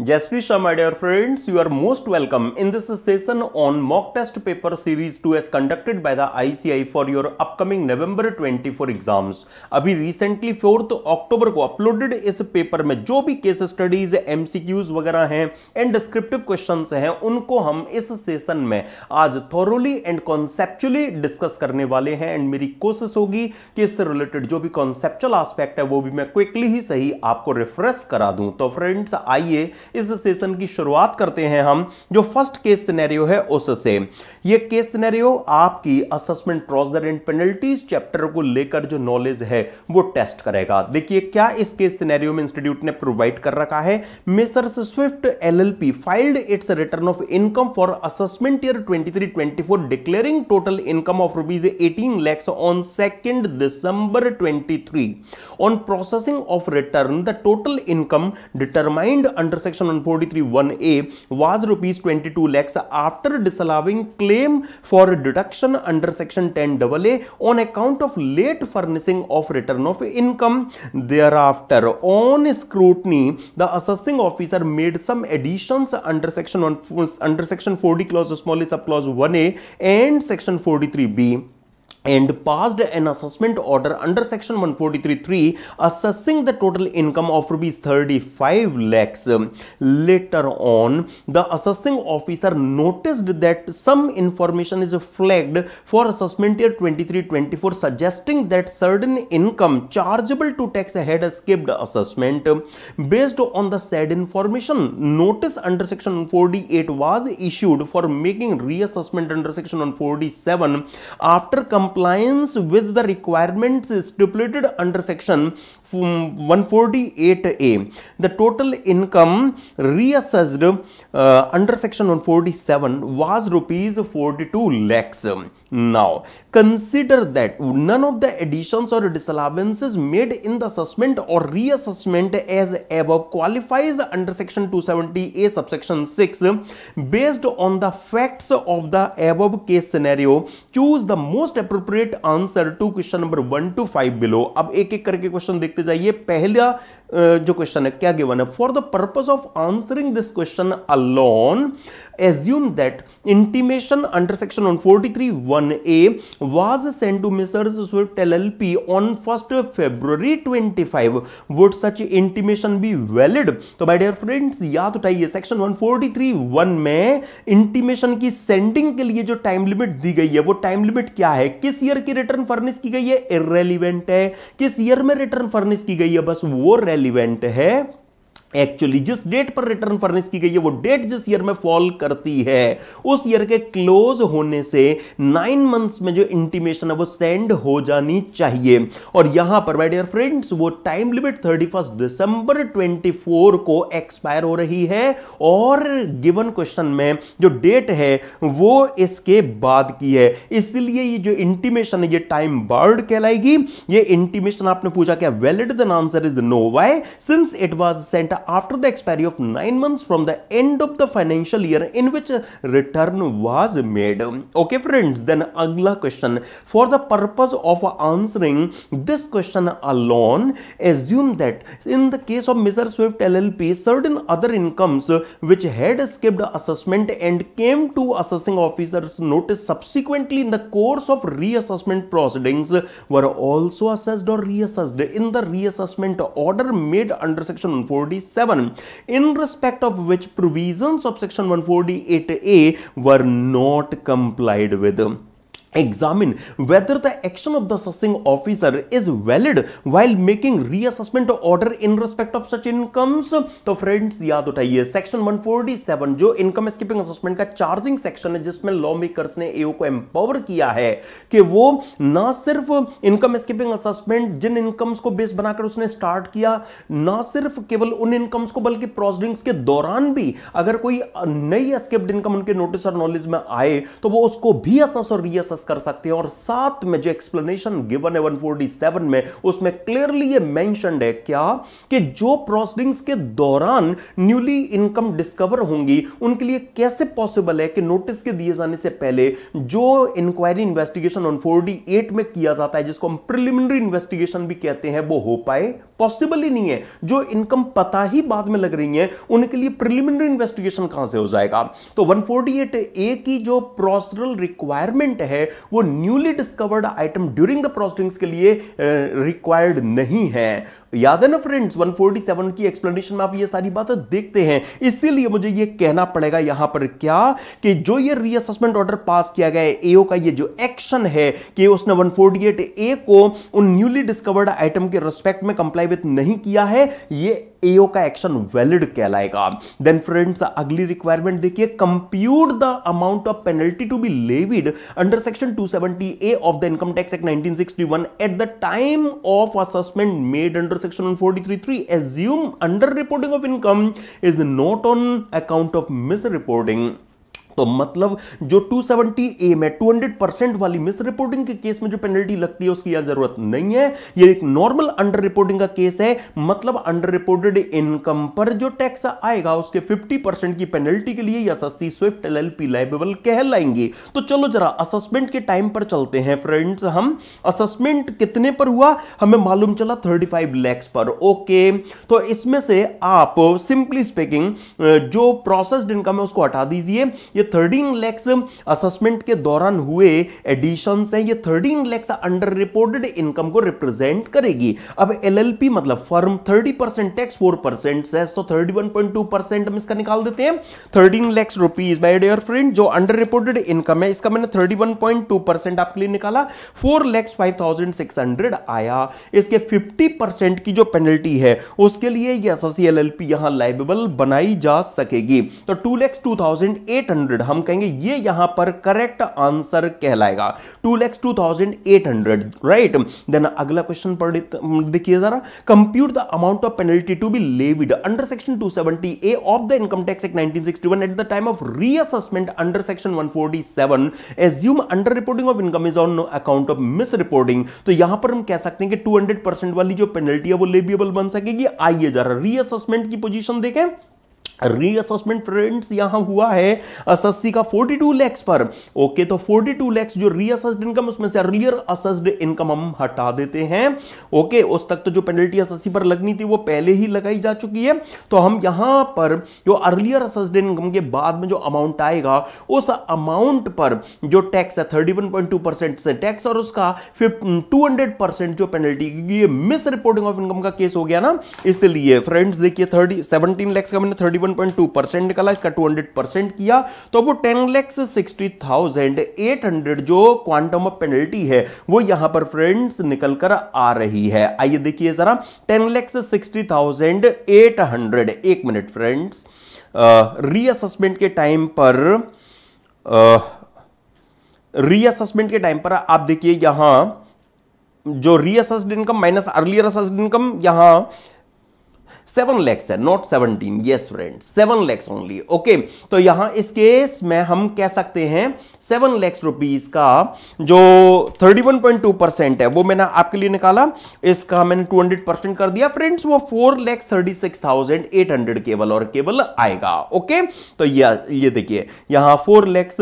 Jayashree Sharma my friends you are most welcome in this session on mock test paper series two as conducted conducted the ICAI for your upcoming upcoming November 24 exams अभी recently fourth October को uploaded इस paper में जो भी case studies MCQs वगैरह हैं and descriptive question हैं उनको हम इस सेशन में आज थोरोली एंड कॉन्सेप्चुअली डिस्कस करने वाले हैं एंड मेरी कोशिश होगी कि इससे रिलेटेड जो भी कॉन्सेप्चुअल आस्पेक्ट है वो भी मैं क्विकली ही सही आपको रिफ्रेश करा दूं तो फ्रेंड्स आइए इस सेशन की शुरुआत करते हैं हम जो फर्स्ट केस सिनेरियो है उससे ये केस सिनेरियो आपकी assessment procedure and penalties chapter को लेकर जो नॉलेज है वो टेस्ट करेगा देखिए क्या इस केस सिनेरियो में इंस्टीट्यूट ने प्रोवाइड कर रखा है Messrs Swift LLP filed its return of income for assessment year 2324 declaring total income of rupees 18 on on 2nd December 23 on processing of return the total income determined under section section on 431A was rupees 22 lakhs after disallowing claim for deduction under section 10 AA on account of late furnishing of return of income. Thereafter, on scrutiny, the assessing officer made some additions under section 1 under section 40 clause small sub clause 1A and section 43B and passed an assessment order under section 143.3 assessing the total income of rupees 35 lakhs. Later on, the assessing officer noticed that some information is flagged for assessment year 23-24 suggesting that certain income chargeable to tax had skipped assessment. Based on the said information, notice under section 148 was issued for making reassessment under section 147 after completing compliance with the requirements stipulated under section 148A. The total income reassessed uh, under section 147 was rupees 42 lakhs. Now, consider that none of the additions or disallowances made in the assessment or reassessment as above qualifies under section 270A subsection 6 based on the facts of the above case scenario. Choose the most appropriate appropriate answer to question number one two five below अब एक एक करके question देखते जाइए पहला जो question है क्या गिवन है for the purpose of answering this question alone assume that intimation under section one forty three one A was send to Messrs Swift L L P on first February twenty five would such intimation be valid तो my dear friends याद उठाइए section one forty three one में intimation की sending के लिए जो time limit दी गई है वो टाइम लिमिट क्या है कि किस ईयर की रिटर्न फर्निश की गई है इरेलीवेंट है किस ईयर में रिटर्न फर्निश की गई है बस वो रेलिवेंट है एक्चुअली जिस डेट पर रिटर्न फर्निश की गई है वो डेट जिस ईयर में फॉल करती है उस ईयर के क्लोज होने से नाइन मंथ्स में जो इंटीमेशन है वो सेंड हो जानी चाहिए और यहां पर माय डियर फ्रेंड्स वो टाइम लिमिट फर्स्ट दिसंबर फोर को एक्सपायर हो रही है और गिवन क्वेश्चन में जो डेट है वो इसके बाद की है इसलिए ये जो इंटीमेशन है ये टाइम बार्ड कहलाएगी ये इंटीमेशन आपने पूछा क्या valid then answer is no why since it was sent after the expiry of 9 months from the end of the financial year in which return was made. Okay friends, then agla question. For the purpose of answering this question alone, assume that in the case of Mr. Swift LLP, certain other incomes which had escaped assessment and came to assessing officer's notice subsequently in the course of reassessment proceedings were also assessed or reassessed in the reassessment order made under section 147 1987 in respect of which provisions of section 140 8a were not complied with. examine whether the action of the assessing officer is valid while making reassessment order in respect of such incomes तो friends याद उठाइए section 147 जो income skipping assessment का charging section है जिसमें law makers ने एओ को empower किया है कि वो ना सिर्फ इनकम स्किपिंग असेसमेंट जिन इनकम्स को बेस बनाकर उसने स्टार्ट किया ना सिर्फ केवल उन इनकम्स को बल्कि प्रोसीडिंग्स के दौरान भी अगर कोई नई स्किप्ड इनकम उनके नोटिस और नॉलेज में आए तो वो उसको भी असेस और रीअसेस एक्सेस कर सकते हैं और साथ में जो एक्सप्लेनेशन गिवन है 147 में उसमें क्लियरली ये मेंशनड है क्या कि जो प्रोसीडिंग्स के दौरान न्यूली इनकम डिस्कवर होंगी उनके लिए कैसे पॉसिबल है कि नोटिस के दिए जाने से पहले जो इंक्वायरी इन्वेस्टिगेशन 148 में किया जाता है जिसको हम प्रिलिमिनरी इन्वेस्टिगेशन भी कहते हैं वो हो पाए पॉसिबल ही नहीं है जो इनकम पता ही बाद में लग रही है उनके लिए प्रिलिमिनरी इन्वेस्टिगेशन कहां से हो जाएगा तो 148 ए की जो प्रोसीडरल रिक्वायरमेंट है वो newly discovered item during the proceedings के लिए रिक्वायर्ड नहीं है याद है ना फ्रेंड्स 147 की एक्सप्लेनेशन में आप ये सारी बातें देखते हैं इसीलिए मुझे ये कहना पड़ेगा यहां पर क्या कि जो ये रीअसेसमेंट ऑर्डर पास किया गया है एओ का ये जो एक्शन है कि उसने 148 ए को उन न्यूली डिस्कवर्ड आइटम के रिस्पेक्ट में कंप्लाई साबित नहीं किया है ये एओ का एक्शन वैलिड कहलाएगा देन फ्रेंड्स अगली रिक्वायरमेंट देखिए compute the amount of penalty to be levied under section 270 A of the income tax act 1961 at the time of assessment made under section 1433 assume under reporting of income is not on account of misreporting तो मतलब जो 270 ए में 200 percent वाली miss reporting के case में जो penalty लगती है उसकी यहां जरूरत नहीं है ये एक नॉर्मल अंडर रिपोर्टिंग का केस है मतलब अंडर रिपोर्टेड इनकम पर जो टैक्स आएगा उसके 50 परसेंट की पेनल्टी के लिए एसएससी स्विफ्ट एलएलपी लाइबल कहलाएंगे तो चलो जरा असेसमेंट के टाइम पर चलते हैं फ्रेंड्स हम असेसमेंट कितने पर हुआ हमें मालूम चला 35 लाख पर ओके तो इसमें से आप सिंपली स्पीकिंग जो प्रोसेस्ड इनकम है उसको हटा दीजिए ये थर्टीन लैक्स असेसमेंट के दौरान हुए एडिशन है ये thirteen lakhs under reported income को रिप्रेजेंट करेगी अब एलएलपी मतलब firm thirty percent tax four percent से तो thirty one point two percent हम इसका निकाल देते हैं thirteen lakhs rupees my dear friend जो अंडर रिपोर्टेड इनकम है इसका मैंने thirty one point two percent आपके लिए निकाला four lakhs five thousand six hundred आया इसके फिफ्टी परसेंट की जो पेनल्टी है उसके लिए ये S S C L L P यहां लाइबेबल बनाई जा सकेगी तो two lakhs two thousand eight hundred hundred हम कहेंगे ये यहां पर करेक्ट आंसर कहलाएगा two lakhs two thousand eight hundred right then अगला क्वेश्चन देखिए जरा compute the amount of penalty to be levied under section two seventy A of the income tax act 1961 at the time of reassessment under section one forty seven assume under reporting of income is on account of misreporting तो यहां पर हम कह सकते हैं कि two hundred percent वाली जो पेनल्टी है वो लेबियबल बन सकेगी आइए जरा रीअसेसमेंट की पोजिशन देखें रीअसेसमेंट फ्रेंड्स यहां हुआ है एसएससी का 42 लैक्स पर ओके तो 42 लैक्स जो रीअसेस्ड इनकम उसमें से अर्लियर असेस्ड इनकम हम हटा देते हैं ओके उस तक तो जो पेनल्टी एसएससी पर लगनी थी वो पहले ही लगाई जा चुकी है तो हम यहां पर जो अर्लियर असेस्ड इनकम के बाद में जो अमाउंट आएगा उस अमाउंट पर जो टैक्स है थर्टी से टैक्स और उसका टू जो पेनल्टी क्योंकि ये मिस रिपोर्टिंग ऑफ इनकम का केस हो गया ना इसलिए फ्रेंड्स देखिए थर्टी सेवनटीन लैक्स का मैंने थर्टी 1.2 परसेंट निकाला इसका 200 परसेंट किया तो वो ten lakhs sixty thousand eight hundred जो क्वांटम ऑफ पेनल्टी है वो यहां पर फ्रेंड्स निकल कर आ रही है आइए देखिए जरा ten lakhs sixty thousand eight hundred एक मिनट फ्रेंड्स रीअसेसमेंट के टाइम पर रीअसेसमेंट के टाइम पर आप देखिए यहां जो reassessed income minus earlier assessed income यहां सेवन लैक्स है not seventeen yes friend seven lakhs only okay तो यहां इस केस में हम कह सकते हैं सेवन लैक्स रुपीज का जो thirty one point two percent है वो मैंने आपके लिए निकाला इसका मैंने टू हंड्रेड परसेंट कर दिया फ्रेंड्स वो four lakhs thirty six thousand eight hundred केबल और केबल आएगा ओके तो ये ये देखिए यहां four lakhs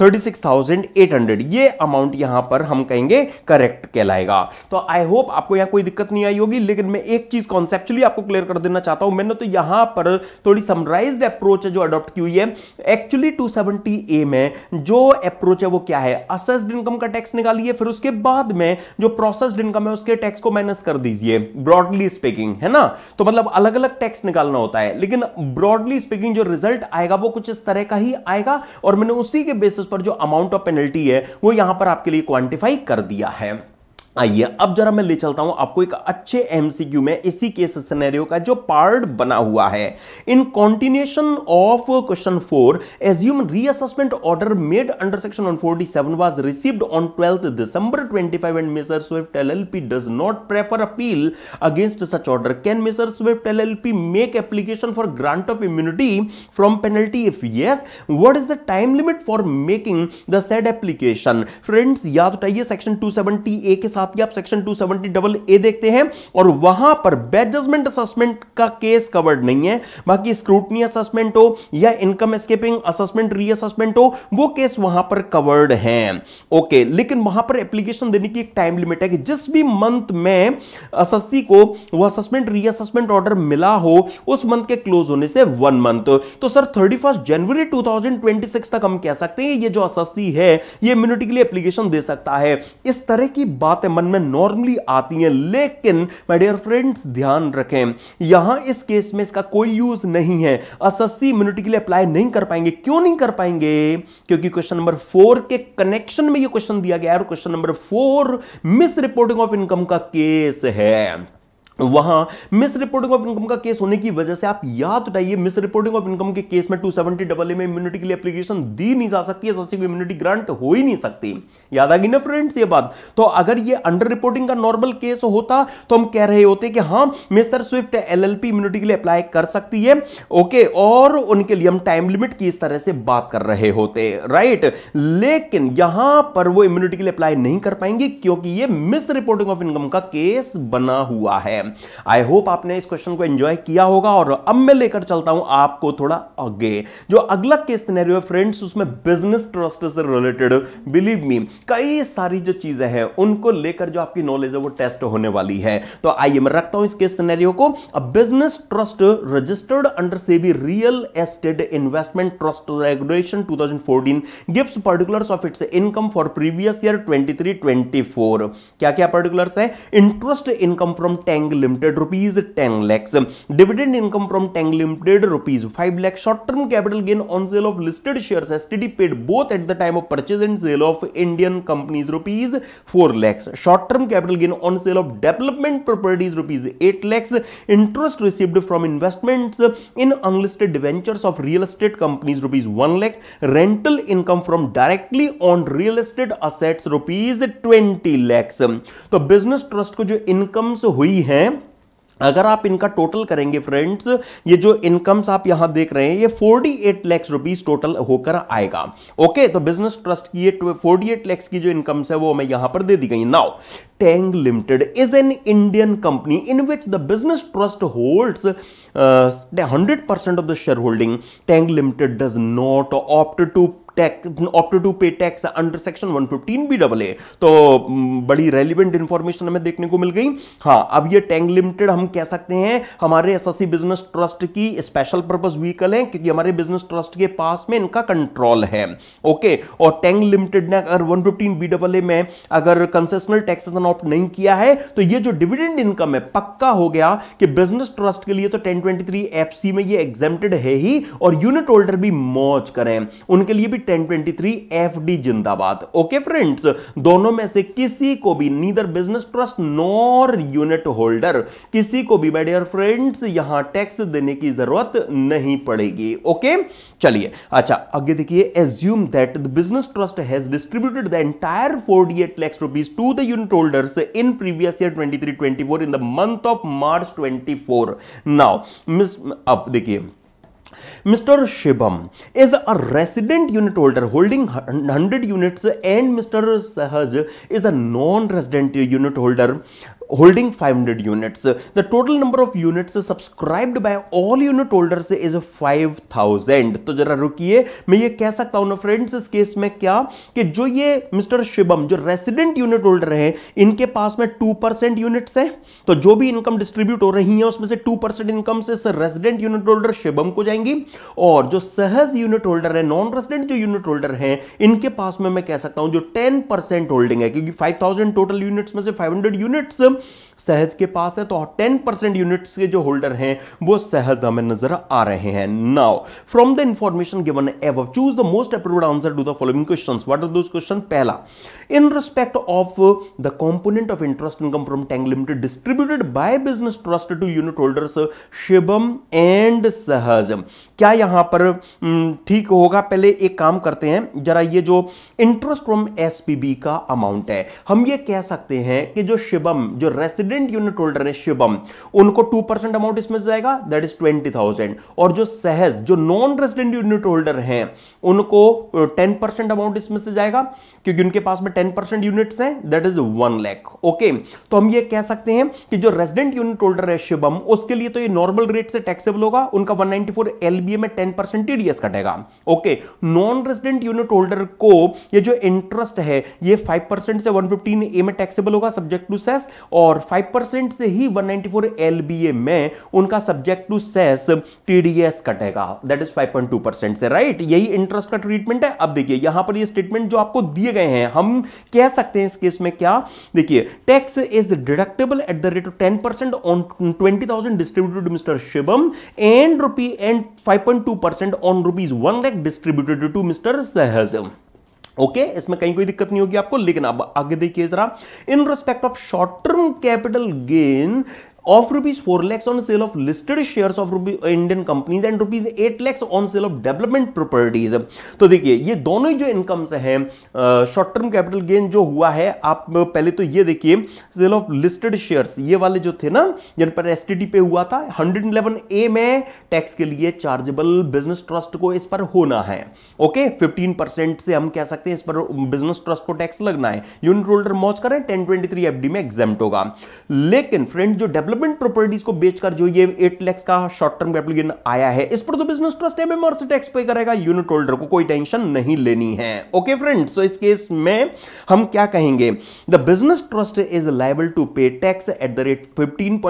thirty six thousand eight hundred ये अमाउंट यहां पर हम कहेंगे करेक्ट कहलाएगा तो आई होप आपको यहां कोई दिक्कत नहीं आई होगी लेकिन मैं एक चीज कॉन्सेप्चुअली आपको क्लियर कर देना चाहता हूं मैंने तो यहां पर थोड़ी समराइज अप्रोच है जो अडॉप्ट की हुई है एक्चुअली टू सेवेंटी ए में जो अप्रोच है वो क्या है असेस्ड इनकम का टैक्स निकालिए फिर उसके बाद में जो प्रोसेस्ड इनकम है उसके टैक्स को माइनस कर दीजिए ब्रॉडली स्पीकिंग है ना तो मतलब अलग अलग टैक्स निकालना होता है लेकिन ब्रॉडली स्पीकिंग जो रिजल्ट आएगा वो कुछ इस तरह का ही आएगा और मैंने उसी के बेसिस पर जो अमाउंट ऑफ पेनल्टी है वो यहां पर आपके लिए क्वांटिफाई कर दिया है आइए अब जरा मैं ले चलता हूं आपको एक अच्छे एमसीक्यू में इसी केस सिनेरियो का जो पार्ट बना हुआ है in continuation of question four assume reassessment order made under section one forty seven was received on twelfth December twenty five and Messrs Swift L LLP does not prefer appeal against such order can Messrs Swift L LLP make application for grant of immunity from penalty if yes what is the time limit for making the said application friends याद उठाइए section 270 ए के साथ साथ ही आप section two seventy double A देखते हैं और वहां पर बेड जजमेंट असेसमेंट का केस कवर्ड नहीं है बाकी स्क्रूटनी असेसमेंट हो या इनकम स्केपिंग असेसमेंट रीअसेसमेंट हो वो केस वहां पर कवर्ड है ओके लेकिन वहां पर एप्लीकेशन देने की एक टाइम लिमिट है कि जिस भी मंथ में असस्सी को वो असेसमेंट रीअसेसमेंट ऑर्डर मिला हो उस मंथ के क्लोज होने से वन मंथ तो सर थर्टी जनवरी टू तक हम कह सकते हैं ये जो असस्सी है ये इम्यूनिटी के लिए एप्लीकेशन दे सकता है इस तरह की बात है मन में नॉर्मली आती हैं लेकिन माय डियर फ्रेंड्स ध्यान रखें यहां इस केस में इसका कोई यूज नहीं है असस्सी इम्यूनिटी के लिए अप्लाई नहीं कर पाएंगे क्यों नहीं कर पाएंगे क्योंकि क्वेश्चन नंबर फोर के कनेक्शन में यह क्वेश्चन दिया गया है और question number four misreporting of income का केस है वहां मिस रिपोर्टिंग ऑफ इनकम का केस होने की वजह से आप याद उठाइए मिस रिपोर्टिंग ऑफ इनकम के केस में 270 डबल ए में इम्यूनिटी के लिए एप्लीकेशन दी नहीं जा सकती है सस्ती इम्यूनिटी ग्रांट हो ही नहीं सकती याद आ गई ना फ्रेंड्स ये बात तो अगर ये अंडर रिपोर्टिंग का नॉर्मल केस होता तो हम कह रहे होते कि हाँ मिस्टर स्विफ्ट एल इम्यूनिटी के लिए अप्लाई कर सकती है ओके और उनके लिए हम टाइम लिमिट की इस तरह से बात कर रहे होते राइट लेकिन यहां पर वो इम्यूनिटी के लिए अप्लाई नहीं कर पाएंगे क्योंकि ये मिस रिपोर्टिंग ऑफ इनकम का केस बना हुआ है आई होप आपने इस क्वेश्चन को एंजॉय किया होगा और अब मैं लेकर चलता हूं आपको थोड़ा आगे जो अगला केस सिनेरियो है फ्रेंड्स उसमें बिजनेस ट्रस्ट से रिलेटेड बिलीव मी कई सारी जो चीजें हैं उनको लेकर जो आपकी नॉलेज है वो टेस्ट होने वाली है तो आइए मैं रखता हूं इस केस सिनेरियो को a business trust registered under SEBI real estate investment trust regulation 2014 gives particulars of its income for previous year 23 24 क्या क्या पर्टिकुलर्स हैं interest income from Tang limited rupees ten lakhs dividend income from Tang limited rupees five lakhs short term capital gain on sale of listed share STT paid both at the time of purchase and sale of Indian companies rupees four lakhs short term capital gain on sale of development properties rupees eight lakhs interest received from investment in unlisted debentures of real estate companies rupees one lakh rental income from directly owned real estate assets rupees twenty lakhs तो business trust को जो incomes हुई है हैं अगर आप इनका total करेंगे फ्रेंड्स ये जो इनकम्स आप यहां देख रहे हैं ये 48 एट लैक्स रुपीज टोटल होकर आएगा ओके तो बिजनेस ट्रस्ट की ये 48 एट की जो इनकम्स है वो हमें यहां पर दे दी गई now Tang limited is an Indian company in which the business trust holds hundred percent of the share holding Tang limited does not opt to tax opted to pay tax under section 115 B double A तो mm, बड़ी relevant information हमें देखने को मिल गई हाँ अब ये Tang limited हम कह सकते हैं हमारे एसएससी बिजनेस ट्रस्ट की स्पेशल पर्पज व्हीकल है क्योंकि हमारे बिजनेस ट्रस्ट के पास में इनका कंट्रोल है ओके और टैंग लिमिटेड ने अगर वन बी डबल ए में अगर कंसेशनल टैक्सेशन ऑप्ट नहीं किया है तो ये जो डिविडेंड इनकम है पक्का हो गया कि बिजनेस ट्रस्ट के लिए तो 1023 एफसी में ये एग्जेम्प्टेड है ही और यूनिट होल्डर भी मौज करें उनके लिए भी 1023 एफडी जिंदाबाद ओके फ्रेंड्स दोनों में से किसी को भी neither business trust nor unit holder किसी को भी माय फ्रेंड्स यहां टैक्स देने की जरूरत नहीं पड़ेगी ओके चलिए अच्छा आगे देखिए assume that the business trust has distributed the entire forty eight lakhs rupees to the unit holders in previous year twenty three twenty four in the month of March twenty four now miss अब देखिए Mr. Shibam is a resident unit holder holding 100 units and Mr. Sahaj is a non-resident unit holder holding 500 units. The total number of units subscribed by all unit holder से five 5000 तो जरा रुकिए मैं ये कह सकता हूं ना फ्रेंड्स इस केस में क्या कि जो ये मिस्टर शिवम जो रेसिडेंट यूनिट होल्डर हैं इनके पास में 2% यूनिट है तो जो भी इनकम डिस्ट्रीब्यूट हो रही है उसमें से 2% इनकम से रेसिडेंट यूनिट होल्डर शिवम को जाएंगी और जो सहज यूनिट होल्डर है नॉन रेसिडेंट जो यूनिट होल्डर है इनके पास में मैं कह सकता हूं जो टेन परसेंट होल्डिंग है क्योंकि फाइव थाउजेंड टोटल यूनिट्स में से फाइव हंड्रेड यूनिट्स सहज के पास है तो टेन परसेंट यूनिट्स के जो होल्डर हैं वो सहज हमें नजर आ रहे हैं now from the information given above choose the most अप्रूव answer to the following question what are those question पहला in respect of the component of interest income from Tang limited distributed by business trust to unit holders Shivam and Sahaj क्या यहां पर ठीक होगा पहले एक काम करते हैं जरा ये जो इंटरेस्ट फ्रॉम एस का अमाउंट है हम ये कह सकते हैं कि जो शिवम जो रेसिडेंट यूनिट होल्डर है शिवम उनको टू परसेंट अमाउंट इसमें जाएगा दैट इज ट्वेंटी थाउजेंड और जो सहज जो नॉन रेसिडेंट यूनिट होल्डर हैं उनको टेन परसेंट अमाउंट इसमें से जाएगा क्योंकि उनके पास में टेन परसेंट यूनिट है that is one lakh okay तो हम ये कह सकते हैं कि जो रेसिडेंट यूनिट होल्डर है शिवम उसके लिए तो ये नॉर्मल रेट से टैक्सेबल होगा उनका वन नाइनटी एलबीए में टेन परसेंट टीडीएस कटेगा okay non resident unit holder को ये जो इंटरेस्ट है ये फाइव परसेंट से वन फिफ्टीन ए में टैक्सेबल होगा सब्जेक्ट टू सेस और फाइव परसेंट से ही वन नाइनटी फोर एलबीए में उनका सब्जेक्ट टू सेस टीडीएस कटेगा that is five point two percent से राइट right? यही इंटरेस्ट का ट्रीटमेंट है अब देखिए यहां पर ये स्टेटमेंट जो आपको दिए गए हैं हम कह सकते हैं इस केस में क्या देखिए tax is deductible at the rate of ten percent on twenty thousand distributed mister Shivam and rupee and 5.2 percent on rupees one lakh distributed to mister Sahaj okay okay, इसमें कहीं कोई दिक्कत नहीं होगी आपको लेकिन अब आगे देखिए जरा in respect of short term capital gain of rupees 4 lakhs on sale of listed shares of uh, Indian companies and rupees 8 lakhs on sale of development properties तो देखिए ये दोनों ही जो इनकम्स हैं शॉर्ट टर्म कैपिटल गेन जो हुआ है आप uh, पहले तो ये देखिए सेल ऑफ लिस्टेड शेयर्स ये वाले जो थे ना जिन पर एस पे हुआ था 111 ए में टैक्स के लिए चार्जेबल बिजनेस ट्रस्ट को इस पर होना है ओके 15 परसेंट से हम कह सकते हैं इस पर बिजनेस um, ट्रस्ट को टैक्स लगना है यूनिट होल्डर मौज करें टेन ट्वेंटी में एग्जाम होगा लेकिन फ्रेंड जो डेवलप डेवलपमेंट प्रॉपर्टीज को बेचकर जो ये एट लैक्स का शॉर्ट टर्म कैपिटल गेन आया है इस पर तो बिजनेस ट्रस्ट एमएम और टैक्स पे करेगा यूनिट होल्डर को कोई टेंशन नहीं लेनी है ओके फ्रेंड सो इस केस में हम क्या कहेंगे the business trust is liable to pay tax at the rate fifteen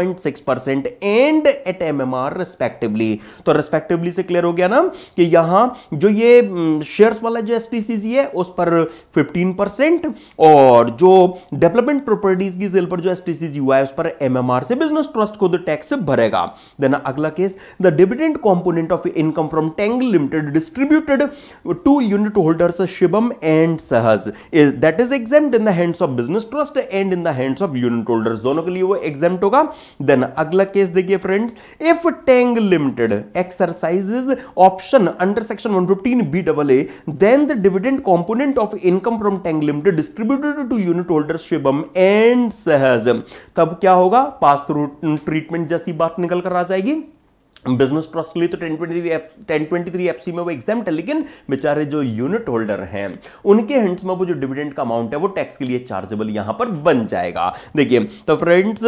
and at MMR respectively तो रिस्पेक्टिवली से क्लियर हो गया ना कि यहां जो ये शेयर mm, वाला जो एस है उस पर फिफ्टीन और जो डेवलपमेंट प्रॉपर्टीज की सेल पर जो एसटीसीसी हुआ है उस पर एमएमआर से बिजनेस बिजनेस ट्रस्ट खुद टैक्स भरेगा देन अगला case the dividend component of income from Tang limited distributed to unit holders Shivam and Sahaj is that is exempt in the hands of business trust and in the hands of unit holders दोनों के लिए वो exam होगा then अगला case देखिए friends if Tang limited exercises option under section 115 B double A then the dividend component of income from Tang limited distributed to unit holders Shivam and Sahaj तब क्या होगा पास थ्रू ट्रीटमेंट जैसी बात निकल कर आ जाएगी बिजनेस ट्रस्ट के लिए तो 1023 ट्वेंटी टेन में वो एग्जाम है लेकिन बेचारे जो यूनिट होल्डर हैं उनके हैंड्स में वो जो डिविडेंड का अमाउंट है वो टैक्स के लिए चार्जेबल यहां पर बन जाएगा देखिए तो फ्रेंड्स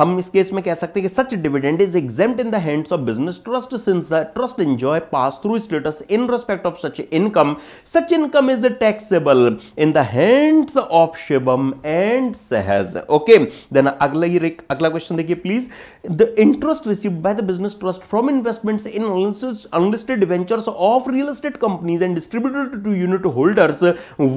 हम इस केस में कह सकते हैं कि such dividend is exempt in the hands of business trust since the trust enjoy pass through status in respect of such income such income is taxable in the hands of Shivam and Sahaj okay then अगला अगला question देखिए please the interest receive by the business trust from from investments in unlisted ventures of real estate companies and distributed to unit holders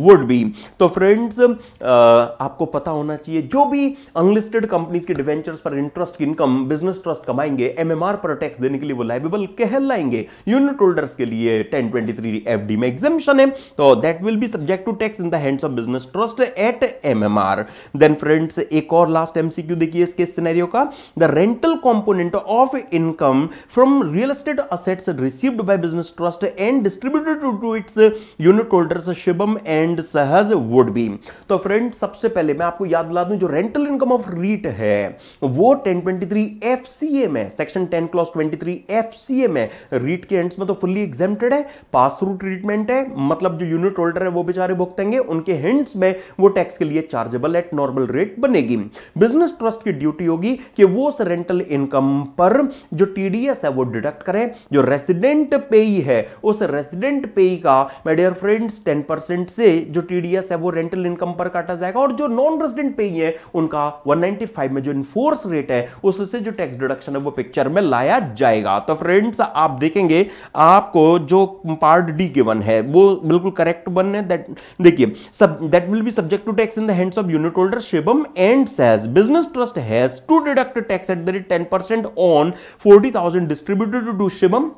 would be तो friends आपको पता होना चाहिए जो भी अनलिस्टेड कंपनीज के डिवेंचर्स पर इंटरेस्ट इनकम बिजनेस ट्रस्ट कमाएंगे एमएमआर पर टैक्स देने के लिए वो लाइबेबल कहलाएंगे यूनिट होल्डर्स के लिए 1023 एफडी में एग्जामिशन है तो that will be subject to tax in the hands of business trust at MMR then friends एक और लास्ट एमसीक्यू देखिए इसके सिनेरियो का the rental component of income from real estate assets received by business trust and distributed to its uh, unit holders Shivam and Sahaj would be तो friend सबसे पहले मैं आपको याद दिला दूं जो रेंटल इनकम ऑफ रीट है वो 1023 एफसीए में सेक्शन 10 क्लॉज 23 एफसीए में रीट के एंड्स में तो फुल्ली एग्जेम्प्टेड है पास थ्रू ट्रीटमेंट है मतलब जो यूनिट होल्डर है वो बेचारे भुगतेंगे उनके हिंट्स में वो टैक्स के लिए चार्जेबल एट नॉर्मल रेट बनेगी बिजनेस ट्रस्ट की ड्यूटी होगी कि वो उस रेंटल इनकम पर जो टीडीएस टीडीएस है वो डिडक्ट करें जो रेसिडेंट पे है उस रेसिडेंट पे का my dear friends ten percent से जो टीडीएस है वो रेंटल इनकम पर काटा जाएगा और जो नॉन रेसिडेंट पे है उनका 195 में जो इनफोर्स रेट है उससे जो टैक्स डिडक्शन है वो पिक्चर में लाया जाएगा तो फ्रेंड्स आप देखेंगे आपको जो पार्ट डी के वन है वो बिल्कुल करेक्ट वन है दैट देखिए सब that will be subject to tax in the hands of unit holder Shivam and Sahaj business trust has to deduct tax at the rate ten percent on forty distributed to Shivam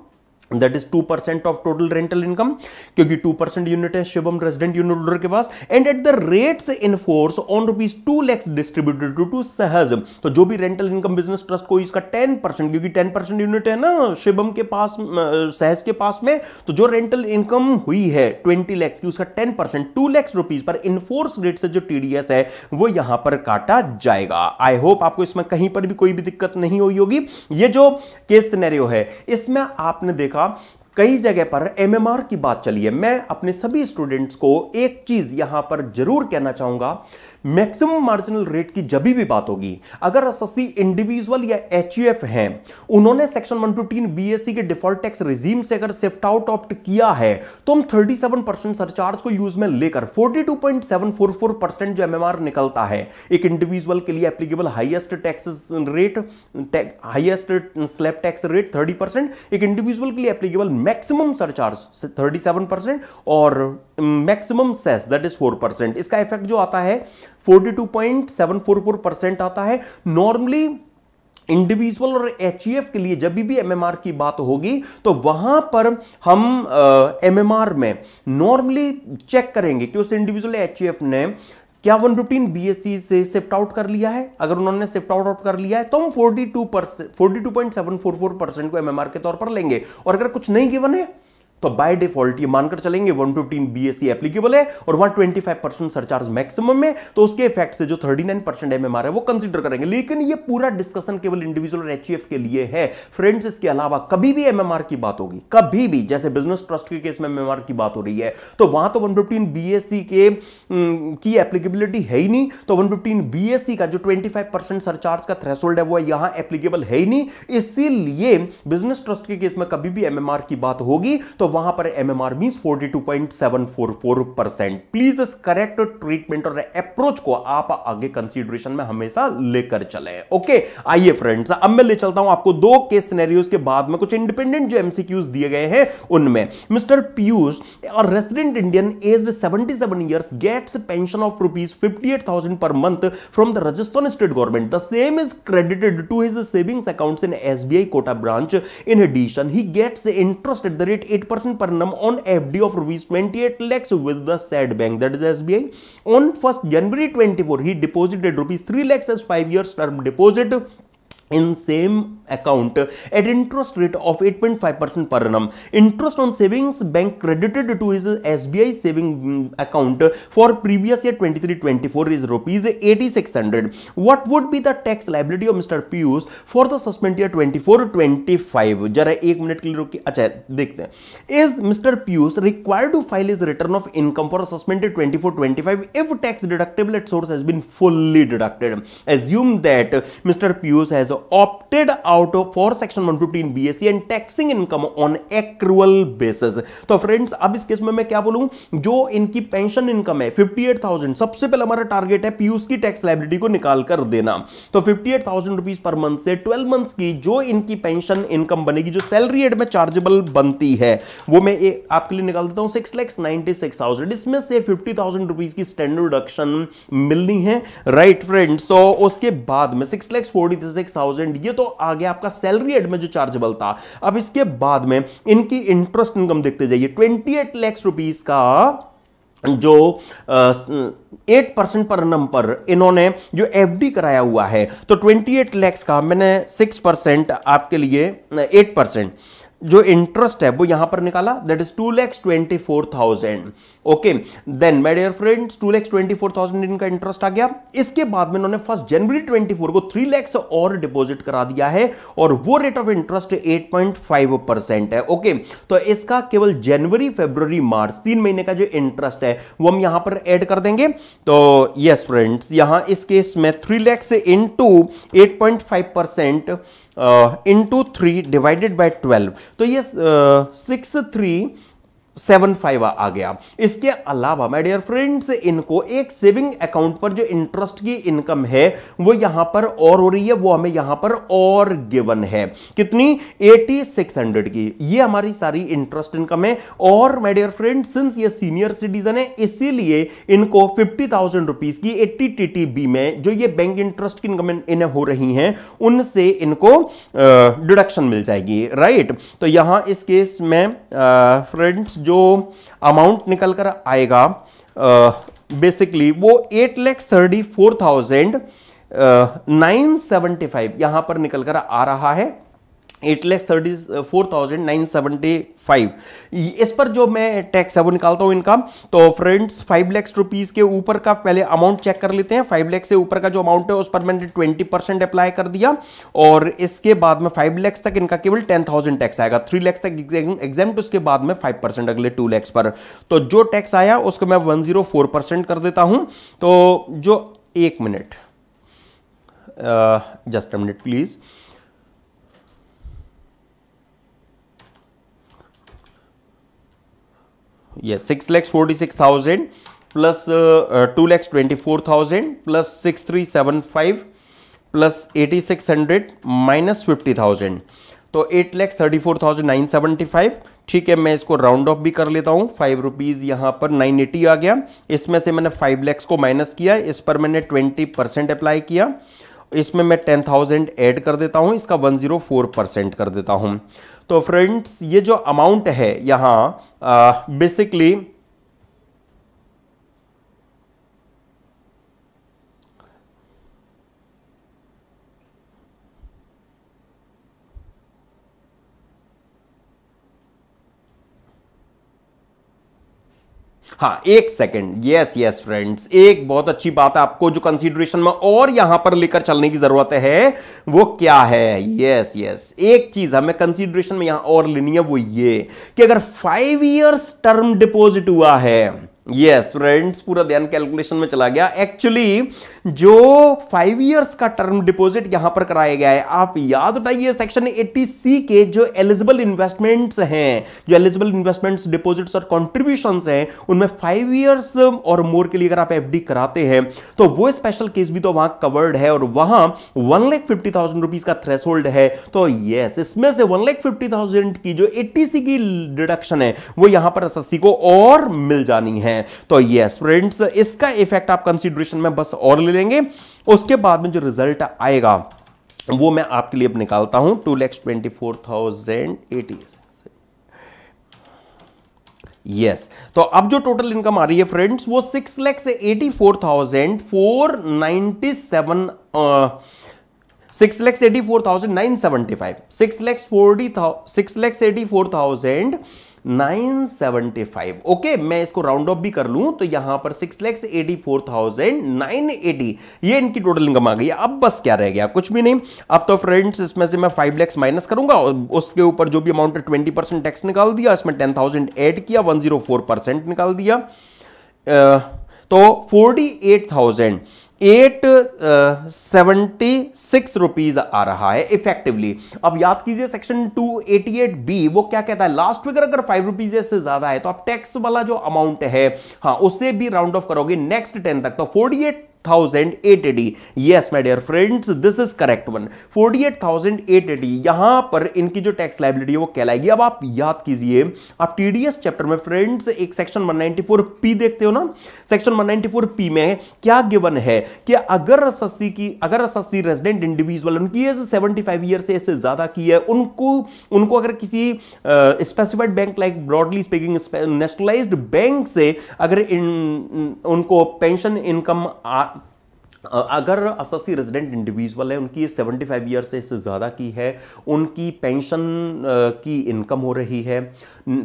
that is two percent of total rental income क्योंकि two percent unit है Shivam resident unit holder के पास and at the rate in force on rupees two lakhs distributed to to Sahaj तो जो भी rental income business trust को इसका ten percent क्योंकि टेन परसेंट यूनिट है ना शिवम के पास सहज के पास में तो जो रेंटल इनकम हुई है ट्वेंटी लैक्स की उसका ten percent two lakhs rupees पर इनफोर्स रेट से जो टीडीएस है वो यहां पर काटा जाएगा आई होप आपको इसमें कहीं पर भी कोई भी दिक्कत नहीं हुई होगी ये जो केस सिनेरियो है इसमें आपने देखा का कई जगह पर एमएमआर की बात चली है मैं अपने सभी स्टूडेंट्स को एक चीज यहां पर जरूर कहना चाहूंगा मैक्सिमम मार्जिनल रेट की जब भी बात होगी अगर एसएससी इंडिविजुअल या एचयूएफ हैं उन्होंने सेक्शन 115 बीएससी के डिफॉल्ट टैक्स रिजीम से अगर सिफ्ट आउट ऑप्ट किया है तो हम 37 परसेंट सरचार्ज को यूज में लेकर 42.744 परसेंट जो एम निकलता है एक इंडिविजुअल के लिए applicable highest tax rate highest slab tax rate thirty percent एक इंडिविजुअल के लिए एप्लीकेबल मैक्सिमम सरचार्ज 37 परसेंट और maximum cess that is 4 percent इसका इफेक्ट जो आता है 42.744 परसेंट आता है नॉर्मली इंडिविजुअल और एच e के लिए जब भी एम की बात होगी तो वहां पर हम एमएमआर में नॉर्मली चेक करेंगे कि उस इंडिविजुअल एच e ने क्या वन रुटीन बी से शिफ्ट आउट कर लिया है अगर उन्होंने शिफ्ट आउट आउट कर लिया है तो हम 42 परसेंट फोर्टी को एमएमआर के तौर पर लेंगे और अगर कुछ नहीं गिवन है तो बाय डिफॉल्ट ये मानकर चलेंगे 115 बीएससी एप्लीकेबल है और 125 परसेंट सरचार्ज मैक्सिमम है तो उसके इफेक्ट से जो 39 परसेंट एमएमआर है वो कंसीडर करेंगे लेकिन ये पूरा डिस्कशन केवल इंडिविजुअल और एचईएफ e के लिए है फ्रेंड्स इसके अलावा कभी भी एमएमआर की बात होगी कभी भी जैसे बिजनेस ट्रस्ट के केस में एमएमआर की बात हो रही है तो वहां तो 115 बीएससी e के की एप्लीकेबिलिटी है ही नहीं तो 115 बीएससी e का जो 25 सरचार्ज का थ्रेसोल्ड है वो यहां एप्लीकेबल है ही नहीं इसीलिए बिजनेस ट्रस्ट के केस में कभी भी एमएमआर की बात होगी तो तो वहां पर M M R mean forty two point seven four four percent please इस करेक्ट ट्रीटमेंट और अप्रोच को आप आगे कंसिडरेशन में हमेशा लेकर चले ओके आइए फ्रेंड्स अब मैं ले चलता हूं आपको दो केस के बाद में कुछ इंडिपेंडेंट जो एमसीक्यूज दिए गए हैं उनमें मिस्टर पीयूष और resident Indian age seventy seven year gets pension of rupees fifty eight thousand per month from the Rajasthan state government the same is credited to his savings accounts in SBI Kota branch in addition he gets interest at the rate eight percent पर annum on F D of rupees twenty eight lakhs with the said bank that is S B I on first January twenty four he deposited rupees three lakhs as five years term deposit in same account at interest rate of 8.5% per annum. Interest on savings bank credited to his SBI saving account for previous year 23-24 is rupees 8600. What would be the tax liability of Mr. Piyush for the suspended year 24-25? जरा एक minute के लिए रुकिए अच्छा देखते हैं is mister Piyush required to file his return of income 24 24-25 if tax deductible at source has been fully deducted? Assume that Mr. Piyush has opted out for section 115 BSE and taxing income on accrual basis तो friends अब इस case में मैं क्या बोलूं जो इनकी pension income है 58,000 सबसे पहले हमारा टारगेट है पीयूष की टैक्स लाइबिलिटी को निकाल कर देना तो 58,000 रुपीस पर मंथ से 12 मंथ्स की जो इनकी पेंशन इनकम बनेगी जो सैलरी एड में चार्जेबल बनती है वो मैं ए, आपके लिए निकाल देता हूं six lakhs ninety six thousand इसमें से फिफ्टी थाउजेंड रुपीज की स्टैंडर्ड रिडक्शन मिलनी है राइट right, फ्रेंड्स तो उसके बाद में six lakhs forty six thousand ये तो आ गया आपका सैलरी एड में जो चार्जेबल था अब इसके बाद में इनकी इंटरेस्ट इनकम देखते जाइए ट्वेंटी एट लैक्स रुपीज का जो एट परसेंट पर नम पर इन्होंने जो एफडी कराया हुआ है तो ट्वेंटी एट लैक्स का मैंने सिक्स परसेंट आपके लिए एट परसेंट जो इंटरेस्ट है वो यहां पर निकाला that is two lakhs twenty four thousand okay then my dear friends two lakhs twenty four thousand इनका इंटरेस्ट आ गया इसके बाद में उन्होंने फर्स्ट जनवरी ट्वेंटी फोर को थ्री लैक्स और डिपॉजिट करा दिया है और वो rate of interest eight point five percent है ओके okay, तो इसका केवल जनवरी फेब्रवरी मार्च तीन महीने का जो इंटरेस्ट है वो हम यहां पर एड कर देंगे तो यस फ्रेंड्स यहां इस केस में three lakhs into eight point five percent into three divided by twelve तो ये six uh, three seven five आ गया इसके अलावा माय डियर फ्रेंड्स इनको एक सेविंग अकाउंट पर जो इंटरेस्ट की इनकम है वो यहां पर और हो रही है वो हमें यहां पर और गिवन है कितनी हंड्रेड की ये हमारी सारी इंटरेस्ट इनकम है और माय डियर फ्रेंड्स सिंस ये सीनियर सिटीजन है इसीलिए इनको फिफ्टी थाउजेंड रुपीज की एट्टी बी में जो ये बैंक इंटरेस्ट की इनकम इन्हें हो रही है उनसे इनको डिडक्शन मिल जाएगी राइट तो यहां इस केस में फ्रेंड्स जो अमाउंट निकल कर आएगा बेसिकली वो eight lakh thirty four thousand nine seventy five यहां पर निकल कर आ रहा है eight lakhs thirty four thousand nine seventy five इस पर जो मैं टैक्स है वो निकालता हूँ इनका तो फ्रेंड्स फाइव लैक्स रुपीज़ के ऊपर का पहले अमाउंट चेक कर लेते हैं फाइव लैक्स से ऊपर का जो अमाउंट है उस पर मैंने ट्वेंटी परसेंट अप्लाई कर दिया और इसके बाद में फाइव लैक्स तक इनका केवल टेन थाउजेंड टैक्स आएगा थ्री लैक्स तक एग्जाम उसके बाद में फाइव परसेंट अगले टू लैक्स पर तो जो टैक्स आया उसको मैं वन जीरो फोर परसेंट कर देता हूँ तो जो एक minute just a minute please yes 6 lakhs 46000 plus uh, uh, 2 lakhs 24000 plus 6375 plus 8600 minus 50000 तो 8 lakhs thirty four thousand nine seventy five ठीक है मैं इसको राउंड ऑफ भी कर लेता हूँ फाइव रुपीज़ यहाँ पर नाइन एटी आ गया इसमें से मैंने फाइव लैक्स को माइनस किया इस पर मैंने ट्वेंटी परसेंट अप्लाई किया इसमें मैं टेन थाउजेंड ऐड कर देता हूँ इसका वन जीरो फोर परसेंट कर देता हूँ तो फ्रेंड्स ये जो अमाउंट है यहाँ बेसिकली हाँ एक सेकेंड यस यस फ्रेंड्स एक बहुत अच्छी बात है आपको जो कंसीडरेशन में और यहां पर लेकर चलने की जरूरत है वो क्या है यस यस एक चीज हमें कंसीडरेशन में यहां और लेनी है वो ये कि अगर फाइव ईयर्स टर्म डिपॉजिट हुआ है यस फ्रेंड्स पूरा ध्यान कैलकुलेशन में चला गया एक्चुअली जो फाइव इयर्स का टर्म डिपॉजिट यहां पर कराया गया है आप याद उठाइए सेक्शन 80 सी के जो एलिजिबल इन्वेस्टमेंट्स हैं जो एलिजिबल इन्वेस्टमेंट्स डिपॉजिट्स और कॉन्ट्रीब्यूशंस हैं उनमें फाइव इयर्स और मोर के लिए अगर आप डी कराते हैं तो वो स्पेशल केस भी तो वहां कवर्ड है और वहां one lakh fifty thousand rupees का थ्रेस है तो यस इसमें से वन लाख फिफ्टी थाउजेंड की जो सी की डिडक्शन है वो यहां पर एस को और मिल जानी है हैं तो ये स्टूडेंट्स इसका इफेक्ट आप कंसिडरेशन में बस और ले लेंगे उसके बाद में जो रिजल्ट आएगा वो मैं आपके लिए अब निकालता हूं two lakhs twenty four thousand eighty yes yes. तो अब जो टोटल इनकम आ रही है फ्रेंड्स वो सिक्स लैख से eighty four thousand four ninety seven six lakhs eighty four thousand nine seventy five six lakhs forty six lakhs eighty four thousand 975 okay मैं इसको round of भी कर लूं तो यहां पर six lakhs eighty four thousand nine eighty ये इनकी टोटल इनकम आ गई अब बस क्या रह गया कुछ भी नहीं अब तो फ्रेंड्स इसमें से मैं फाइव लैक्स माइनस करूंगा और उसके ऊपर जो भी अमाउंट है ट्वेंटी परसेंट टैक्स निकाल दिया इसमें टेन थाउजेंड एड किया वन जीरो फोर परसेंट निकाल दिया आ, तो forty eight thousand eight seventy six rupees आ रहा है इफेक्टिवली अब याद कीजिए section two eighty eight B वो क्या कहता है लास्ट फिगर अगर फाइव रुपीज से ज्यादा है तो आप टैक्स वाला जो अमाउंट है हाँ उसे भी राउंड ऑफ करोगे नेक्स्ट टेन तक तो forty eight 48,880 yes my dear friends क्या गिवन है कि अगर की अगर सस्सी उनकी एज 75 ईयर से इससे ज्यादा की है उनको उनको अगर किसी specified bank like broadly speaking nationalised bank से अगर इन, उनको पेंशन इनकम अगर असस्सी रेजिडेंट इंडिविजुअल है उनकी 75 फाइव ईयर से इससे ज़्यादा की है उनकी पेंशन की इनकम हो रही है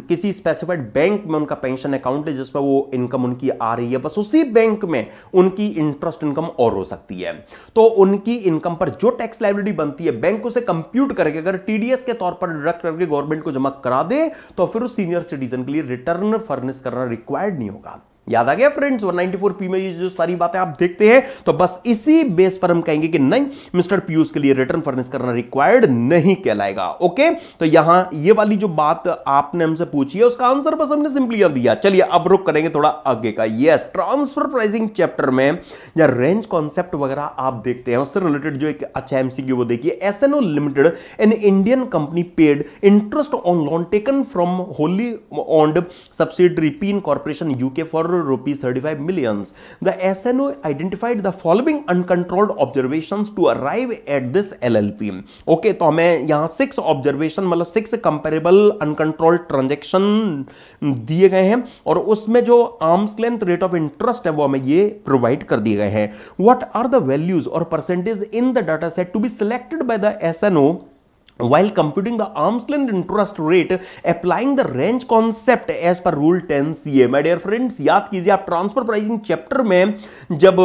किसी स्पेसिफाइड बैंक में उनका पेंशन अकाउंट है जिसमें वो इनकम उनकी आ रही है बस उसी बैंक में उनकी इंटरेस्ट इनकम और हो सकती है तो उनकी इनकम पर जो टैक्स लाइबिलिटी बनती है बैंक उसे कंप्यूट करके अगर टी के तौर पर डिडक्ट करके गवर्नमेंट को जमा करा दे तो फिर उस सीनियर सिटीजन के लिए रिटर्न फर्निश करना रिक्वायर्ड नहीं होगा याद आ गया फ्रेंड्स 194 पी में ये जो सारी बातें आप देखते हैं तो बस इसी बेस पर हम कहेंगे कि नहीं मिस्टर पीयूष के लिए रिटर्न फर्निस करना रिक्वायर्ड नहीं कहलाएगा ओके तो यहां ये वाली जो बात आपने हमसे पूछी है उसका आंसर बस हमने सिंपली दिया चलिए अब रुक करेंगे थोड़ा आगे का यस ट्रांसफर प्राइसिंग चैप्टर में या रेंज कॉन्सेप्ट वगैरह आप देखते हैं उससे रिलेटेड जो एक अच्छा एमसीक्यू वो देखिए SNO limited an Indian company paid interest on loan taken from wholly owned subsidiary Peen corporation UK for crore rupees 35 millions. The SNO identified the following uncontrolled observations to arrive at this LLP. Okay okay, तो हमें यहाँ six observation मतलब six comparable uncontrolled transaction दिए गए हैं और उसमें जो arms length rate of interest है वो हमें ये प्रोवाइड कर दिए गए हैं वट आर द वैल्यूज और percentage in the data set to be selected by the O while computing the arm's length interest rate applying the range concept as per rule 10 ca my dear friends याद कीजिए आप transfer pricing chapter में जब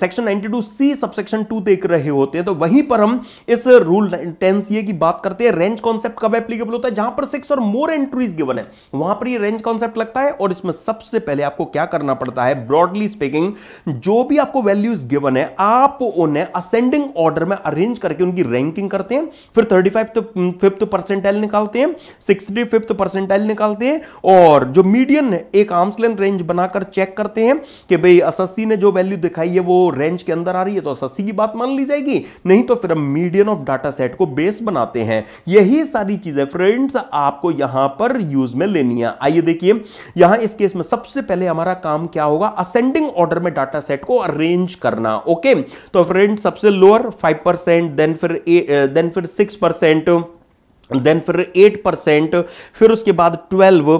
section 92 सी subsection 2 देख रहे होते हैं तो वहीं पर हम इस रूल 10 सीए की बात करते हैं रेंज कॉन्सेप्ट कब एप्लीकेबल होता है जहां पर सिक्स और मोर एंट्रीज गिवन है वहां पर ये रेंज कॉन्सेप्ट लगता है और इसमें सबसे पहले आपको क्या करना पड़ता है ब्रॉडली स्पीकिंग जो भी आपको वैल्यूज गिवन है आप उन्हें असेंडिंग ऑर्डर में अरेंज करके उनकी रैंकिंग करते हैं फिर थर्टी फिफ्थ परसेंटाइल निकालते हैं सिक्सटी फिफ्थ परसेंटाइल निकालते हैं और जो मीडियन रेंज बनाकर चेक करते हैं कि भाई ने जो वैल्यू दिखाई है वो रेंज के अंदर आ रही है तो की बात मान ली जाएगी नहीं तो फिर हम मीडियन ऑफ डाटा सेट को बेस बनाते हैं यही सारी चीजें फ्रेंड्स आपको यहां पर यूज में लेनी है आइए देखिए यहां इस केस में सबसे पहले हमारा काम क्या होगा असेंडिंग ऑर्डर में डाटा सेट को अरेंज करना ओके तो फ्रेंड सबसे लोअर फाइव परसेंट देन फिर ए, देन फिर सिक्स परसेंट परसेंट देन फिर एट परसेंट फिर उसके बाद twelve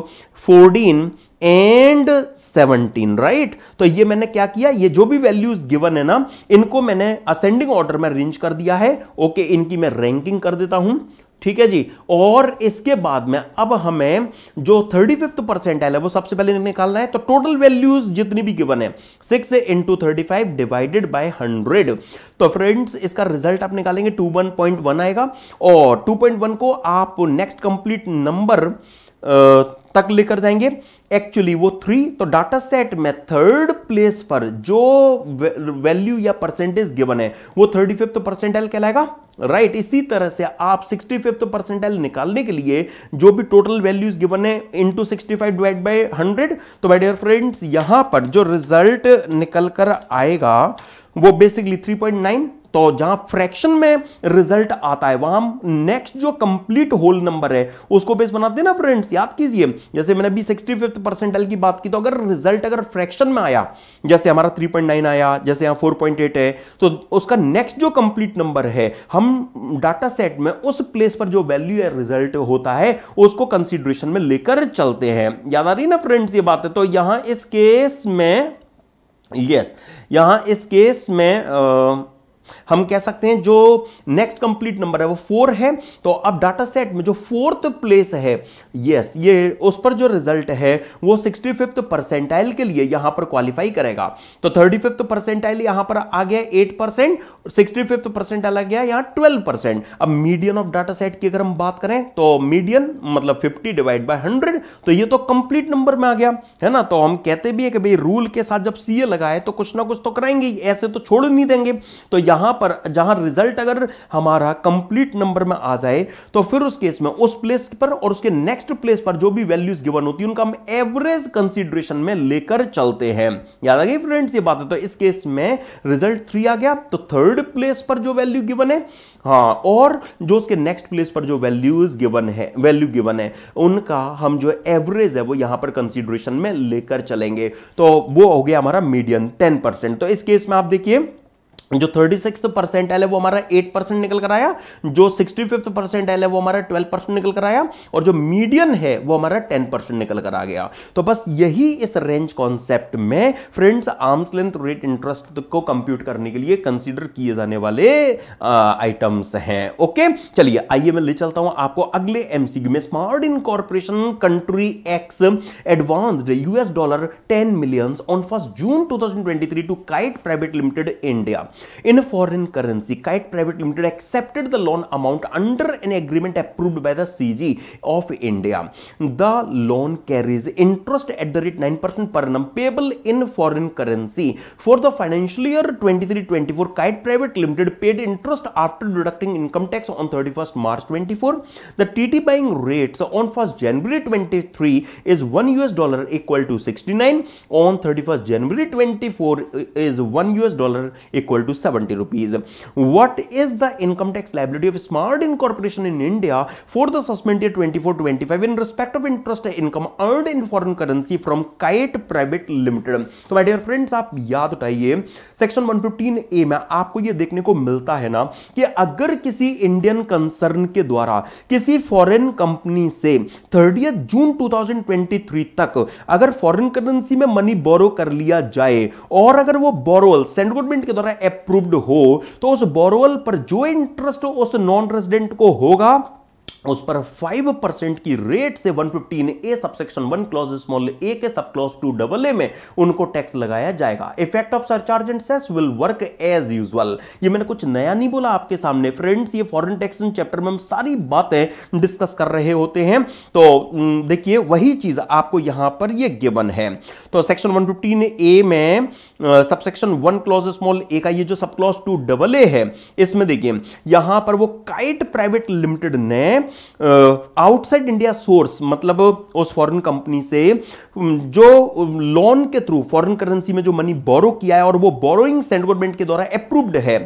fourteen and seventeen right तो ये मैंने क्या किया ये जो भी वैल्यूज गिवन है ना इनको मैंने असेंडिंग ऑर्डर में अरेंज कर दिया है ओके okay, इनकी मैं रैंकिंग कर देता हूं ठीक है जी और इसके बाद में अब हमें जो थर्टी फिफ्थ परसेंटाइल है वो सबसे पहले निकालना है तो टोटल वैल्यूज जितनी भी गिवन है six into thirty five divided by hundred तो फ्रेंड्स इसका रिजल्ट आप निकालेंगे टू वन पॉइंट वन आएगा और टू पॉइंट वन को आप नेक्स्ट कंप्लीट नंबर तक लेकर जाएंगे एक्चुअली वो थ्री तो डाटा सेट में थर्ड प्लेस पर जो वैल्यू या परसेंटेज गिवन है वो थर्टी फिफ्थ परसेंटाइल कहलाएगा राइट right, इसी तरह से आप सिक्सटी फिफ्थ परसेंटाइल निकालने के लिए जो भी टोटल वैल्यूज गिवन है इनटू 65 डिवाइड बाई हंड्रेड तो माई डियर फ्रेंड्स यहां पर जो रिजल्ट निकल कर आएगा वो बेसिकली 3.9 तो जहां फ्रैक्शन में रिजल्ट आता है वहां नेक्स्ट जो कंप्लीट होल नंबर है उसको बेस बनाते हैं ना फ्रेंड्स याद कीजिए जैसे मैंने अभी सिक्सटी फिफ्थ परसेंटाइल की बात की तो अगर रिजल्ट अगर फ्रैक्शन में आया जैसे हमारा थ्री पॉइंट नाइन आया जैसे यहां फोर पॉइंट एट है तो उसका नेक्स्ट जो कंप्लीट नंबर है हम डाटा सेट में उस प्लेस पर जो वैल्यू है रिजल्ट होता है उसको कंसिडरेशन में लेकर चलते हैं याद आ रही ना फ्रेंड्स ये बात है तो यहां इस केस में यस yes, यहां इस केस में आ, हम कह सकते हैं जो नेक्स्ट कंप्लीट नंबर है वो फोर है तो अब डाटा सेट में जो फोर्थ प्लेस है यस ये उस पर जो रिजल्ट है वो सिक्सटी फिफ्थ परसेंटाइल के लिए यहां पर क्वालिफाई करेगा तो थर्टी फिफ्थ परसेंटाइल यहां पर आ गया eight percent sixty fifth percentile आ गया यहाँ ट्वेल्व परसेंट अब मीडियन ऑफ डाटा सेट की अगर हम बात करें तो मीडियन मतलब फिफ्टी डिवाइड बाई हंड्रेड तो ये तो कंप्लीट नंबर में आ गया है ना तो हम कहते भी है कि भाई रूल के साथ जब सीए लगाए तो कुछ ना कुछ तो कराएंगे ऐसे तो छोड़ नहीं देंगे तो यहां पर जहां रिजल्ट अगर हमारा कंप्लीट नंबर में आ जाए तो फिर उस केस में उस प्लेस पर और उसके नेक्स्ट प्लेस पर जो भी वैल्यूज गिवन होती है उनका हम एवरेज कंसिडरेशन में लेकर चलते हैं याद आ गई फ्रेंड्स ये बात है तो इस केस में रिजल्ट थ्री आ गया तो थर्ड प्लेस पर जो वैल्यू गिवन है हाँ और जो उसके नेक्स्ट प्लेस पर जो वैल्यूज गिवन है वैल्यू गिवन है उनका हम जो एवरेज है वो यहां पर कंसिडरेशन में लेकर चलेंगे तो वो हो गया हमारा मीडियम टेन परसेंट तो इस केस में आप देखिए जो 36th परसेंटाइल है वो हमारा 8 परसेंट निकल कर आया जो 65th परसेंटाइल है वो हमारा 12 परसेंट निकल कर आया और जो मीडियन है वो हमारा 10 परसेंट निकल कर आ गया तो बस यही इस रेंज कॉन्सेप्ट में friends arm's length rate interest को कंप्यूट करने के लिए कंसीडर किए जाने वाले आइटम्स हैं ओके चलिए आइए मैं ले चलता हूं आपको अगले एमसीक्यू में Smart Incorporation country X advanced US dollar ten millions on first June 2023 to Kite private limited India in a foreign currency, Kite Private Limited accepted the loan amount under an agreement approved by the CG of India. The loan carries interest at the rate 9% per annum payable in foreign currency. For the financial year 23-24, Kite Private Limited paid interest after deducting income tax on 31st March 24. The TT buying rates on 1st January 23 is 1 US dollar equal to 69. On 31st January 24 is 1 US dollar equal to seventy rupees what is the income tax liability of Smart Incorporation in India for the suspended twenty four twenty five in respect of interest income earned in foreign currency from Kite private limited तो my dear friends आप याद उठाइए section one fifteen A में आपको यह देखने को मिलता है ना कि अगर किसी इंडियन कंसर्न के द्वारा किसी फॉरेन कंपनी से थर्टी जून 2023 तक अगर फॉरेन करेंसी में मनी बोरो कर लिया जाए और अगर वो बोरोल सेंट्रल गवर्नमेंट के द्वारा अप्रूव्ड हो तो उस बोरोवल पर जो इंटरेस्ट उस नॉन रेजिडेंट को होगा उस पर 5 परसेंट की रेट से 115 A subsection 1 clause small a के sub clause to double A में उनको टैक्स लगाया जाएगा effect of surcharge and cess will work as usual ये मैंने कुछ नया नहीं बोला आपके सामने फ्रेंड्स ये फॉरेन टैक्स चैप्टर में हम सारी बातें डिस्कस कर रहे होते हैं तो देखिए वही चीज आपको यहां पर ये गिवन है तो सेक्शन वन ए में subsection one clause small a का ये जो sub clause to double A है इसमें देखिए यहां पर वो काइट प्राइवेट लिमिटेड ने आउटसाइड इंडिया सोर्स मतलब उस फॉरेन कंपनी से जो लोन के थ्रू फॉरेन करेंसी में जो मनी बोरो किया है और वो बोरोइंग सेंट्रल गवर्नमेंट के द्वारा अप्रूव्ड है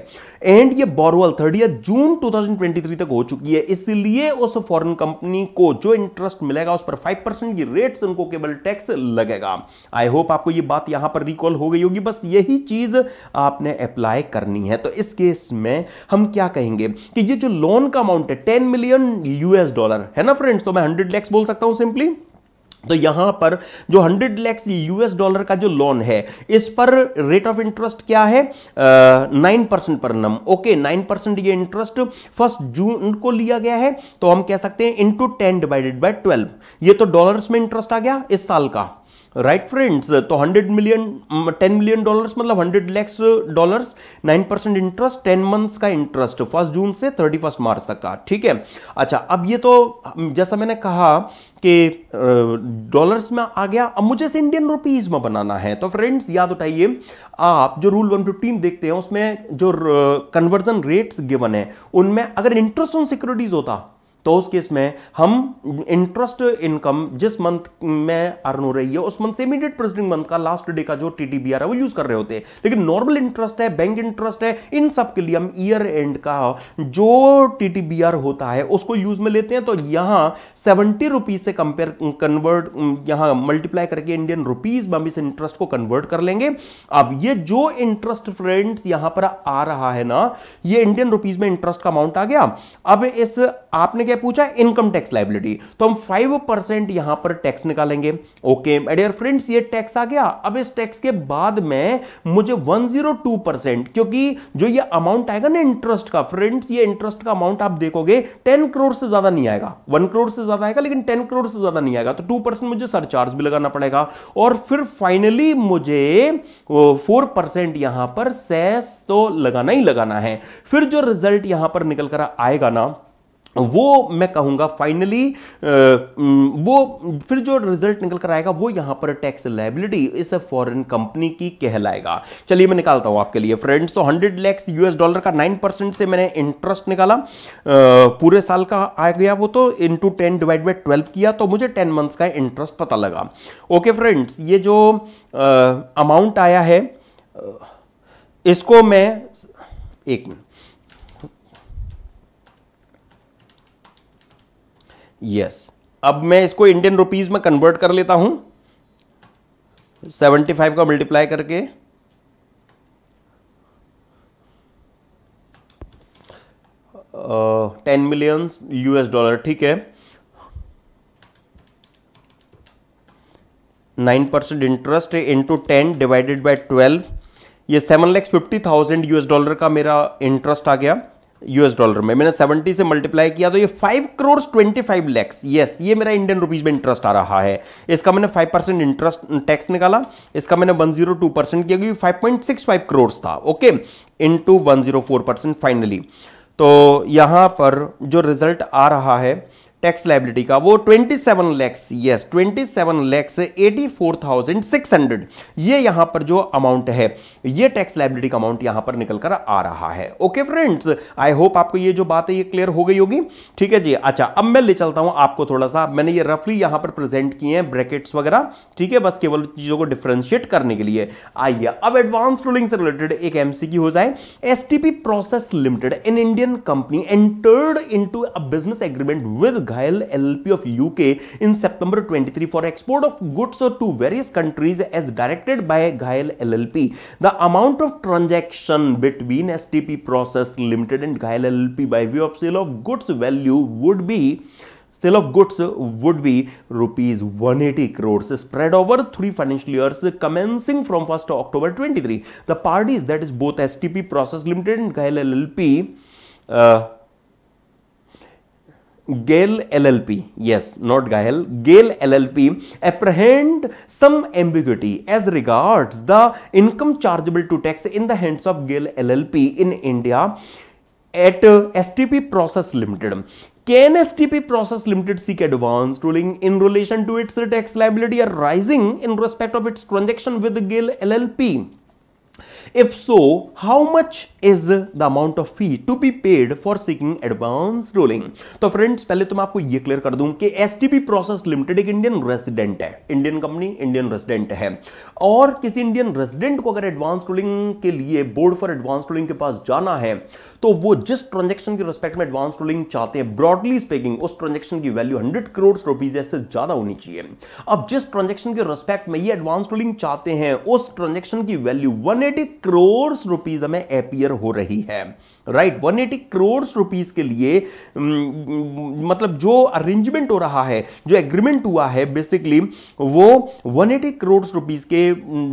एंड ये बोरोअल थर्ड ईयर जून 2023 तक हो चुकी है इसलिए उस फॉरेन कंपनी को जो इंटरेस्ट मिलेगा उस पर फाइव की रेट उनको केवल टैक्स लगेगा आई होप आपको ये बात यहां पर रिकॉल हो गई होगी बस यही चीज आपने अप्लाई करनी है तो इस केस में हम क्या कहेंगे कि ये जो लोन का अमाउंट है टेन मिलियन यूएस डॉलर है ना फ्रेंड्स तो मैं हंड्रेड लैक्स बोल सकता हूं सिंपली तो यहां पर जो 100 लैक्स यूएस डॉलर का जो लोन है इस पर रेट ऑफ इंटरेस्ट क्या है नाइन परसेंट पर नम ओके नाइन परसेंट ये इंटरेस्ट फर्स्ट जून को लिया गया है तो हम कह सकते हैं into ten divided by twelve ये तो डॉलर्स में इंटरेस्ट आ गया इस साल का राइट right फ्रेंड्स तो 100 मिलियन 10 मिलियन डॉलर्स मतलब 100 lakhs dollars 9 percent interest 10 months का इंटरेस्ट फर्स्ट जून से थर्टी फर्स्ट मार्च तक का ठीक है अच्छा अब ये तो जैसा मैंने कहा कि डॉलर्स uh, में आ गया अब मुझे इसे इंडियन रुपीज में बनाना है तो फ्रेंड्स याद उठाइए आप जो रूल 115 देखते हैं उसमें जो कन्वर्जन रेट्स गिवन है उनमें अगर इंटरेस्ट ऑन सिक्योरिटीज होता तो उस केस में हम इंटरेस्ट इनकम जिस मंथ में अर्न हो रही है उस मंथ से इमीडिएट प्रेसिडेंट मंथ का लास्ट डे का जो टी है वो यूज कर रहे होते हैं लेकिन नॉर्मल इंटरेस्ट है बैंक इंटरेस्ट है इन सब के लिए हम ईयर एंड का जो टी होता है उसको यूज में लेते हैं तो यहां सेवेंटी रुपीज से कंपेयर कन्वर्ट यहां मल्टीप्लाई करके इंडियन रुपीज में हम इस इंटरेस्ट को कन्वर्ट कर लेंगे अब ये जो इंटरेस्ट फ्रेंड्स यहां पर आ रहा है ना ये इंडियन रुपीज में इंटरेस्ट का अमाउंट आ गया अब इस आपने क्या पूछा है इनकम टैक्स लाइबिलिटी तो हम फाइव परसेंट यहां पर टैक्स निकालेंगे ओके डियर फ्रेंड्स ये टैक्स आ गया अब इस टैक्स के बाद में मुझे वन जीरो टू परसेंट क्योंकि जो ये अमाउंट आएगा ना इंटरेस्ट का फ्रेंड्स ये इंटरेस्ट का अमाउंट आप देखोगे टेन करोड़ से ज्यादा नहीं आएगा वन करोड़ से ज्यादा आएगा लेकिन टेन करोड़ से ज्यादा नहीं आएगा तो टू मुझे सरचार्ज भी लगाना पड़ेगा और फिर फाइनली मुझे फोर परसेंट यहां पर सेस तो लगाना ही लगाना है फिर जो रिजल्ट यहां पर निकल कर आएगा ना वो मैं कहूँगा फाइनली वो फिर जो रिजल्ट निकल कर आएगा वो यहाँ पर टैक्स लाइबिलिटी इस फॉरेन कंपनी की कहलाएगा चलिए मैं निकालता हूँ आपके लिए फ्रेंड्स तो 100 लैक्स यूएस डॉलर का 9 परसेंट से मैंने इंटरेस्ट निकाला पूरे साल का आ गया वो तो into ten divide by twelve किया तो मुझे टेन मंथ्स का इंटरेस्ट पता लगा ओके फ्रेंड्स ये जो अमाउंट आया है इसको मैं एक मिनट यस अब मैं इसको इंडियन रुपीज में कन्वर्ट कर लेता हूं सेवेंटी फाइव का मल्टीप्लाई करके टेन मिलियंस यूएस डॉलर ठीक है nine percent interest into ten divided by twelve ये seven lakhs fifty thousand US dollar का मेरा इंटरेस्ट आ गया यूएस डॉलर में मैंने 70 से मल्टीप्लाई किया तो ये 5 करोड़ 25 लैक्स यस ये मेरा इंडियन रुपीज में इंटरेस्ट आ रहा है इसका मैंने 5 परसेंट इंटरेस्ट टैक्स निकाला इसका मैंने 102 परसेंट किया क्योंकि 5.65 करोड़ था okay zero four percent finally तो यहां पर जो रिजल्ट आ रहा है टैक्स लाइबिलिटी का वो 27 seven lakhs yes twenty seven lakhs eighty four thousand six hundred ये यहां पर जो अमाउंट है ये टैक्स लाइबिलिटी का अमाउंट यहां पर निकल कर आ रहा है ओके फ्रेंड्स आई होप आपको ये जो बात है ये क्लियर हो गई होगी ठीक है जी अच्छा अब मैं ले चलता हूं आपको थोड़ा सा मैंने ये रफली यहां पर प्रेजेंट किए हैं ब्रैकेट्स वगैरह ठीक है बस केवल चीजों को डिफ्रेंशिएट करने के लिए आइए अब एडवांस रूलिंग से रिलेटेड एक एमसीक्यू हो जाए STP process limited an Indian company entered in a business agreement with Ghail LLP of UK in September 23 for export of goods to various countries as directed by Ghail LLP. The amount of transaction between STP Process Limited and Ghail LLP by way of sale of goods value would be sale of goods would be rupees 180 crores spread over three financial years commencing from 1st October 23. The parties that is both STP Process Limited and Ghail LLP uh, Gale LLP, yes, not Gael, Gale LLP apprehend some ambiguity as regards the income chargeable to tax in the hands of Gale LLP in India at uh, STP Process Limited. Can STP Process Limited seek advance ruling in relation to its tax liability arising in respect of its transaction with Gale LLP? If so, how much is the amount of fee to be paid for seeking advance ruling तो friends पहले तो मैं आपको ये clear कर दूं कि S process limited एक इंडियन रेसिडेंट है इंडियन कंपनी इंडियन रेसिडेंट है और किसी इंडियन रेसिडेंट को अगर एडवांस रोलिंग के लिए बोर्ड फॉर एडवांस रोलिंग के पास जाना है तो वो जिस ट्रांजेक्शन के रिस्पेक्ट में एडवांस रोलिंग चाहते हैं ब्रॉडली स्पीकिंग उस ट्रांजेक्शन की वैल्यू हंड्रेड करोड़ रुपीज से ज्यादा होनी चाहिए अब जिस ट्रांजेक्शन के रिस्पेक्ट में ये एडवांस रोलिंग चाहते हैं उस ट्रांजेक्शन की वैल्यू वन करोड़ रुपीज हमें अपियर हो रही है राइट right? 180 करोड़ रुपीज के लिए मतलब जो अरेंजमेंट हो रहा है जो एग्रीमेंट हुआ है बेसिकली वो 180 करोड़ रुपीज के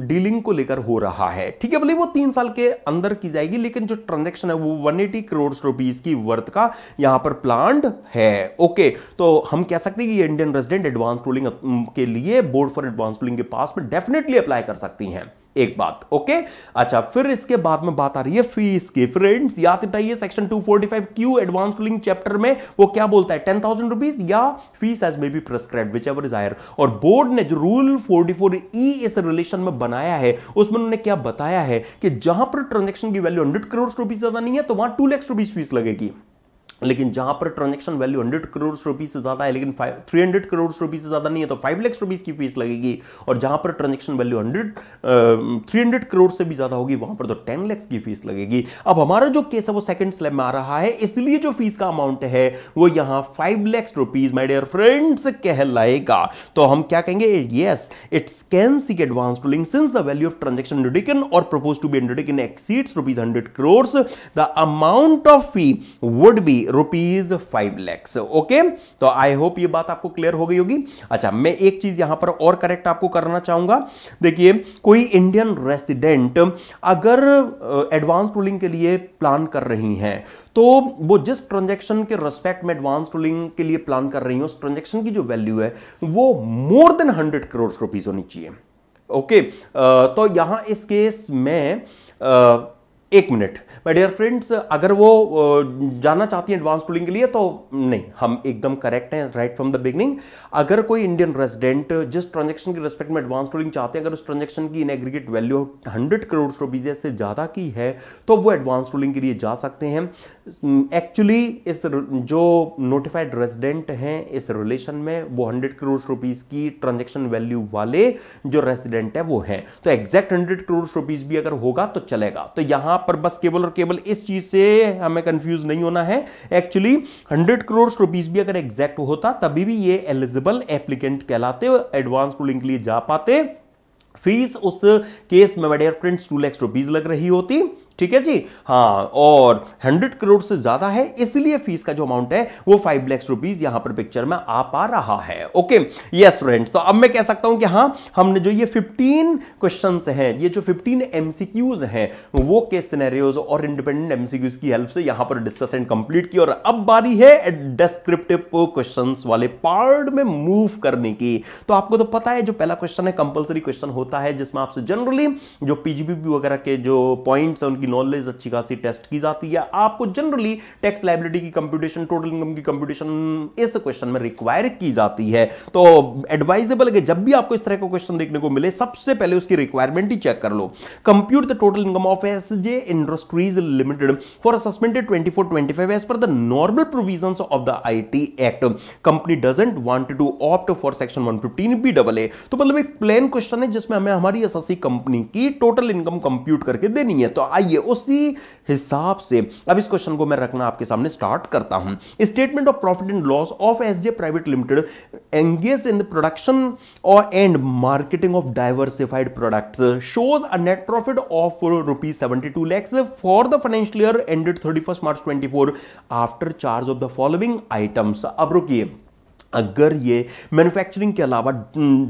डीलिंग को लेकर हो रहा है ठीक है बोले वो तीन साल के अंदर की जाएगी लेकिन जो ट्रांजेक्शन है वो 180 करोड़ रुपीज की वर्थ का यहां पर प्लांट है ओके तो हम कह सकते हैं कि इंडियन रेजिडेंट एडवांस रूलिंग के लिए बोर्ड फॉर एडवांस रूलिंग के पास में डेफिनेटली अप्लाई कर सकती हैं एक बात ओके अच्छा फिर इसके बाद में बात आ रही है फीस की फ्रेंड्स याद दिटाइए section 245 Q advance ruling chapter में वो क्या बोलता है टेन थाउजेंड रुपीज या fees as may be prescribe which ever is higher और बोर्ड ने जो रूल 44 ई इस रिलेशन में बनाया है उसमें उन्होंने क्या बताया है कि जहां पर ट्रांजेक्शन की वैल्यू हंड्रेड करोड़ रुपीज ज्यादा नहीं है तो वहां टू लैक्स रुपीज फीस लगेगी लेकिन जहां पर transaction value hundred crore rupees से ज्यादा है लेकिन थ्री हंड्रेड करोड़ रुपीज से ज्यादा नहीं है तो फाइव लैक्स रुपीज की फीस लगेगी और जहां पर transaction value hundred three hundred crore से भी ज्यादा होगी वहां पर तो टेन लैक्स की फीस लगेगी अब हमारा जो केस है वो सेकंड स्लैब में आ रहा है इसलिए जो फीस का अमाउंट है वो यहां five lakhs rupees my dear friends कहलाएगा तो हम क्या कहेंगे yes it's can see advance ruling since the value of transaction undertaken or propose to be undertaken exceeds rupees hundred crore the amount of fee would be rupees five lakhs okay तो I hope ये बात आपको clear हो गई होगी अच्छा मैं एक चीज यहां पर और करेक्ट आपको करना चाहूंगा देखिए कोई इंडियन रेसिडेंट अगर एडवांस रूलिंग के लिए प्लान कर रही हैं तो वो जिस ट्रांजेक्शन के रेस्पेक्ट में एडवांस रूलिंग के लिए प्लान कर रही हैं उस ट्रांजेक्शन की जो वैल्यू है वो more than hundred crore rupees होनी चाहिए ओके okay, तो यहां इस केस में एक मिनट माय डियर फ्रेंड्स अगर वो जाना चाहती हैं एडवांस स्कूलिंग के लिए तो नहीं हम एकदम करेक्ट हैं राइट फ्रॉम द बिगनिंग अगर कोई इंडियन रेजिडेंट जिस ट्रांजेक्शन के रिस्पेक्ट में एडवांस स्कूलिंग चाहते हैं अगर उस ट्रांजेक्शन की in aggregate value hundred crore rupees से ज़्यादा की है तो वो एडवांस स्कूलिंग के लिए जा सकते हैं एक्चुअली hmm, इस जो नोटिफाइड रेजिडेंट हैं इस रिलेशन में वो हंड्रेड करोड़ रुपीज़ की ट्रांजेक्शन वैल्यू वाले जो रेजिडेंट है वो है तो एग्जैक्ट हंड्रेड करोड़ रुपीज़ भी अगर होगा तो चलेगा तो यहाँ पर बस केवल और केवल इस चीज से हमें कंफ्यूज नहीं होना है एक्चुअली हंड्रेड करोड़ रुपीज भी अगर एग्जैक्ट होता तभी भी ये एलिजिबल एप्लीकेंट कहलाते एडवांस रूलिंग के लिए जा पाते फीस उस केस में मेडियर टू लैक्स रुपीज लग रही होती ठीक है जी हाँ और हंड्रेड करोड़ से ज्यादा है इसलिए फीस का जो अमाउंट है वो फाइव लैक्स रुपीज यहां पर पिक्चर में आ पा रहा है ओके यस फ्रेंड्स तो अब मैं कह सकता हूं कि हाँ हमने जो ये फिफ्टीन क्वेश्चन हैं ये जो फिफ्टीन एमसीक्यूज हैं वो के सिनेरियोज और इंडिपेंडेंट एमसीक्यूज की हेल्प से यहां पर एंड कंप्लीट की और अब बारी है डिस्क्रिप्टिव क्वेश्चन वाले पार्ट में मूव करने की तो आपको तो पता है जो पहला क्वेश्चन है कंपल्सरी क्वेश्चन होता है जिसमें आपसे जनरली जो पीजीबीपी वगैरह के जो पॉइंट्स है उनकी की नॉलेज अच्छी खासी टेस्ट की जाती है आपको जनरली टैक्स लाइबिलिटी की कंप्यूटेशन टोटल इनकम की कंप्यूटेशन इस क्वेश्चन में रिक्वायर की जाती है तो एडवाइजेबल है जब भी आपको इस तरह का क्वेश्चन देखने को मिले सबसे पहले उसकी रिक्वायरमेंट ही चेक कर लो compute the total income of S J industries limited for suspended twenty four twenty five as per the normal provision of the I T act company doesn't want to opt for section one fifteen B double A तो मतलब एक plain question है जिसमें हमें हमारी S company की total income compute करके देनी है तो आइए चाहिए उसी हिसाब से अब इस क्वेश्चन को मैं रखना आपके सामने स्टार्ट करता हूं statement of profit and loss of S J private limited engage in the production और and marketing of diversified products shows a net profit of rupees seventy two lakhs for the financial year ended thirty first March twenty four after charge of the following items अब रुकी अगर ये manufacturing के अलावा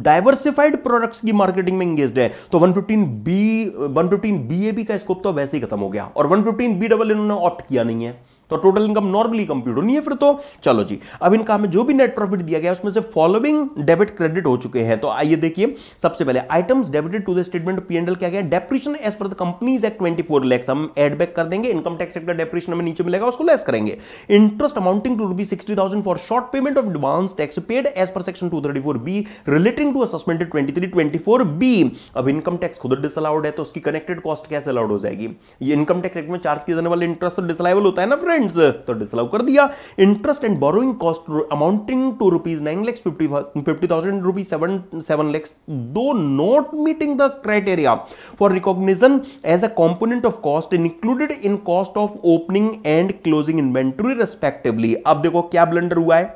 diversified products की marketing में engage है तो 115 बी 115 बीएबी का स्कोप तो वैसे ही खत्म हो गया और 115 बी डबल इन्होंने ऑप्ट किया नहीं है तो टोटल इनकम नॉर्मली कंप्यूट होनी है फिर तो चलो जी अब इनका हमें जो भी नेट प्रॉफिट दिया गया उसमें से फॉलोइंग डेबिट क्रेडिट हो चुके हैं तो आइए देखिए सबसे पहले items debited to the statement PNL क्या गया depreciation as per the companies act twenty four lakhs हम एड बैक कर देंगे इनकम टैक्स एक्ट का डेप्रिशन हमें नीचे मिलेगा उसको लेस करेंगे interest amounting to rupee sixty thousand for short payment of advance tax paid as per section two thirty four B relating to assessment twenty three twenty four B अब income tax खुद disallowed है तो उसकी connected cost कैसे allowed हो जाएगी ये income tax act में चार्ज किए जाने वाले इंटरेस्ट तो डिसलाइबल होता है ना फ्रेंड डिविडेंड्स uh, तो डिसलाउ कर दिया interest and borrowing cost amounting to rupees nine lakhs fifty fifty thousand rupees seven seven lakhs though not meeting the criteria for recognition as a component of cost included in cost of opening and closing inventory respectively अब देखो क्या blunder हुआ है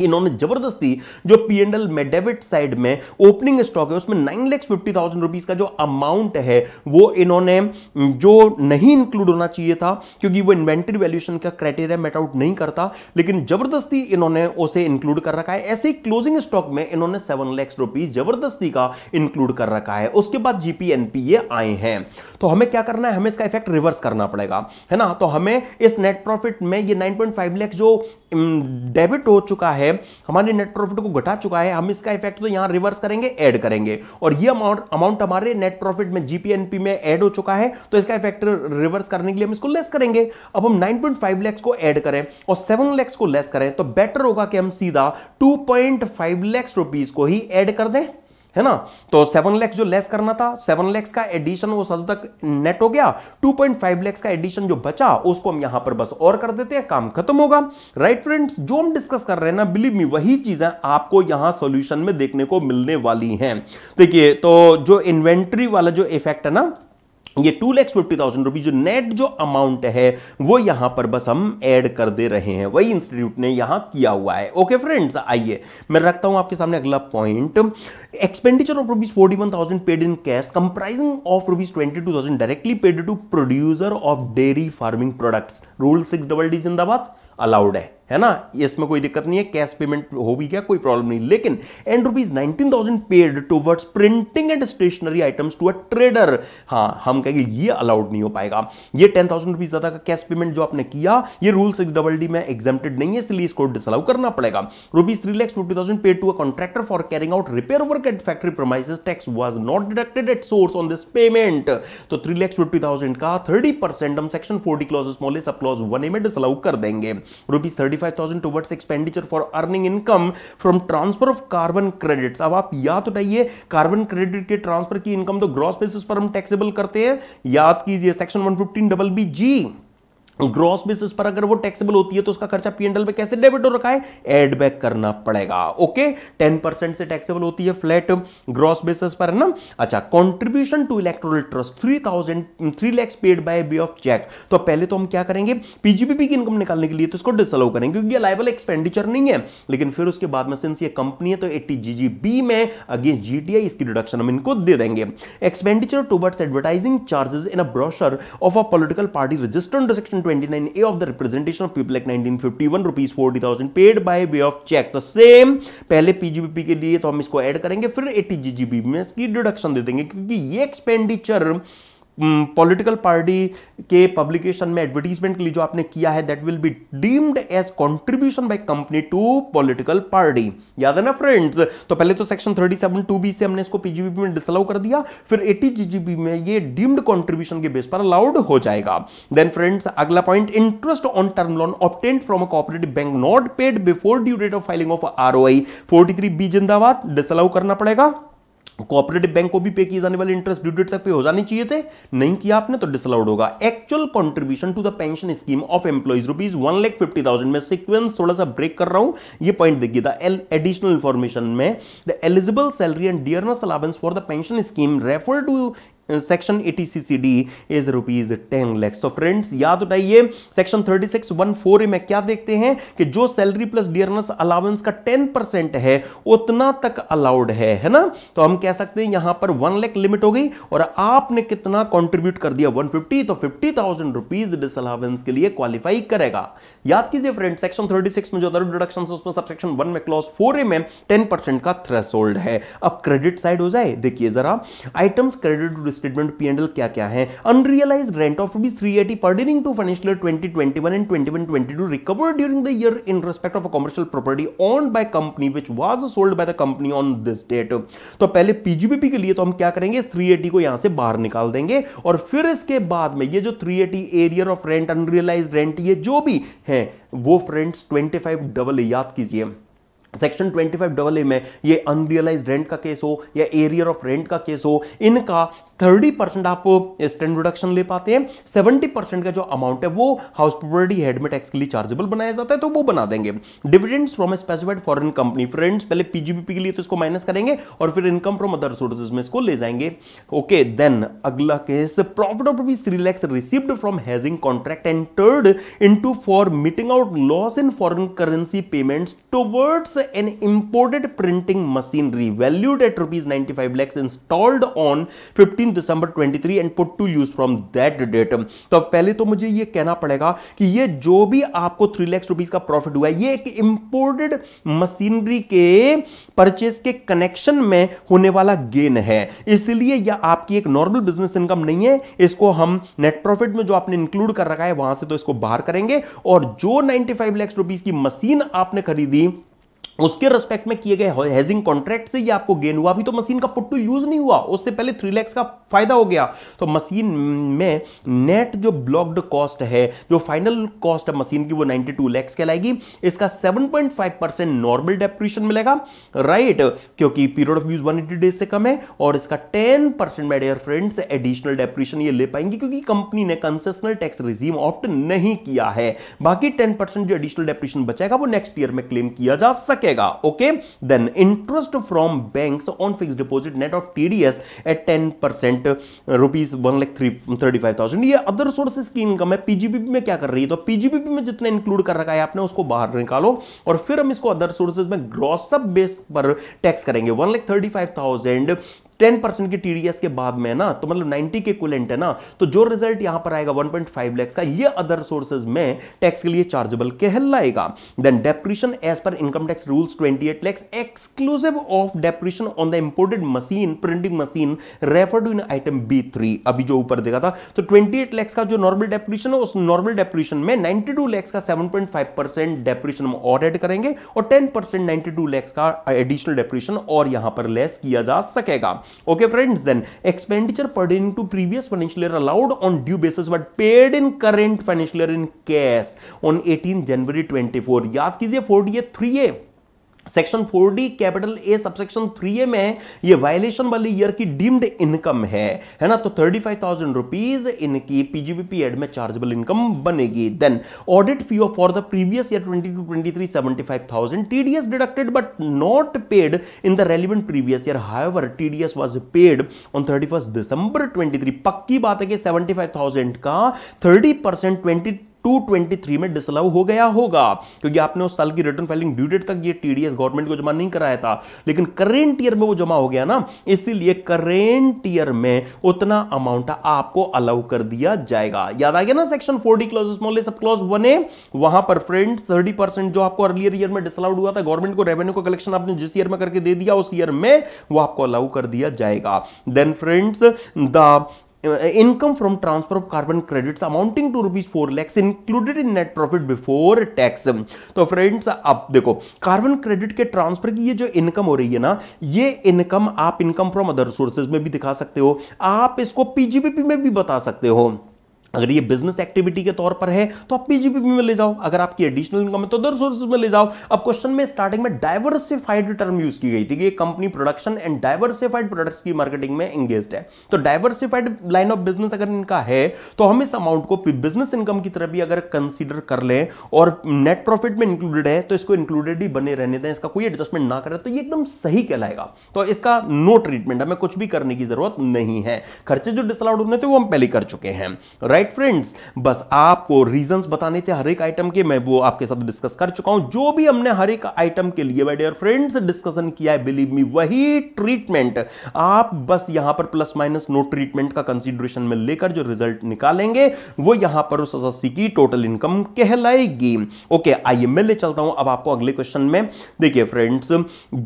इन्होंने जबरदस्ती जो P and L में debit side में ओपनिंग स्टॉक है उसमें nine lakhs fifty thousand rupees का जो अमाउंट है वो इन्होंने जो नहीं इंक्लूड होना चाहिए था क्योंकि वो इन्वेंटरी वैल्यूएशन का क्राइटेरिया मेट आउट नहीं करता लेकिन जबरदस्ती इन्होंने उसे इंक्लूड कर रखा है ऐसे ही क्लोजिंग स्टॉक में इन्होंने सेवन लैक्स रुपीज जबरदस्ती का इंक्लूड कर रखा है उसके बाद जीपीएनपीए आए हैं तो हमें क्या करना है हमें इसका इफेक्ट रिवर्स करना पड़ेगा है ना तो हमें इस नेट प्रॉफिट में ये फाइव लैक्स जो डेबिट हो चुका है हमारे नेट प्रॉफिट को घटा चुका है हम इसका इफेक्ट तो यहां रिवर्स करेंगे ऐड करेंगे और ये अमाउंट अमाउंट हमारे नेट प्रॉफिट में जीपीएनपी में ऐड हो चुका है तो इसका इफेक्ट रिवर्स करने के लिए हम इसको लेस करेंगे अब हम 9.5 लाख को ऐड करें और 7 लाख को लेस करें तो बेटर होगा कि हम सीधा 2.5 लाख रुपीज को ही ऐड कर दें है ना तो सेवन लैक्स जो लेस करना था सेवन लैक्स का एडिशन वो सदर तक नेट हो गया टू पॉइंट फाइव लैक्स का एडिशन जो बचा उसको हम यहां पर बस और कर देते हैं काम खत्म होगा राइट फ्रेंड्स जो हम डिस्कस कर रहे हैं ना बिलीव मी वही चीजें आपको यहां सोल्यूशन में देखने को मिलने वाली हैं देखिए तो जो इन्वेंट्री वाला जो इफेक्ट है ना ये two lakhs fifty thousand rupees net जो अमाउंट है वो यहां पर बस हम ऐड कर दे रहे हैं वही इंस्टीट्यूट ने यहां किया हुआ है ओके फ्रेंड्स आइए मैं रखता हूं आपके सामने अगला point expenditure of rupees forty one thousand paid in cash comprising of rupees twenty two thousand directly paid to producer of dairy farming products rule six double D जिंदाबाद अलाउड है है ना इसमें कोई दिक्कत नहीं है कैश पेमेंट हो भी गया कोई प्रॉब्लम नहीं लेकिन and rupees nineteen thousand paid towards printing and stationery items to a trader हाँ हम कहेंगे ये अलाउड नहीं हो पाएगा ये टेन थाउजेंड रुपीज ज्यादा का कैश पेमेंट जो आपने किया ये रूल सिक्स डबल डी में एग्जेप्टेड नहीं है इसलिए इसको डिसअलाउ करना पड़ेगा rupees three lakhs fifty thousand paid to a contractor for carrying out repair work at factory premises tax was not deducted at source on this payment तो three lakhs fifty thousand का thirty percent हम section forty clause small sub clause one A में disallow कर देंगे rupees thirty 35,000 towards expenditure for earning income from transfer of carbon credits अब आप याद उठाइए कार्बन क्रेडिट के ट्रांसफर की इनकम तो ग्रॉस बेसिस पर हम टैक्सेबल करते हैं याद कीजिए section 115 double B G gross basis पर अगर वो टैक्सेबल होती है तो उसका खर्चा पीएनडल में कैसे डेबिट हो रखा है एड बैक करना पड़ेगा ओके टेन परसेंट से टैक्सेबल होती है फ्लैट ग्रॉस बेसिस पर है ना अच्छा contribution to electoral trust three thousand three lakhs paid by be of cheque तो पहले तो हम क्या करेंगे पीजीबीपी की इनकम निकालने के लिए तो इसको डिसअलाउ करेंगे क्योंकि लाइबल एक्सपेंडिचर नहीं है लेकिन फिर उसके बाद में सिंस ये कंपनी है तो एट्टी जीजीबी में अगेंस्ट जीटीआई इसकी डिडक्शन हम इनको दे देंगे expenditure towards advertising charges in a brochure of a political party registered section 29A of the representation of people act 1951 rupees 40,000 paid by way of cheque तो same पहले PGBP के लिए तो हम इसको ऐड करेंगे फिर एटी एटीजीजीबी में इसकी डिडक्शन दे देंगे क्योंकि ये एक्सपेंडिचर पॉलिटिकल पार्टी के पब्लिकेशन में एडवर्टीजमेंट के लिए जो आपने किया है that will be deemed as contribution by company to political party याद है ना फ्रेंड्स तो पहले तो section thirty seven two B से हमने इसको पीजीबी में डिसअलाउ कर दिया फिर जी जीजीबी में ये डीम्ड कंट्रीब्यूशन के बेस पर अलाउड हो जाएगा देन फ्रेंड्स अगला point interest on term loan obtained from a cooperative bank not paid before due date of filing of ROI three B जिंदाबाद डिसअलाउ करना पड़ेगा कोऑपरेटिव बैंक को भी पे किए जाने वाले इंटरेस्ट ड्यू डेट तक पे हो जाने चाहिए थे नहीं किया आपने तो डिसअलाउड होगा actual contribution to the pension scheme of employees rupees one lakh fifty thousand में सिक्वेंस थोड़ा सा ब्रेक कर रहा हूं ये पॉइंट देखिए एल एडिशनल इन्फॉर्मेशन में the eligible salary and dearness allowance for the pension scheme refer to section eighty C C D is rupees ten lakhs तो फ्रेंड्स याद उठाइए section thirty six one four में क्या देखते हैं कि जो सैलरी प्लस डियरनेस अलाउंस का टेन परसेंट है उतना तक अलाउड है है ना तो हम कह सकते हैं यहां पर वन लैख लिमिट हो गई और आपने कितना कॉन्ट्रीब्यूट कर दिया वन फिफ्टी तो fifty thousand rupees disallowance के लिए क्वालिफाई करेगा याद कीजिए फ्रेंड सेक्शन थर्टी सिक्स में जो अदर डिडक्शन उसमें सबसेक्शन वन में क्लॉज फोर में टेन परसेंट का थ्रेस है अब क्रेडिट साइड हो जाए देखिए जरा items credit statement P and क्या क्या है unrealised rent of rupees three eighty pertaining to financial twenty twenty one and twenty one twenty two recover during the year in respect of a commercial property owned by company which was sold by the company on this date तो पहले PGBP के लिए तो हम क्या करेंगे इस eighty को यहां से बाहर निकाल देंगे और फिर इसके बाद में ये जो three eighty arrear of rent unrealised rent ये जो भी है वो फ्रेंड्स ट्वेंटी फाइव डबल याद कीजिए सेक्शन 25 डबल ए में ये अनरियलाइज रेंट का केस हो या एरियर ऑफ रेंट का केस हो इनका 30 परसेंट आप स्टैंड रिडक्शन ले पाते हैं 70 परसेंट का जो अमाउंट है वो हाउस प्रॉपर्टी हेड में टैक्स के लिए चार्जेबल बनाया जाता है तो वो बना देंगे dividends from specified foreign company friends पहले पीजीबीपी के लिए तो इसको माइनस करेंगे और फिर इनकम फ्रॉम अदर सोर्सेज में इसको ले जाएंगे ओके देन अगला case profit of rupees three lakhs received from hedging contract entered in for meeting out loss in foreign currency payment towards an imported printing machinery valued at rupees 95 lakhs installed on 15 December 23 and put to use from that date तो अब पहले तो मुझे ये कहना पड़ेगा कि ये जो भी आपको थ्री लैक्स रुपीज का प्रॉफिट हुआ है ये एक इंपोर्टेड मशीनरी के परचेस के कनेक्शन में होने वाला गेन है इसलिए यह आपकी एक नॉर्मल बिजनेस इनकम नहीं है इसको हम नेट प्रॉफिट में जो आपने इंक्लूड कर रखा है वहां से तो इसको बाहर करेंगे और जो 95 लाख रुपीस की मशीन आपने खरीदी उसके रेस्पेक्ट में किए गए हेजिंग कॉन्ट्रैक्ट से ही आपको गेन हुआ अभी तो मशीन का पुट टू यूज नहीं हुआ उससे पहले थ्री लैक्स का फायदा हो गया तो मशीन में नेट जो ब्लॉक्ड कॉस्ट है जो फाइनल कॉस्ट है मशीन की वो 92 टू लैक्स कहलाएगी इसका 7.5 परसेंट नॉर्मल डेप्रिशन मिलेगा राइट क्योंकि पीरियड ऑफ यूज 180 डेज से कम है और इसका ten percent my dear friends additional depreciation ये ले पाएंगे क्योंकि कंपनी ने कंसेशनल टैक्स रिजीम ऑप्ट नहीं किया है बाकी टेन जो एडिशनल डेप्रिशन बचेगा वो नेक्स्ट ईयर में क्लेम किया जा सकता रखेगा okay then interest from bank on fix deposit net of TDS at ten percent rupees one lakh three thirty five thousand ये अदर सोर्सेस की इनकम है पीजीबीपी में क्या कर रही है तो पीजीबीपी में जितना इंक्लूड कर रखा है आपने उसको बाहर निकालो और फिर हम इसको अदर सोर्सेज में ग्रॉसअप बेस पर टैक्स करेंगे one lakh thirty five thousand 10% की टीडीएस के बाद में ना तो मतलब 90 के कुलेंट है ना तो जो रिजल्ट यहां पर आएगा 1.5 लाख का ये अदर सोर्सेज में टैक्स के लिए चार्जेबल कहलाएगा then depreciation as per income tax rules 28 lakh exclusive of depreciation on the imported machine printing machine refer to in item B three अभी जो ऊपर देखा था तो ट्वेंटी एट का जो नॉर्मल डेप्रिशन है उस नॉर्मल डेप्रिशन में नाइनटी टू का सेवन परसेंट डेप्रिशन हम और एड करेंगे और टेन परसेंट नाइनटी टू का एडिशनल डेप्रिशन और यहां पर लेस किया जा सकेगा okay friends then expenditure pertaining to previous financial year allowed on due basis but paid in current financial year in cash on 18 January 24 याद कीजिए 40 A 3 A section 4D capital A subsection 3A में ये violation वाले year की deemed income है है ना तो थर्टी फाइव थाउजेंड रुपीज इनकी पीजीबीपी एड में चार्जेबल इनकम बनेगी then audit fee of for the previous year 22 to 23 75000 TDS deducted but not paid in the relevant previous year however TDS was paid on 31 December 23 पक्की बात है कि 75000 का 30 percent twenty 223 में disallow हो गया होगा क्योंकि आपने उस साल की रिटर्न फाइलिंग ड्यू डेट तक ये टीडीएस गवर्नमेंट को जमा नहीं कराया था लेकिन करेंट ईयर में वो जमा हो गया ना इसीलिए करेंट ईयर में उतना अमाउंट आपको अलाउ कर दिया जाएगा याद आ गया ना section four D clause small sub clause one A वहां पर फ्रेंड थर्टी परसेंट जो आपको अर्लियर ईयर में डिसअलाउड हुआ था गवर्नमेंट को रेवेन्यू का कलेक्शन आपने जिस ईयर में करके दे दिया उस ईयर में वो आपको अलाउ कर दिया जाएगा then friends the Uh, income from transfer of carbon credits amounting to rupees four lakhs included in net profit before tax तो फ्रेंड्स आप देखो कार्बन क्रेडिट के ट्रांसफर की ये जो इनकम हो रही है ना ये इनकम आप इनकम फ्रॉम अदर सोर्सेज में भी दिखा सकते हो आप इसको पीजीबीपी में भी बता सकते हो अगर ये बिजनेस एक्टिविटी के तौर पर है तो आप पीजीपीपी में ले जाओ अगर आपकी एडिशनल इनकम है तो अदर सोर्सेज में ले जाओ अब क्वेश्चन में स्टार्टिंग में डाइवर्सिफाइड टर्म यूज की गई थी कि company production and diversified products की मार्केटिंग में एंगेज है तो डाइवर्सिफाइड लाइन ऑफ बिजनेस अगर इनका है तो हम इस अमाउंट को बिजनेस इनकम की तरफ भी अगर कंसिडर कर लें और नेट प्रॉफिट में इंक्लूडेड है तो इसको इंक्लूडेड ही बने रहने दें इसका कोई एडजस्टमेंट ना करें तो ये एकदम सही कहलाएगा तो इसका नो ट्रीटमेंट हमें कुछ भी करने की जरूरत नहीं है खर्चे जो डिसअलाउड होने थे वो हम पहले कर चुके हैं राइट राइट फ्रेंड्स बस आपको रीजंस बताने थे हर एक आइटम के मैं वो आपके साथ डिस्कस कर चुका हूं जो भी हमने हर एक आइटम के लिए माय डियर फ्रेंड्स डिस्कशन किया है बिलीव मी वही ट्रीटमेंट आप बस यहां पर प्लस माइनस नो ट्रीटमेंट का कंसिडरेशन में लेकर जो रिजल्ट निकालेंगे वो यहां पर उस एसएससी की टोटल इनकम कहलाएगी ओके आइए मैं ले चलता हूं अब आपको अगले क्वेश्चन में देखिए friends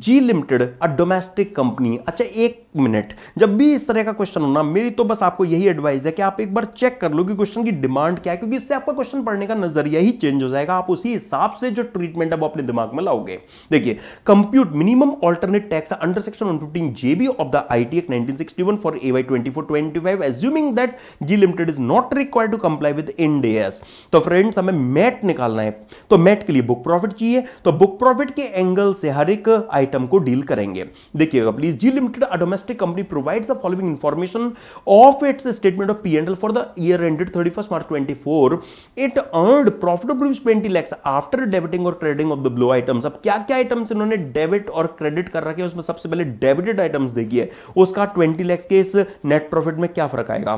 G limited a domestic company अच्छा एक मिनट जब भी इस तरह का क्वेश्चन होना मेरी तो बस आपको यही एडवाइस है कि आप एक बार चेक कर लो क्योंकि क्वेश्चन की डिमांड क्या है क्योंकि इससे आपका क्वेश्चन पढ़ने का नजरिया ही चेंज हो जाएगा आप उसी हिसाब से जो ट्रीटमेंट है वो अपने दिमाग में लाओगे देखिए compute minimum alternate tax under section one fifteen JB of the I T act nineteen sixty one for A Y twenty four twenty five assuming that G limited is not required to comply with Ind AS तो friends हमें MAT निकालना है तो mat के लिए book profit चाहिए तो book profit के एंगल से हर एक आइटम को डील करेंगे देखिएगा please G limited domestic company provides the following information of its statement of P and for the year end ended 31st March 24, it earned profit of rupees 20 lakhs after debiting or crediting of the below items. अब क्या क्या items इन्होंने debit और credit कर रखे हैं उसमें सबसे पहले डेबिटेड आइटम्स देखिए उसका 20 लैक्स के इस नेट प्रॉफिट में क्या फर्क आएगा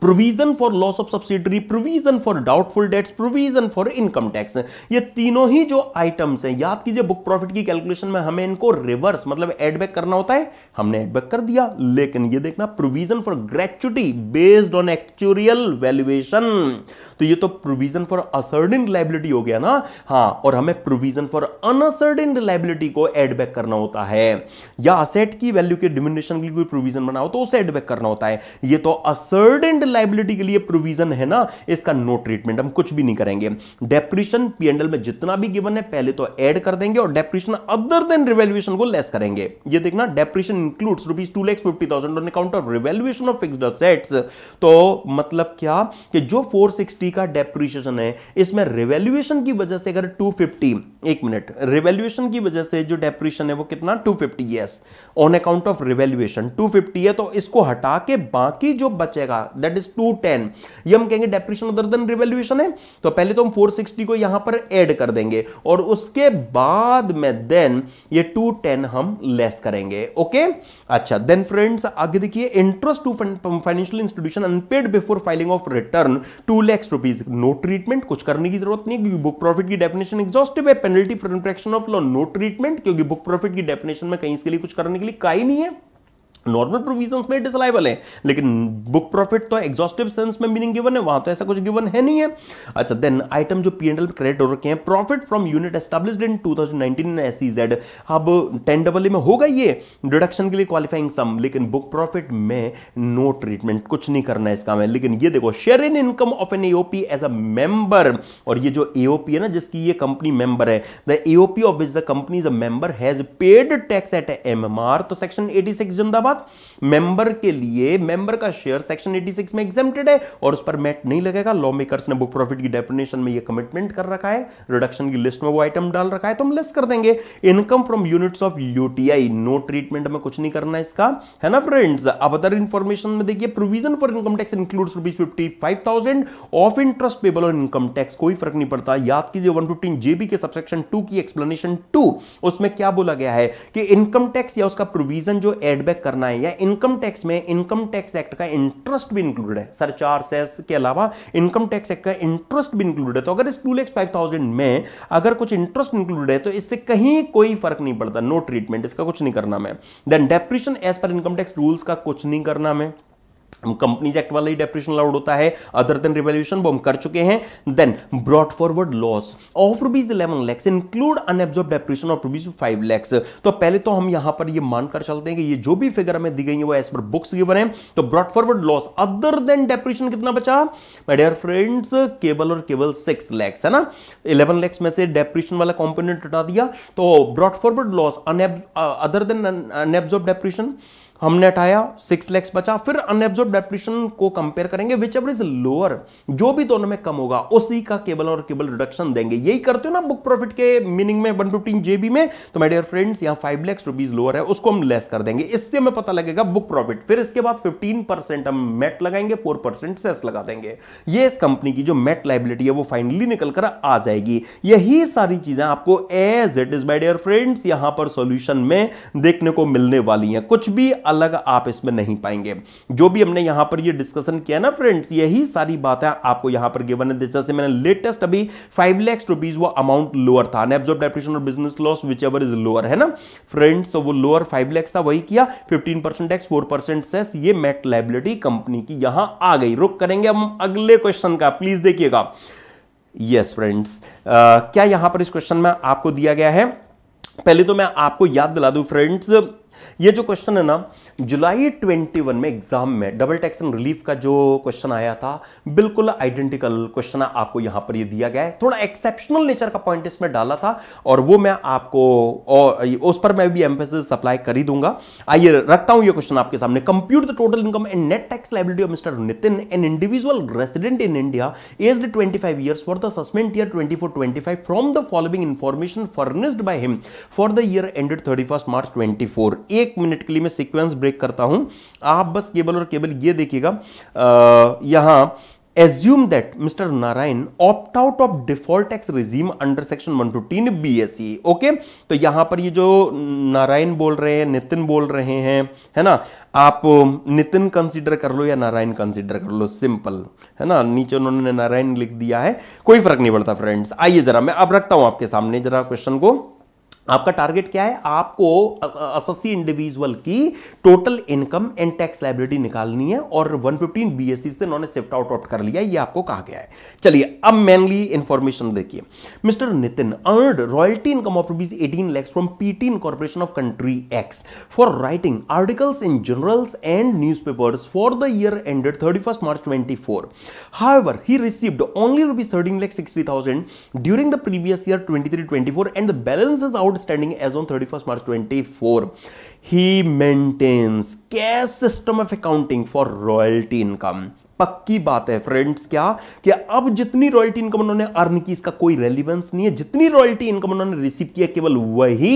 provision for loss of subsidiary provision for doubtful debts provision for income tax ये तीनों ही जो आइटम्स हैं याद कीजिए बुक प्रॉफिट की कैलकुलेशन में हमें इनको रिवर्स मतलब एडबैक करना होता है हमने एडबैक कर दिया लेकिन ये देखना provision for gratuity based on actual valuation तो ये तो प्रोविजन फॉर असर्डिन लाइबिलिटी हो गया ना हाँ और हमें प्रोविजन फॉर अनअसर्डिन लाइबिलिटी को एडबैक करना होता है या असेट की वैल्यू के डिमिनेशन के लिए कोई प्रोविजन बनाओ तो उसे एडबैक करना होता है ये तो असर्डिन करंट लाइबिलिटी के लिए प्रोविजन है ना इसका नो ट्रीटमेंट हम कुछ भी नहीं करेंगे डेप्रिशन पीएनडल में जितना भी गिवन है पहले तो ऐड कर देंगे और डेप्रिशन अदर देन रिवेल्यूशन को लेस करेंगे ये देखना depreciation includes rupees two lakhs fifty thousand on account of revaluation of fixed assets तो मतलब क्या कि जो फोर सिक्सटी का डेप्रिशन है इसमें रिवेल्यूएशन की वजह से अगर टू फिफ्टी एक मिनट रिवेल्यूएशन की वजह से जो डेप्रिशन है वो कितना two fifty yes on account of revaluation fifty है तो इसको हटा के बाकी जो बचेगा दैट दैट इज 210 ये हम कहेंगे डेप्रिशन अदर देन रिवेल्यूशन है तो पहले तो हम 460 को यहां पर ऐड कर देंगे और उसके बाद में देन ये 210 हम लेस करेंगे ओके अच्छा देन फ्रेंड्स आगे देखिए interest to financial institution unpaid before filing of return two lakhs rupees no treatment कुछ करने की जरूरत नहीं क्योंकि बुक प्रॉफिट की डेफिनेशन एग्जॉस्टिव है penalty for infraction of law no treatment क्योंकि बुक प्रॉफिट की डेफिनेशन में कहीं इसके लिए कुछ करने के लिए का ही नहीं है नॉर्मल प्रोविजंस में डिसलाइबल तो है लेकिन बुक प्रॉफिट तो एग्जॉस्टिव सेंस में मीनिंग गिवन है वहां तो ऐसा कुछ गिवन है नहीं है अच्छा देन आइटम जो पी एंड एल क्रेडिट हो रखे हैं profit from unit established in 2019 in SEZ अब टेन डबल ए में होगा ये डिडक्शन के लिए क्वालिफाइंग सम लेकिन बुक प्रॉफिट में नो no ट्रीटमेंट कुछ नहीं करना है इसका में लेकिन ये देखो share in income of an AOP as a member और ये जो एओपी है ना जिसकी ये कंपनी मेंबर है the AOP of which the company is a member has paid tax at MMR तो सेक्शन 86 जिंदाबाद ऑफ मेंबर के लिए मेंबर का शेयर सेक्शन 86 में एग्जेप्टेड है और उस पर मैट नहीं लगेगा लॉ मेकर्स ने बुक प्रॉफिट की डेफिनेशन में ये कमिटमेंट कर रखा है रिडक्शन की लिस्ट में वो आइटम डाल रखा है तो हम लेस कर देंगे income from units of UTI no treatment में कुछ नहीं करना इसका है ना फ्रेंड्स अब अदर इन्फॉर्मेशन में देखिए provision for income tax includes rupees fifty of interest payable on income tax कोई फर्क नहीं पड़ता याद कीजिए वन जेबी के सबसेक्शन टू की एक्सप्लेनेशन टू उसमें क्या बोला गया है कि इनकम टैक्स या उसका प्रोविजन जो एडबैक करना करना है या इनकम टैक्स में इनकम टैक्स एक्ट का इंटरेस्ट भी इंक्लूड है चार सेस के अलावा इनकम टैक्स एक्ट का इंटरेस्ट भी इंक्लूड है तो अगर इस टू लेक्स फाइव थाउजेंड में अगर कुछ इंटरेस्ट इंक्लूड है तो इससे कहीं कोई फर्क नहीं पड़ता नो ट्रीटमेंट इसका कुछ नहीं करना मैं then depreciation as per income tax rules का कुछ नहीं करना मैं कंपनीज एक्ट वाला ही डेप्रेशन अलाउड होता है अदर देन रिवेल्यूशन वो हम कर चुके हैं then brought forward loss of rupees eleven lakhs include unabsorbed depreciation of rupees five lakhs तो पहले तो हम यहां पर ये मानकर चलते हैं कि ये जो भी फिगर हमें दी गई है वो एज पर बुक्स की बने तो brought forward loss other than depreciation कितना बचा माय डियर फ्रेंड्स केबल और केबल सिक्स लैक्स है ना इलेवन लैक्स में से डेप्रेशन वाला कॉम्पोनेंट हटा दिया तो brought forward loss other than unabsorbed depreciation हमने हटाया सिक्स लैक्स बचा फिर अनएब्जॉर्ब डेप्रिशन को कंपेयर करेंगे विच एवर इज लोअर जो भी दोनों में कम होगा उसी का केबल और केबल रिडक्शन देंगे यही करते हो ना बुक प्रॉफिट के मीनिंग में वन फिफ्टीन जेबी में तो माय डियर फ्रेंड्स यहाँ फाइव लैक्स रुपीज लोअर है उसको हम लेस कर देंगे इससे हमें पता लगेगा बुक प्रॉफिट फिर इसके बाद फिफ्टीन परसेंट हम मेट लगाएंगे फोर परसेंट सेस लगा देंगे ये इस कंपनी की जो मेट लाइबिलिटी है वो फाइनली निकल कर आ जाएगी यही सारी चीजें आपको as it is my dear friends यहां पर सोल्यूशन में देखने को मिलने वाली हैं कुछ भी अलग आप इसमें नहीं पाएंगे जो भी हमने यहां पर ये डिस्कशन किया ना फ्रेंड्स यही सारी बातें आपको यहां पर गिवन है जैसे मैंने लेटेस्ट अभी फाइव लैक्स रुपीज वो अमाउंट लोअर था अनएब्जॉर्ब डेप्रेशन और business loss which ever is lower है ना फ्रेंड्स तो वो लोअर फाइव लैक्स था वही किया fifteen percent tax four percent cess ये मैक लाइबिलिटी कंपनी की यहां आ गई रुक करेंगे हम अगले क्वेश्चन का प्लीज देखिएगा यस फ्रेंड्स क्या यहां पर इस क्वेश्चन में आपको दिया गया है पहले तो मैं आपको याद दिला दूं फ्रेंड्स ये जो क्वेश्चन है ना जुलाई 21 में एग्जाम में डबल टैक्स एंड रिलीफ का जो क्वेश्चन आया था बिल्कुल आइडेंटिकल क्वेश्चन आपको यहां पर ये दिया गया है थोड़ा एक्सेप्शनल नेचर का पॉइंट इसमें डाला था और वो मैं आपको और उस पर मैं भी एम्फेसिस अप्लाई कर ही दूंगा आइए रखता हूं ये क्वेश्चन आपके सामने compute the total income and net tax liability of mister Nitin an individual resident in India aged twenty five aged 25 years for the twenty year 24-25 from the following information furnished by him for the year ended 31st March 24 एक minute के लिए मैं sequence break करता हूं आप बस केवल और केवल ये देखिएगा यहां assume assume that Mr. Narayan opt out of default tax regime under section 115 BSE okay तो यहां पर ये जो नारायण बोल रहे हैं नितिन बोल रहे हैं है ना आप नितिन कंसीडर कर लो या नारायण कंसीडर कर लो सिंपल है ना नीचे उन्होंने नारायण लिख दिया है कोई फर्क नहीं पड़ता फ्रेंड्स आइए जरा मैं अब रखता हूं आपके सामने जरा क्वेश्चन को आपका टारगेट क्या है आपको असस्सी इंडिविजुअल की total income and tax liability निकालनी है और 115 सी e से उन्होंने शिफ्ट आउट आउट कर लिया ये आपको कहा गया है चलिए अब मेनली इंफॉर्मेशन देखिए mister Nitin earned royalty income of rupees eighteen lakhs from PT corporation of country X for writing articles in journals and newspapers for the year ended thirty first March twenty four however he received only rupees thirteen lakhs sixty thousand during the previous year twenty three twenty four and the balance is out Standing as on 31st March 24. He maintains cash system of accounting for royalty income. पक्की बात है friends क्या कि अब जितनी royalty income उन्होंने earn की इसका कोई रेलिवेंस नहीं है जितनी रॉयल्टी इनकम उन्होंने रिसीव किया केवल वही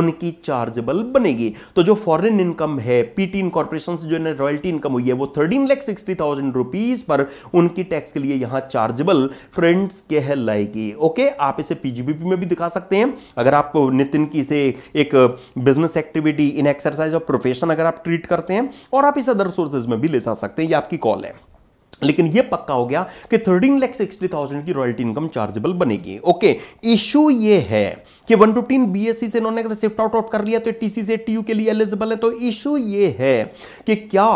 उनकी चार्जेबल बनेगी तो जो फॉरेन इनकम है पीटी इनकॉर्पोरेशन से जो इन्हें रॉयल्टी इनकम हुई है वो thirteen lakhs sixty thousand rupees पर उनकी टैक्स के लिए यहां चार्जेबल फ्रेंड्स कहलाएगी ओके आप इसे पीजीबीपी में भी दिखा सकते हैं अगर आप नितिन की इसे एक बिजनेस एक्टिविटी इन एक्सरसाइज और प्रोफेशन अगर आप ट्रीट करते हैं और आप इसे अदर सोर्सेज में भी ले जा सकते हैं ये आपकी कॉल है लेकिन ये पक्का हो गया कि थर्टीन लैख सिक्सटी थाउजेंड की रॉयल्टी इनकम चार्जेबल बनेगी ओके इशू ये है कि one fifteen B S C से इन्होंने अगर शिफ्ट आउट आउट कर लिया तो टीसी से टीयू के लिए एलिजिबल है तो इशू ये है कि क्या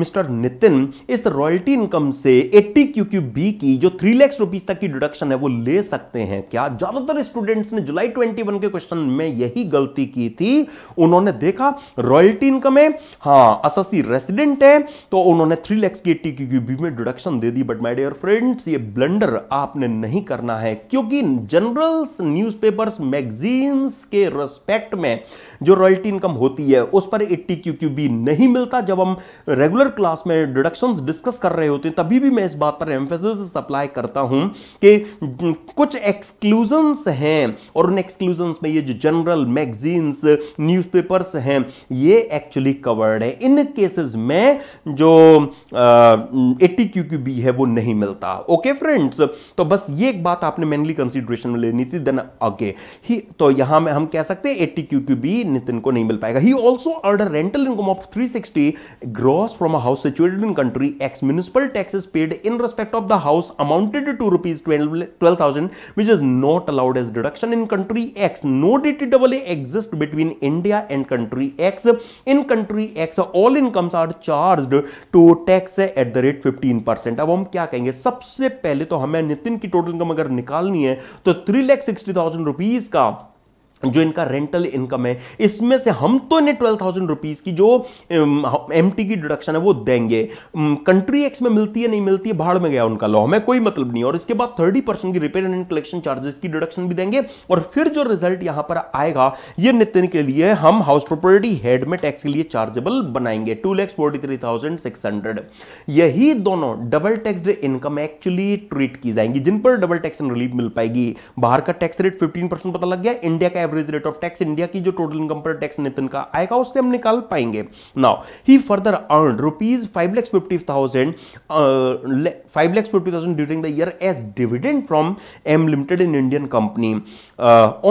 मिस्टर नितिन इस रॉयल्टी इनकम से एट्टी क्यू क्यू बी की जो थ्री लैक्स रुपीज तक की डिडक्शन है वो ले सकते हैं क्या ज्यादातर स्टूडेंट्स ने जुलाई ट्वेंटी वन के क्वेश्चन में यही गलती की थी उन्होंने देखा रॉयल्टी इनकम है हाँ अससी रेसिडेंट है तो उन्होंने थ्री लैक्स की एट्टी क्यू क्यू बी में डिडक्शन इंट्रोडक्शन दे दी बट माय डियर फ्रेंड्स ये ब्लंडर आपने नहीं करना है क्योंकि जनरल्स न्यूज़पेपर्स मैगजीन्स के रेस्पेक्ट में जो रॉयल्टी इनकम होती है उस पर एट्टी क्यू क्यू क्यूक्यूबी नहीं मिलता जब हम रेगुलर क्लास में डिडक्शन डिस्कस कर रहे होते हैं तभी भी मैं इस बात पर एम्फेसिस अप्लाई करता हूं कि कुछ एक्सक्लूजन्स हैं और उन एक्सक्लूजन्स में ये जो जनरल मैगजीन्स न्यूज़पेपर्स हैं ये एक्चुअली कवर्ड है इन केसेस में जो एट्टी क्यू क्यू बी है वो नहीं मिलता ओके फ्रेंड्स तो बस ये एक बात आपने मेनली कंसिडरेशन में लेनी थी देन अगे ही तो यहां में हम कह सकते हैं eighty Q Q B Nitin को नहीं मिल पाएगा ही ऑल्सो अर्डर rental income of three sixty gross from a house situated in country X municipal taxes paid in respect of the house amounted to rupees twelve thousand which is not allowed as deduction in country X no double exist between India and country X in country X all incomes are charged to tax at the rate fifteen percent अब हम क्या कहेंगे सबसे पहले तो हमें नितिन की total income अगर निकालनी है तो three lakhs sixty thousand rupees का जो इनका रेंटल इनकम है इसमें से हम तो इन्हें ट्वेल्व थाउजेंड रुपीज़ की जो एम टी की डिडक्शन है वो देंगे कंट्री एक्स में मिलती है नहीं मिलती है भाड़ में गया उनका लॉ में कोई मतलब नहीं और इसके बाद थर्टी परसेंट की रिपेयर एंड कलेक्शन चार्जेस की डिडक्शन भी देंगे और फिर जो रिजल्ट यहाँ पर आएगा ये नितिन के लिए हम हाउस प्रॉपर्टी हेड में टैक्स के लिए चार्जेबल बनाएंगे two lakhs forty three thousand six hundred यही दोनों double tax income actually treat की जाएंगी जिन पर डबल टैक्स एंड रिलीफ मिल पाएगी बाहर का टैक्स रेट फिफ्टीन परसेंट पता लग गया इंडिया का average rate of tax India की जो टोटल इनकम पर टैक्स नितिन का आएगा उससे हम निकाल पाएंगे now he further earned rupees five lakhs fifty thousand five lakhs fifty thousand during the year as dividend from M limited in Indian company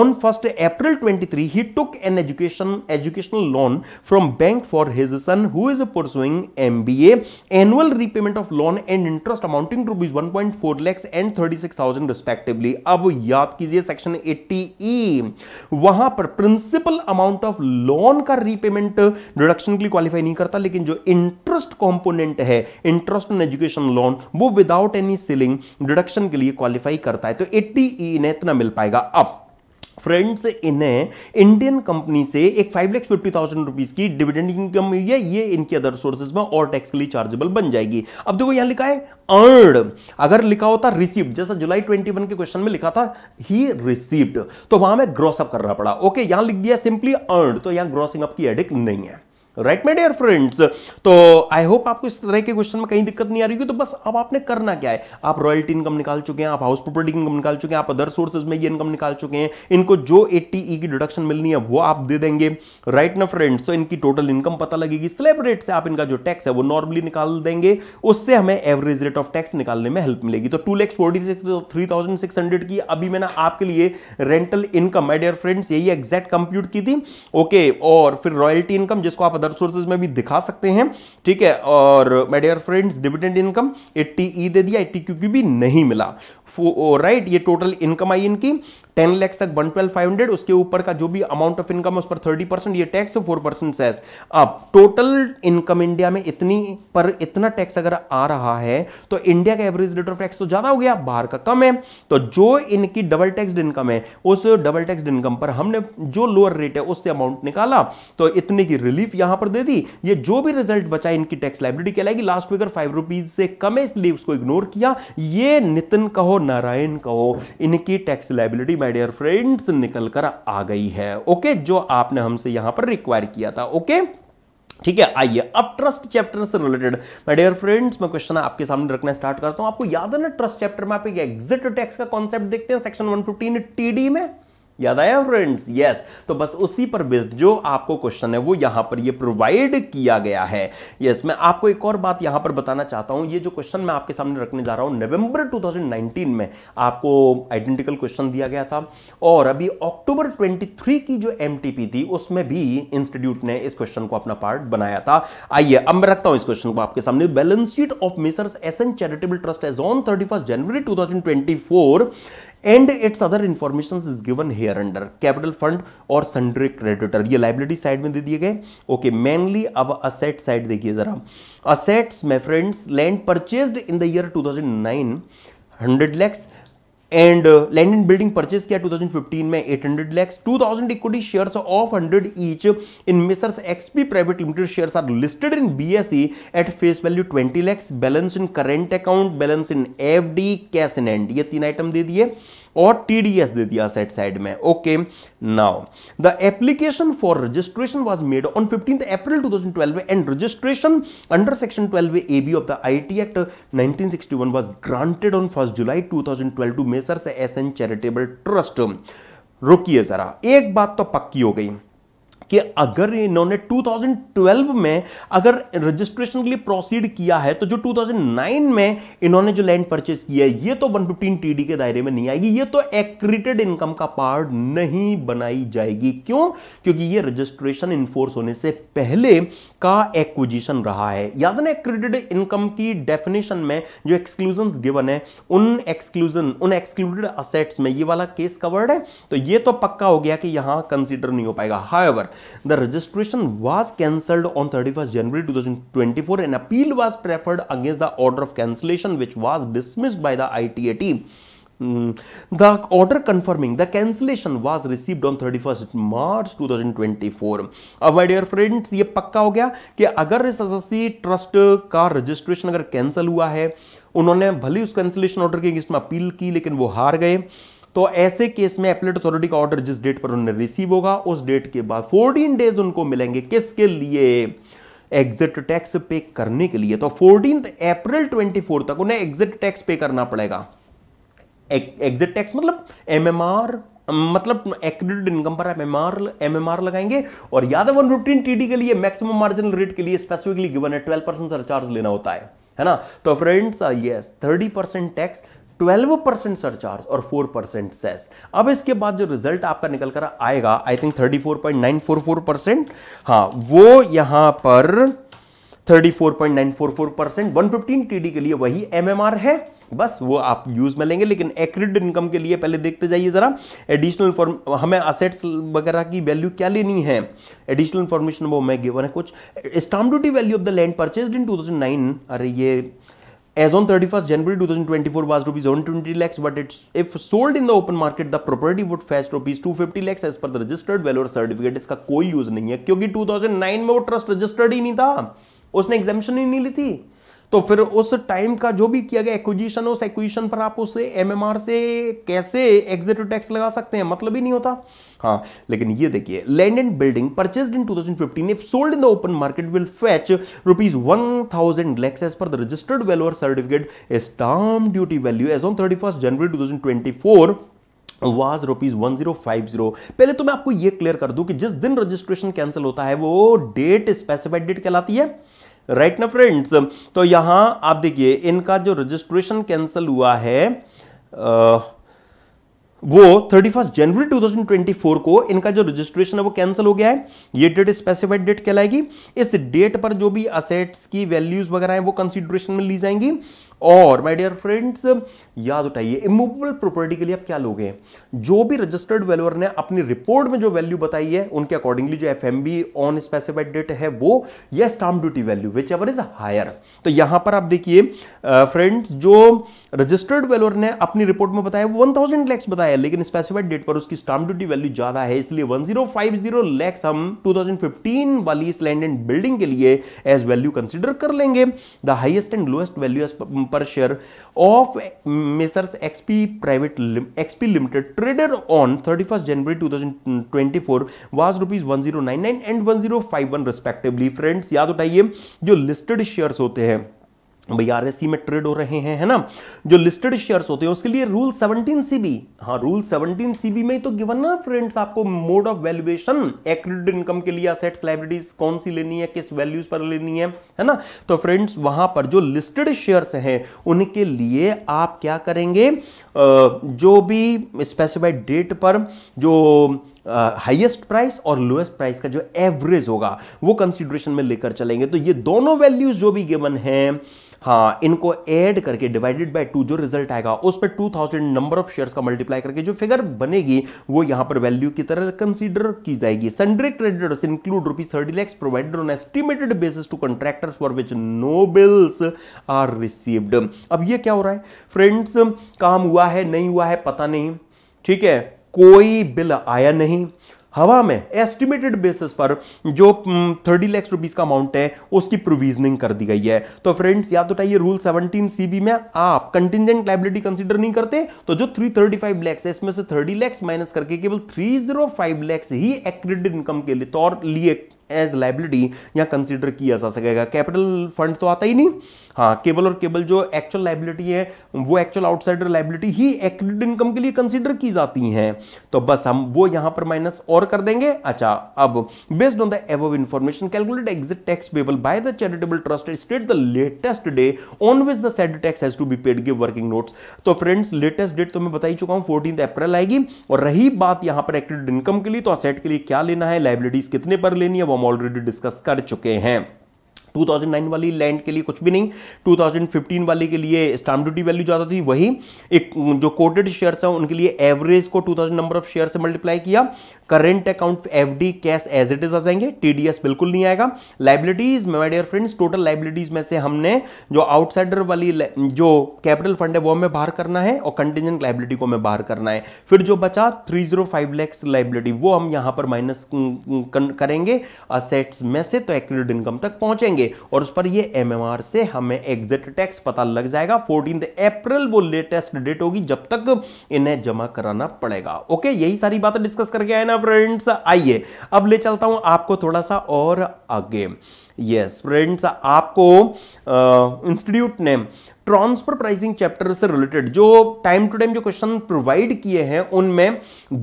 on first April twenty three he took an education educational loan from bank for his son who is pursuing M B A annual repayment of loan and interest amounting rupees one point four lakhs and thirty six thousand respectively अब याद कीजिए section eighty E वहां पर principal amount of loan का repayment deduction के लिए qualify नहीं करता लेकिन जो इंटरेस्ट कॉम्पोनेंट है इंटरेस्ट ऑन एजुकेशन लोन वो विदाउट एनी सीलिंग डिडक्शन के लिए क्वालिफाई करता है तो एट्टी e ई इतना मिल पाएगा अब फ्रेंड्स इन्हें इंडियन कंपनी से एक five lakhs fifty thousand rupees की डिविडेंड इनकम हुई है ये इनके अदर सोर्सेज में और टैक्स के लिए चार्जेबल बन जाएगी अब देखो यहां लिखा है अर्ड अगर लिखा होता रिसीव जैसा जुलाई 21 के क्वेश्चन में लिखा था ही रिसीव्ड तो वहां में ग्रॉसअप करना पड़ा ओके यहां लिख दिया सिंपली अर्ड तो यहां ग्रॉसिंग अप की एडिक नहीं है राइट माय डियर फ्रेंड्स तो आई होप आपको इस तरह के क्वेश्चन में कहीं दिक्कत नहीं आ रही तो बस अब आपने करना क्या है आप रॉयल्टी इनकम निकाल चुके हैं आप हाउस प्रॉपर्टी इनकम निकाल चुके हैं आप अदर सोर्सेज में ये इनकम निकाल चुके हैं इनको जो एट्टी e की डिडक्शन मिलनी है वो आप दे देंगे राइट ना फ्रेंड्स तो इनकी टोटल इनकम पता लगेगी स्लैब रेट से आप इनका जो टैक्स है वो नॉर्मली निकाल देंगे उससे हमें एवरेज रेट ऑफ टैक्स निकालने में हेल्प मिलेगी तो two lakhs forty six three thousand six hundred की अभी मैंने आपके लिए rental income my dear friends यही एग्जैक्ट कंप्यूट की थी ओके और फिर रॉयल्टी इनकम जिसको आप अदर अदर सोर्सेज में भी दिखा सकते हैं ठीक है और my dear friends dividend income eighty E दे दिया क्यू क्यू भी नहीं मिला राइट ये टोटल इनकम आई इनकी टेन लैक्स तक वन ट्वेल्व फाइव हंड्रेड उसके ऊपर का जो भी अमाउंट ऑफ इनकम है उस पर थर्टी परसेंट ये टैक्स फोर परसेंट सेस अब टोटल इनकम इंडिया में इतनी पर इतना टैक्स अगर आ रहा है तो इंडिया का एवरेज रेट ऑफ टैक्स तो ज्यादा हो गया बाहर का कम है तो जो इनकी डबल टैक्स इनकम है उस डबल टैक्स इनकम पर हमने जो लोअर रेट है उससे अमाउंट निकाला तो इतने की रिलीफ यहां पर दे दी ये जो भी रिजल्ट बचा इनकी टैक्स लाइब्रेरी कहलाएगी लास्ट फिगर फाइव रुपीज से कम है इसलिए उसको इग्नोर किया ये नितिन कहो नारायण कहो इनकी tax liability my dear friends निकल कर आ गई है ओके जो आपने हमसे यहां पर रिक्वायर किया था ओके ठीक है आइए अब ट्रस्ट चैप्टर से रिलेटेड माय डियर फ्रेंड्स मैं क्वेश्चन आपके सामने रखना स्टार्ट करता हूं आपको याद है ना ट्रस्ट चैप्टर में आप एक एग्जिट टैक्स का कॉन्सेप्ट देखते हैं सेक्शन 115 टीडी में याद आया फ्रेंड्स यस तो बस उसी पर बेस्ड जो आपको क्वेश्चन है वो यहां पर ये प्रोवाइड किया गया है यस मैं आपको एक और बात यहां पर बताना चाहता हूं ये जो क्वेश्चन मैं आपके सामने रखने जा रहा हूं नवंबर 2019 में आपको आइडेंटिकल क्वेश्चन दिया गया था और अभी अक्टूबर 23 की जो एम थी उसमें भी इंस्टीट्यूट ने इस क्वेश्चन को अपना पार्ट बनाया था आइए अब मैं रखता हूं इस क्वेश्चन को आपके सामने balance sheet of messrs S N charitable trust as on thirty January two and its other information is given here under capital fund और सन्ड्री क्रेडिटर ये लाइबिलिटी साइड में दे दिए गए ओके मेनली अब असेट साइड देखिए जरा assets my friends land purchase in the year two thousand nine hundred lakhs and land and building purchase किया 2015 में 800 lakhs two thousand equity share of hundred each in messrs XP private limited shares are listed in B S E at face value twenty lakhs balance in current account balance in F D cash in and ये तीन item दे दिए और TDS दे दिया set side में okay now the application for registration was made on 15th April 2012 and registration under section 12 A B of the IT act 1961 was granted on first July 2012 to messrs SN charitable trust रुकिए जरा एक बात तो पक्की हो गई कि अगर इन्होंने 2012 में अगर रजिस्ट्रेशन के लिए प्रोसीड किया है तो जो 2009 में इन्होंने जो लैंड परचेस किया है ये तो 115 टीडी के दायरे में नहीं आएगी ये तो एक्रिटेड इनकम का पार्ट नहीं बनाई जाएगी क्यों क्योंकि ये रजिस्ट्रेशन इन्फोर्स होने से पहले का एक्विजिशन रहा है याद ना एक्रिटेड इनकम की डेफिनेशन में जो एक्सक्लूजन गिवन है उन एक्सक्लूजन उन एक्सक्लूडेड असेट्स में ये वाला केस कवर्ड है तो ये तो पक्का हो गया कि यहां कंसिडर नहीं हो पाएगा हाईवर The registration was cancelled on 31st January 2024. An appeal was preferred against the order of cancellation which was dismissed by the ITAT. Mm. The order confirming the cancellation was received on 31st मार्च 2024. अब my dear friends ये पक्का हो गया कि अगर इस SSC trust का registration अगर कैंसिल हुआ है उन्होंने भले उस कैंसिलेशन ऑर्डर के अगेंस्ट में अपील की लेकिन वो हार गए तो ऐसे केस में एपलेट अथॉरिटी का ऑर्डर जिस डेट पर उन्हें रिसीव होगा उस डेट के बाद 14 डेज उनको मिलेंगे किसके लिए एग्जिट टैक्स पे करने के लिए तो फोर्टीन अप्रैल ट्वेंटी तक उन्हें एग्जिट टैक्स पे करना पड़ेगा एग्जिट टैक्स मतलब एमएमआर मतलब एक्रेडिट इनकम पर एमएमआर एमएमआर लगाएंगे और याद है फिफ्टीन टीडी के लिए मैक्सिमम मार्जिनल रेट के लिए स्पेसिफिकली गिवन है ट्वेल्व परसेंट सरचार्ज लेना होता है है ना तो friends yes thirty percent tax twelve percent surcharge और फोर परसेंट सेस अब इसके बाद जो रिजल्ट आपका निकल कर आएगा I think thirty four point nine four four percent हाँ वो यहां पर thirty four point nine four four percent one fifteen T D के लिए वही एम एम आर है बस वो आप यूज में लेंगे लेकिन एक्रेड इनकम के लिए पहले देखते जाइए जरा एडिशनल फॉर्म हमें असेट्स वगैरह की वैल्यू क्या लेनी है एडिशनल इन्फॉर्मेशन वो मैं गिवन है कुछ stamp duty value of the land purchase in two thousand nine अरे ये as on thirty first January two thousand twenty four was rupees on twenty lakhs but it's if sold in the open market the property would fetch rupees two fifty lakhs as per the registered value और certificate इसका कोई use नहीं है क्योंकि to thousand nine में वो trust registered ही नहीं था उसने एग्जामिशन ही नहीं ली थी तो फिर उस टाइम का जो भी किया गया एक्विजिशन उस एक्विजिशन पर आप उसे एमएमआर से कैसे एग्जिट टैक्स लगा सकते हैं मतलब ही नहीं होता हाँ लेकिन ये देखिए land and building purchase in 2015 if sold in the open market will fetch rupees one thousand lakhs as per the registered valuer certificate stamp duty value as on thirty first January two thousand twenty four was rupees one zero five zero पहले तो मैं आपको ये clear कर दूं कि जिस दिन रजिस्ट्रेशन कैंसिल होता है वो डेट स्पेसिफाइड डेट कहलाती है राइट ना फ्रेंड्स तो यहां आप देखिए इनका जो रजिस्ट्रेशन कैंसिल हुआ है आ, वो 31 जनवरी 2024 को इनका जो रजिस्ट्रेशन है वो कैंसिल हो गया है ये डेट स्पेसिफाइड डेट कहलाएगी इस डेट पर जो भी असेट्स की वैल्यूज वगैरह हैं वो कंसिडरेशन में ली जाएंगी और माय डियर फ्रेंड्स याद उठाइए इमूवेबल प्रॉपर्टी के लिए आप क्या लोगे जो भी रजिस्टर्ड वैल्यूअर ने अपनी रिपोर्ट में जो वैल्यू बताई है उनके अकॉर्डिंगली जो एफ ऑन स्पेसिफाइड डेट है वो या stamp duty value which ever is higher तो यहां पर आप देखिए फ्रेंड्स जो रजिस्टर्ड वैल्यूअर ने अपनी रिपोर्ट में बताया वो 1000 लैक्स बताया लेकिन स्पेसिफाइड डेट पर उसकी स्टाम्प ड्यूटी वैल्यू ज्यादा है इसलिए 1050 लैक्स हम 2015 वाली इस लैंड एंड बिल्डिंग के लिए एज वैल्यू कंसिडर कर लेंगे the highest and lowest value as per share of messrs XP private XP limited trader on thirty first January two thousand twenty four was rupees one zero nine nine and one zero five one respectively friends याद उठाइए जो listed shares होते हैं भाई में trade हो रहे हैं है ना जो लिस्टेड शेयर्स होते हैं उसके लिए रूल सेवनटीन सी बी हाँ रूल सेवनटीन सी बी में तो गिवन ना फ्रेंड्स आपको mode of valuation accreted income के लिए असेट्स लाइब्रेरीज कौन सी लेनी है किस वैल्यूज पर लेनी है है ना तो फ्रेंड्स वहां पर जो लिस्टेड शेयर्स हैं उनके लिए आप क्या करेंगे जो भी स्पेसिफाइड डेट पर जो हाईएस्ट प्राइस और लोएस्ट प्राइस का जो एवरेज होगा वो कंसिडरेशन में लेकर चलेंगे तो ये दोनों वैल्यूज जो भी गिवन हैं हाँ इनको ऐड करके डिवाइडेड बाय टू जो रिजल्ट आएगा उस पर two thousand number of shares का मल्टीप्लाई करके जो फिगर बनेगी वो यहां पर वैल्यू की तरह कंसिडर की जाएगी sundry creditors include rupees thirty lakhs provided on estimated basis to contractors for which no bills are received अब ये क्या हो रहा है फ्रेंड्स काम हुआ है नहीं हुआ है पता नहीं ठीक है कोई बिल आया नहीं हवा में एस्टिमेटेड बेसिस पर जो थर्टी लैक्स रुपीज का अमाउंट है उसकी प्रोविजनिंग कर दी गई है तो फ्रेंड्स याद तो उठाइए रूल सेवनटीन सीबी में आप कंटिजेंट लाइबिलिटी कंसिडर नहीं करते तो जो थ्री थर्टी फाइव लैक्स है इसमें से थर्टी लैक्स माइनस करके केवल थ्री जीरो फाइव लैक्स ही एक्रेडिट इनकम के लिए तौर तो लिए एज लाइबिलिटी यहाँ कंसिडर किया जा सकेगा कैपिटल फंड तो आता ही नहीं हाँ केबल और केबल जो एक्चुअल लाइबिलिटी है वो एक्चुअल आउटसाइडर लाइबिलिटी ही एक्रेडिट इनकम के लिए कंसिडर की जाती है तो बस हम वो यहाँ पर माइनस और कर देंगे अच्छा अब based on the above information calculate exit tax payable by the charitable trust state the latest day on which the said tax has to be paid give working notes तो फ्रेंड्स लेटेस्ट डेट तो मैं बताई चुका हूँ fourteen April आएगी और रही बात यहाँ पर एक्टेड इनकम के लिए तो असेट के लिए क्या लेना है लाइबिलिटीज कितने पर लेनी है वो हम ऑलरेडी डिस्कस कर चुके हैं 2009 वाली लैंड के लिए कुछ भी नहीं 2015 वाली के लिए स्टाम्प ड्यूटी वैल्यू ज़्यादा थी वही एक जो कोटेड शेयर्स हैं उनके लिए एवरेज को 2000 नंबर ऑफ शेयर से मल्टीप्लाई किया current account F D cash as it is आ जाएंगे टी बिल्कुल नहीं आएगा liabilities my dear friends total liabilities में से हमने जो आउटसाइडर वाली जो कैपिटल फंड है वो हमें बाहर करना है और कंटिजेंट लाइबिलिटी को हमें बाहर करना है फिर जो बचा three zero five lakhs liability वो हम यहां पर माइनस करेंगे असेट्स में से तो एक्ट इनकम तक पहुंचेंगे आएंगे और उस पर ये एमएमआर से हमें एग्जिट टैक्स पता लग जाएगा फोर्टीन अप्रैल वो लेटेस्ट डेट होगी जब तक इन्हें जमा कराना पड़ेगा ओके यही सारी बातें डिस्कस करके आए ना फ्रेंड्स आइए अब ले चलता हूं आपको थोड़ा सा और आगे यस स्टूडेंट्स आपको institute name transfer pricing chapter से रिलेटेड जो टाइम टू टाइम जो क्वेश्चन प्रोवाइड किए हैं उनमें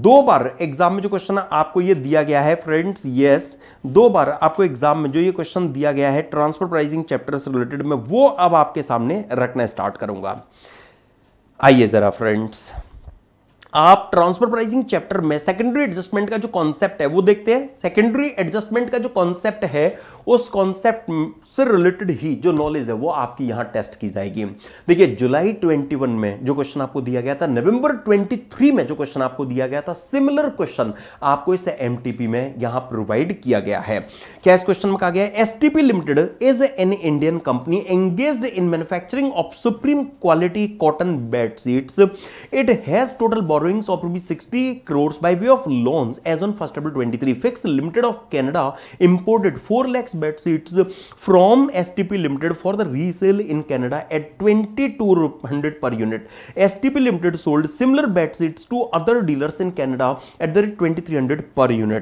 दो बार एग्जाम में जो क्वेश्चन आपको ये दिया गया है फ्रेंड्स यस दो बार आपको एग्जाम में जो ये क्वेश्चन दिया गया है ट्रांसफर प्राइसिंग चैप्टर से रिलेटेड में वो अब आपके सामने रखना स्टार्ट करूंगा आइए जरा फ्रेंड्स आप ट्रांसफर प्राइसिंग चैप्टर में सेकेंडरी एडजस्टमेंट का जो कॉन्सेप्ट है वो देखते हैं सेकेंडरी एडजस्टमेंट का जो कॉन्सेप्ट है उस कॉन्सेप्ट से रिलेटेड ही जो नॉलेज है वो आपकी यहां टेस्ट की जाएगी देखिए जुलाई 21 में जो क्वेश्चन आपको दिया गया था नवंबर 23 में जो क्वेश्चन आपको दिया गया था सिमिलर क्वेश्चन आपको इस एम में यहां प्रोवाइड किया गया है क्या इस क्वेश्चन में कहा गया S TP limited is an Indian company engage in manufacturing of supreme quality cotton bedsheets it has total borrow borrowings of rupees 60 crores by way of loans as on 1st April 23. Fix Limited of Canada imported 4 lakhs bed sheets from STP Limited for the resale in Canada at 2200 per unit. STP Limited sold similar bed sheets to other dealers in Canada at the 2300 per unit.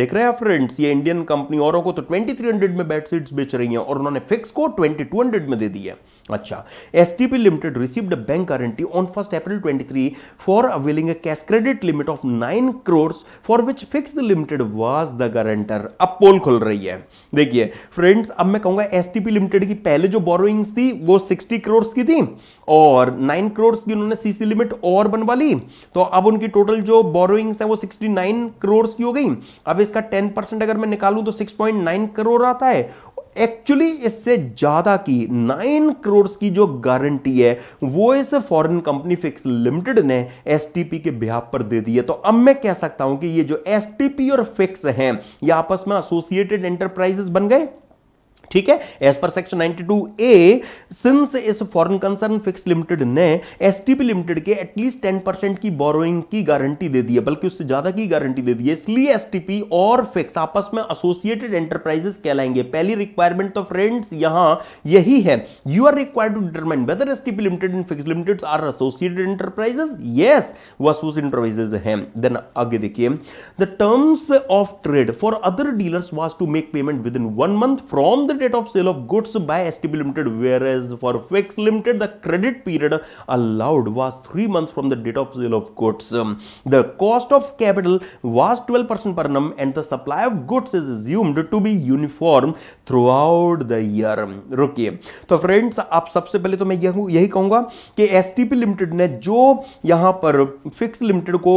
देख रहे हैं friends ये Indian company औरों को तो 2300 में bed seats बेच रही हैं और उन्होंने फिक्स को 2200 में दे दी है अच्छा STP limited received bank guarantee on first April 23 for available availing a cash credit limit of 9 crores for which fixed limited was the guarantor अब पोल खुल रही है देखिए फ्रेंड्स अब मैं कहूंगा एस लिमिटेड की पहले जो बोरोइंग्स थी वो 60 करोड़ की थी और 9 करोड़ की उन्होंने सीसी लिमिट और बनवा ली तो अब उनकी टोटल जो बोरोइंग्स है वो 69 करोड़ की हो गई अब इसका 10 परसेंट अगर मैं निकालूं तो 6.9 करोड़ आता है एक्चुअली इससे ज़्यादा की नाइन करोड़ की जो गारंटी है वो इस फॉरेन कंपनी फिक्स लिमिटेड ने एस के बिहाब पर दे दी है तो अब मैं कह सकता हूं कि ये जो एस और फिक्स हैं ये आपस में एसोसिएटेड एंटरप्राइजेस बन गए ठीक है as per section 92 A since इस फॉरेन कंसर्न फिक्स लिमिटेड ने एसटीपी लिमिटेड के एटलीस्ट 10 परसेंट की बोरोइंग की गारंटी दे दी है बल्कि उससे ज्यादा की गारंटी दे दी है इसलिए एसटीपी और फिक्स आपस में एसोसिएटेड एंटरप्राइजेस कहलाएंगे पहली रिक्वायरमेंट तो फ्रेंड्स यहां यही है you are required to determine whether STP limited and Fix limited are associated enterprises yes वो एसोसिएट एंटरप्राइजेस है देन आगे देखिए the terms of trade for other dealers was to make payment within one month from the the date of sale of goods by STB Limited, whereas for Fix Limited, the credit period allowed was three months from the date of sale of goods. the cost of capital was 12% per annum and the supply of goods is assumed to be uniform throughout the year. Okay. So, friends, आप सबसे पहले तो मैं यही कहूंगा कि S Limited ने जो यहां पर फिक्स Limited को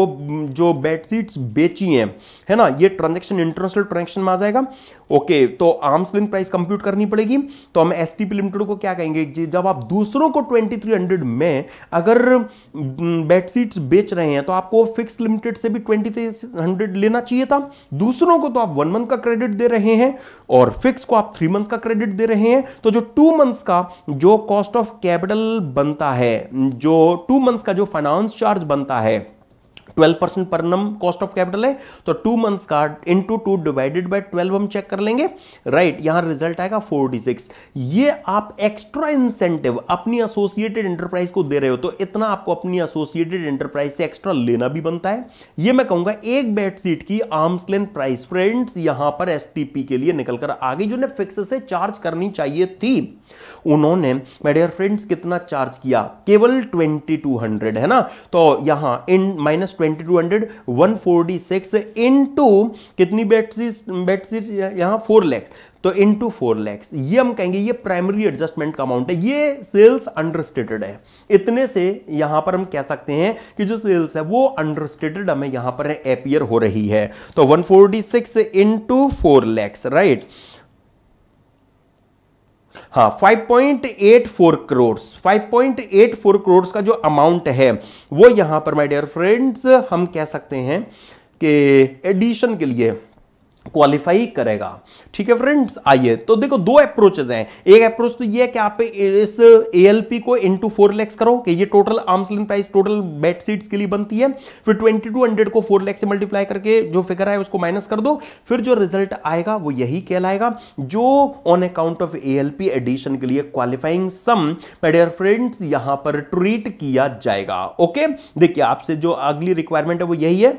जो bad seats बेची हैं है ना ये transaction international transaction में आ जाएगा Okay. तो arms length price compare compute करनी पड़ेगी तो हम एस लिमिटेड को क्या कहेंगे जब आप दूसरों को 2300 में अगर बेडशीट्स बेच रहे हैं तो आपको फिक्स लिमिटेड से भी 2300 लेना चाहिए था दूसरों को तो आप वन मंथ का क्रेडिट दे रहे हैं और फिक्स को आप थ्री मंथ का क्रेडिट दे रहे हैं तो जो टू मंथ्स का जो कॉस्ट ऑफ कैपिटल बनता है जो टू मंथ्स का जो फाइनेंस चार्ज बनता है 12 परसेंट पर नम कॉस्ट ऑफ कैपिटल है तो टू मंथ्स का इनटू टू डिवाइडेड बाय 12 हम चेक कर लेंगे राइट right, यहां रिजल्ट आएगा 46 ये आप एक्स्ट्रा इंसेंटिव अपनी एसोसिएटेड एंटरप्राइज को दे रहे हो तो इतना आपको अपनी एसोसिएटेड एंटरप्राइज से एक्स्ट्रा लेना भी बनता है ये मैं कहूंगा एक बेड सीट की आर्म्स लेंथ प्राइस फ्रेंड्स यहां पर एस के लिए निकलकर आ गई जो फिक्स से चार्ज करनी चाहिए थी उन्होंने माय डियर फ्रेंड्स कितना चार्ज किया केवल 2200 है ना तो यहां इन minus twenty two hundred one forty six into कितनी बेडशीट बेडशीट यहाँ फोर लैक्स तो इन टू फोर लैक्स ये हम कहेंगे ये प्राइमरी एडजस्टमेंट का अमाउंट है ये सेल्स अंडरस्टेटेड है इतने से यहां पर हम कह सकते हैं कि जो सेल्स है वो अंडरस्टेटेड हमें यहां पर अपियर हो रही है तो 146 forty six into four lakhs right हाँ 5.84 करोड़ 5.84 करोड़ का जो अमाउंट है वो यहां पर माय डियर फ्रेंड्स हम कह सकते हैं कि एडिशन के लिए क्वालिफाई करेगा ठीक है फ्रेंड्स आइए तो देखो दो अप्रोचेज हैं एक अप्रोच तो ये है कि आप इस एएलपी को इनटू फोर लैक्स करो कि ये total arms length price total bed sheets के लिए बनती है फिर 2200 को फोर लैक्स से मल्टीप्लाई करके जो फिगर है उसको माइनस कर दो फिर जो रिजल्ट आएगा वो यही कहलाएगा जो on account of a addition के लिए क्वालिफाइंग सम डियर फ्रेंड्स यहां पर ट्रीट किया जाएगा ओके देखिए आपसे जो अगली रिक्वायरमेंट है वो यही है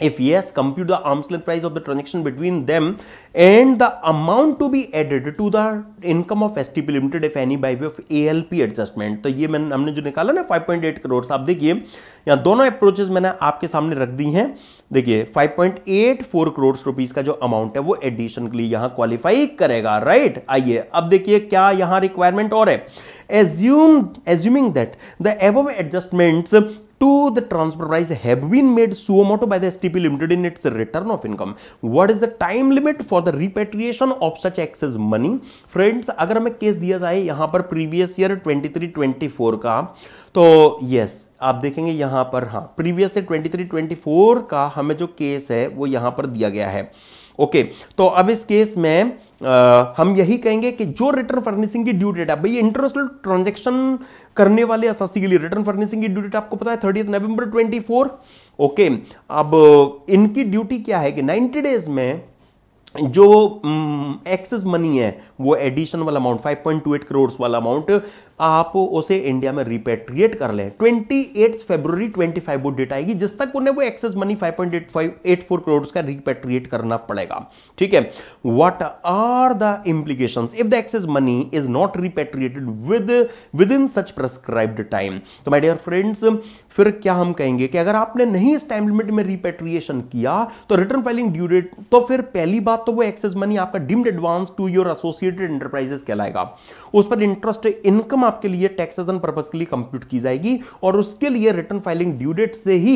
If yes, compute the arm's length price of the transaction between them and the amount to be added to the income of STP Limited if any by way of ALP adjustment. तो ये मैंने हमने जो निकाला ना 5.8 crores आप देखिए यहाँ दोनों अप्रोचेस मैंने आपके सामने रख दी हैं देखिए 5.84 करोड़ रुपीस का जो अमाउंट है वो एडिशन के लिए यहाँ क्वालिफाई करेगा right आइए अब देखिए क्या यहाँ रिक्वायरमेंट और है assume assuming that the above adjustments to the transfer price have been made Suomoto by the STP Limited in its return of income. What is the time limit for the repatriation of such excess money? Friends, अगर हमें case दिया जाए यहाँ पर previous year 23-24 का तो yes yes, आप देखेंगे यहाँ पर हाँ प्रीवियस ईयर 23-24 का हमें जो केस है वो यहाँ पर दिया गया है ओके तो अब इस केस में आ, हम यही कहेंगे कि जो रिटर्न फर्निशिंग की ड्यू डेट है भाई इंटरनेशनल ट्रांजेक्शन करने वाले असासी के लिए रिटर्न फर्निशिंग की ड्यू डेट आपको पता है थर्टी नवंबर 24 ओके अब इनकी ड्यूटी क्या है कि 90 डेज में जो एक्सेस मनी है वो एडिशन वाला अमाउंट 5.28 करोड़ वाला अमाउंट आप उसे इंडिया में रिपेट्रिएट कर लें twenty eight February twenty five वो डेट आएगी जिस तक उन्हें वो excess money five five point eight eight four crore का रिपेट्रिएट करना पड़ेगा ठीक है what are the implication if the excess money is not repatriated with within such prescribed time तो माई डियर फ्रेंड्स फिर क्या हम कहेंगे कि अगर आपने नहीं इस टाइम लिमिट में रिपेट्रिएशन किया तो रिटर्न फाइलिंग ड्यू डेट तो फिर पहली बात तो वो एक्सेस मनी आपका deemed advance to your associated enterprises कहलाएगा उस पर इंटरेस्ट इनकम आपके लिए टैक्सेशन पर्पज के लिए कंप्यूट की जाएगी और उसके लिए रिटर्न फाइलिंग ड्यू डेट से ही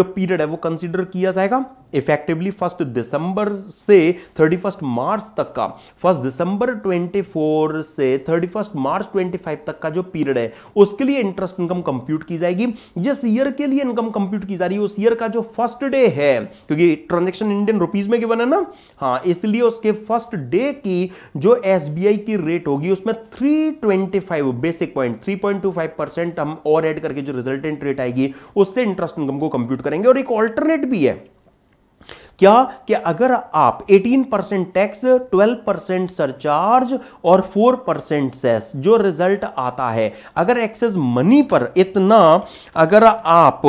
जो पीरियड है वो कंसिडर किया जाएगा इफेक्टिवली फर्स्ट दिसंबर से थर्टी फर्स्ट मार्च तक का फर्स्ट दिसंबर 24 से थर्टी फर्स्ट मार्च 25 तक का जो पीरियड है उसके लिए इंटरेस्ट इनकम कंप्यूट की जाएगी जिस ईयर के लिए इनकम कंप्यूट की जा रही है उस ईयर का जो फर्स्ट डे है क्योंकि ट्रांजेक्शन इंडियन रुपीज में बना ना हाँ इसलिए उसके फर्स्ट डे की जो एस की रेट होगी उसमें three twenty basic point 3.25 percent हम और ऐड करके जो रिजल्टेंट रेट आएगी उससे इंटरेस्ट इनकम को कंप्यूट करेंगे और एक ऑल्टरनेट भी है क्या कि अगर आप 18 परसेंट टैक्स 12 परसेंट सरचार्ज और 4 परसेंट सेस जो रिजल्ट आता है अगर एक्सेस मनी पर इतना अगर आप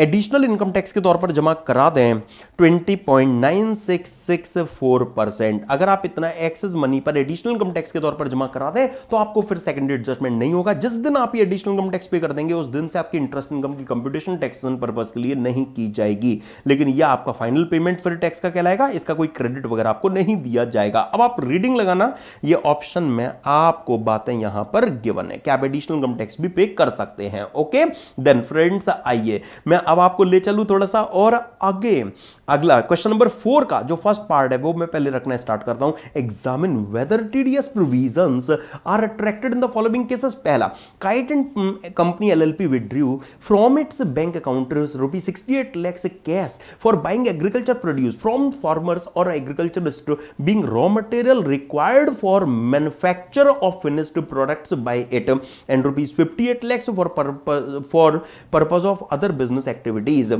एडिशनल इनकम टैक्स के तौर पर जमा करा दें 20.9664 परसेंट अगर आप इतना एक्सेस मनी पर एडिशनल इनकम टैक्स के तौर पर जमा करा दें तो आपको फिर सेकेंडरी एडजस्टमेंट नहीं होगा जिस दिन आप ये एडिशनल इनकम टैक्स पे कर देंगे उस दिन से आपकी इंटरेस्ट इनकम की कंप्यूटेशन टैक्स पर्पज के लिए नहीं की जाएगी लेकिन यह आपका फाइनल फाइनल पेमेंट फिर टैक्स का कहलाएगा इसका कोई क्रेडिट वगैरह आपको नहीं दिया जाएगा अब आप रीडिंग लगाना ये ऑप्शन में आपको बातें यहां पर गिवन है कि आप एडिशनल इनकम टैक्स भी पे कर सकते हैं ओके देन फ्रेंड्स आइए मैं अब आपको ले चलू थोड़ा सा और आगे अगला क्वेश्चन नंबर फोर का जो फर्स्ट पार्ट है वो मैं पहले रखना स्टार्ट करता हूं examine whether TDS provision are attracted in the following cases पहला kite and company LLP withdrew from its bank account rupee sixty eight lakhs cash for buying agriculture produce from farmers or agriculture industry being raw material required for manufacture of finished products by it and rupees 58 lakhs for purpose, for purpose of other business activities.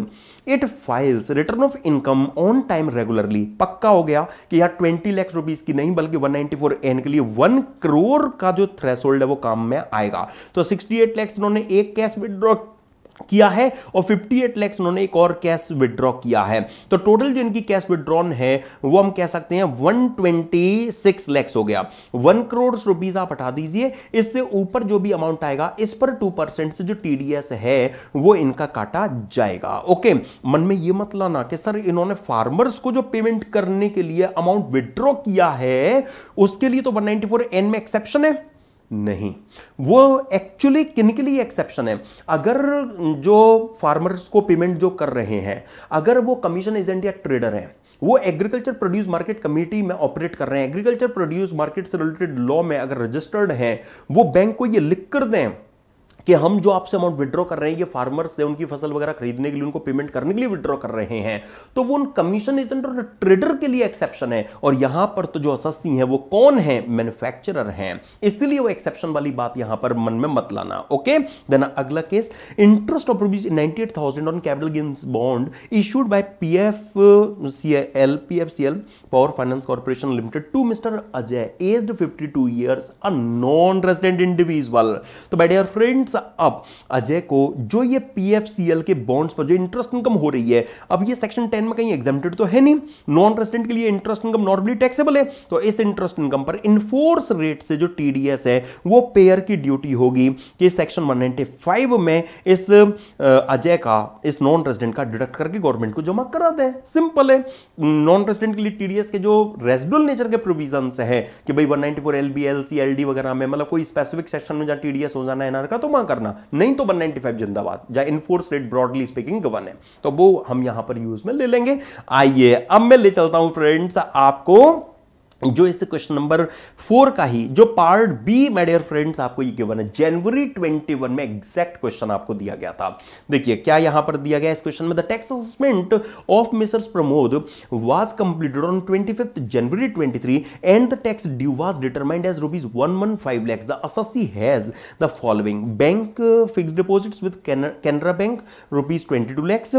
It files return of income on time regularly. पक्का हो गया कि यहाँ 20 lakh rupees की नहीं बल्कि 194 N के लिए 1 करोड़ का जो थ्रेशोल्ड है वो काम में आएगा तो 68 लाख इन्होंने एक कैश विड्रॉ किया है और 58 लैक्स उन्होंने एक और कैश विड्रॉ किया है तो टोटल जो इनकी कैश विड्रॉन है वो हम कह सकते हैं 126 लैक्स हो गया वन करोड़ रुपीज आप हटा दीजिए इससे ऊपर जो भी अमाउंट आएगा इस पर टू परसेंट से जो टीडीएस है वो इनका काटा जाएगा ओके मन में ये मत लाना कि सर इन्होंने फार्मर्स को जो पेमेंट करने के लिए अमाउंट विड्रॉ किया है उसके लिए तो वन एन में एक्सेप्शन है नहीं वो एक्चुअली के लिए एक्सेप्शन है अगर जो फार्मर्स को पेमेंट जो कर रहे हैं अगर वो कमीशन एजेंट या ट्रेडर हैं वो एग्रीकल्चर प्रोड्यूस मार्केट कमेटी में ऑपरेट कर रहे हैं एग्रीकल्चर प्रोड्यूस मार्केट से रिलेटेड लॉ में अगर रजिस्टर्ड हैं वो बैंक को ये लिख कर दें कि हम जो आपसे अमाउंट विड्रॉ कर रहे हैं ये फार्मर्स से उनकी फसल वगैरह खरीदने के लिए उनको पेमेंट करने के लिए विड्रॉ कर रहे हैं तो वो उन कमीशन एजेंट और ट्रेडर के लिए एक्सेप्शन है और यहां पर तो जो असस्सी है वो कौन है मैन्युफैक्चरर है इसलिए वो एक्सेप्शन वाली बात यहां पर मन में मत लाना ओके देन अगला case interest of rupees ninety on capital gains bond issued by P F C L P F C L power finance corporation limited to mister Ajay aged two years a non resident individual तो by dear friends gives up Ajay को जो ये पीएफसीएल के bonds पर जो interest income हो रही है अब ये सेक्शन टेन में कहीं एग्जामेटेड तो है नहीं नॉन रेसिडेंट के लिए इंटरेस्ट इनकम नॉर्मली टैक्सेबल है तो इस इंटरेस्ट इनकम पर इन्फोर्स रेट से जो टीडीएस है वो पेयर की ड्यूटी होगी कि सेक्शन 195 में इस अजय का इस नॉन रेजिडेंट का डिडक्ट करके गवर्नमेंट को जमा करा दें सिंपल है नॉन रेजिडेंट के लिए टीडीएस के जो रेजिडुअल नेचर के प्रोविजन है कि भाई 194 एलबी एलसी एलडी वगैरह में मतलब कोई स्पेसिफिक सेक्शन में जहां टीडीएस हो जाना है एनआर का तो हाँ करना नहीं तो फाइव जिंदाबाद या इनफोर्स रेट ब्रॉडली स्पीकिंग गवन है तो वो हम यहां पर यूज में ले लेंगे आइए अब मैं ले चलता हूं फ्रेंड्स आपको जो इस क्वेश्चन नंबर फोर का ही जो part B my dear friends आपको ये गिवन है जनवरी 21 में एग्जैक्ट क्वेश्चन आपको दिया गया था देखिए क्या यहां पर दिया गया इस क्वेश्चन में the tax assessment of Mrs Pramod was completed on 25th January 23 and the tax due was determined as rupees 115 lakh the assessee has the following bank fixed deposits with Canara bank rupees 22 lakh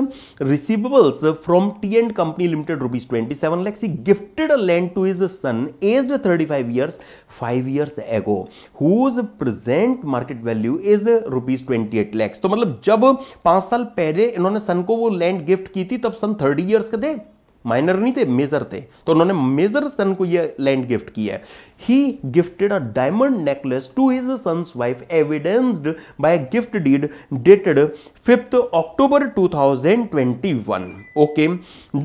receivables from T and company limited rupees 27 lakh he gifted a land to his son son aged 35 years 5 years ago whose present market value is rupees 28 lakhs तो मतलब जब पांच साल पहले इन्होंने सन को वो land gift की थी तब सन 30 इयर्स के थे माइनर नहीं थे मेजर थे तो उन्होंने मेजर सन को ये लैंड गिफ्ट किया है he gifted a diamond necklace to his son's wife evidenced by gift deed dated fifth October 2021 okay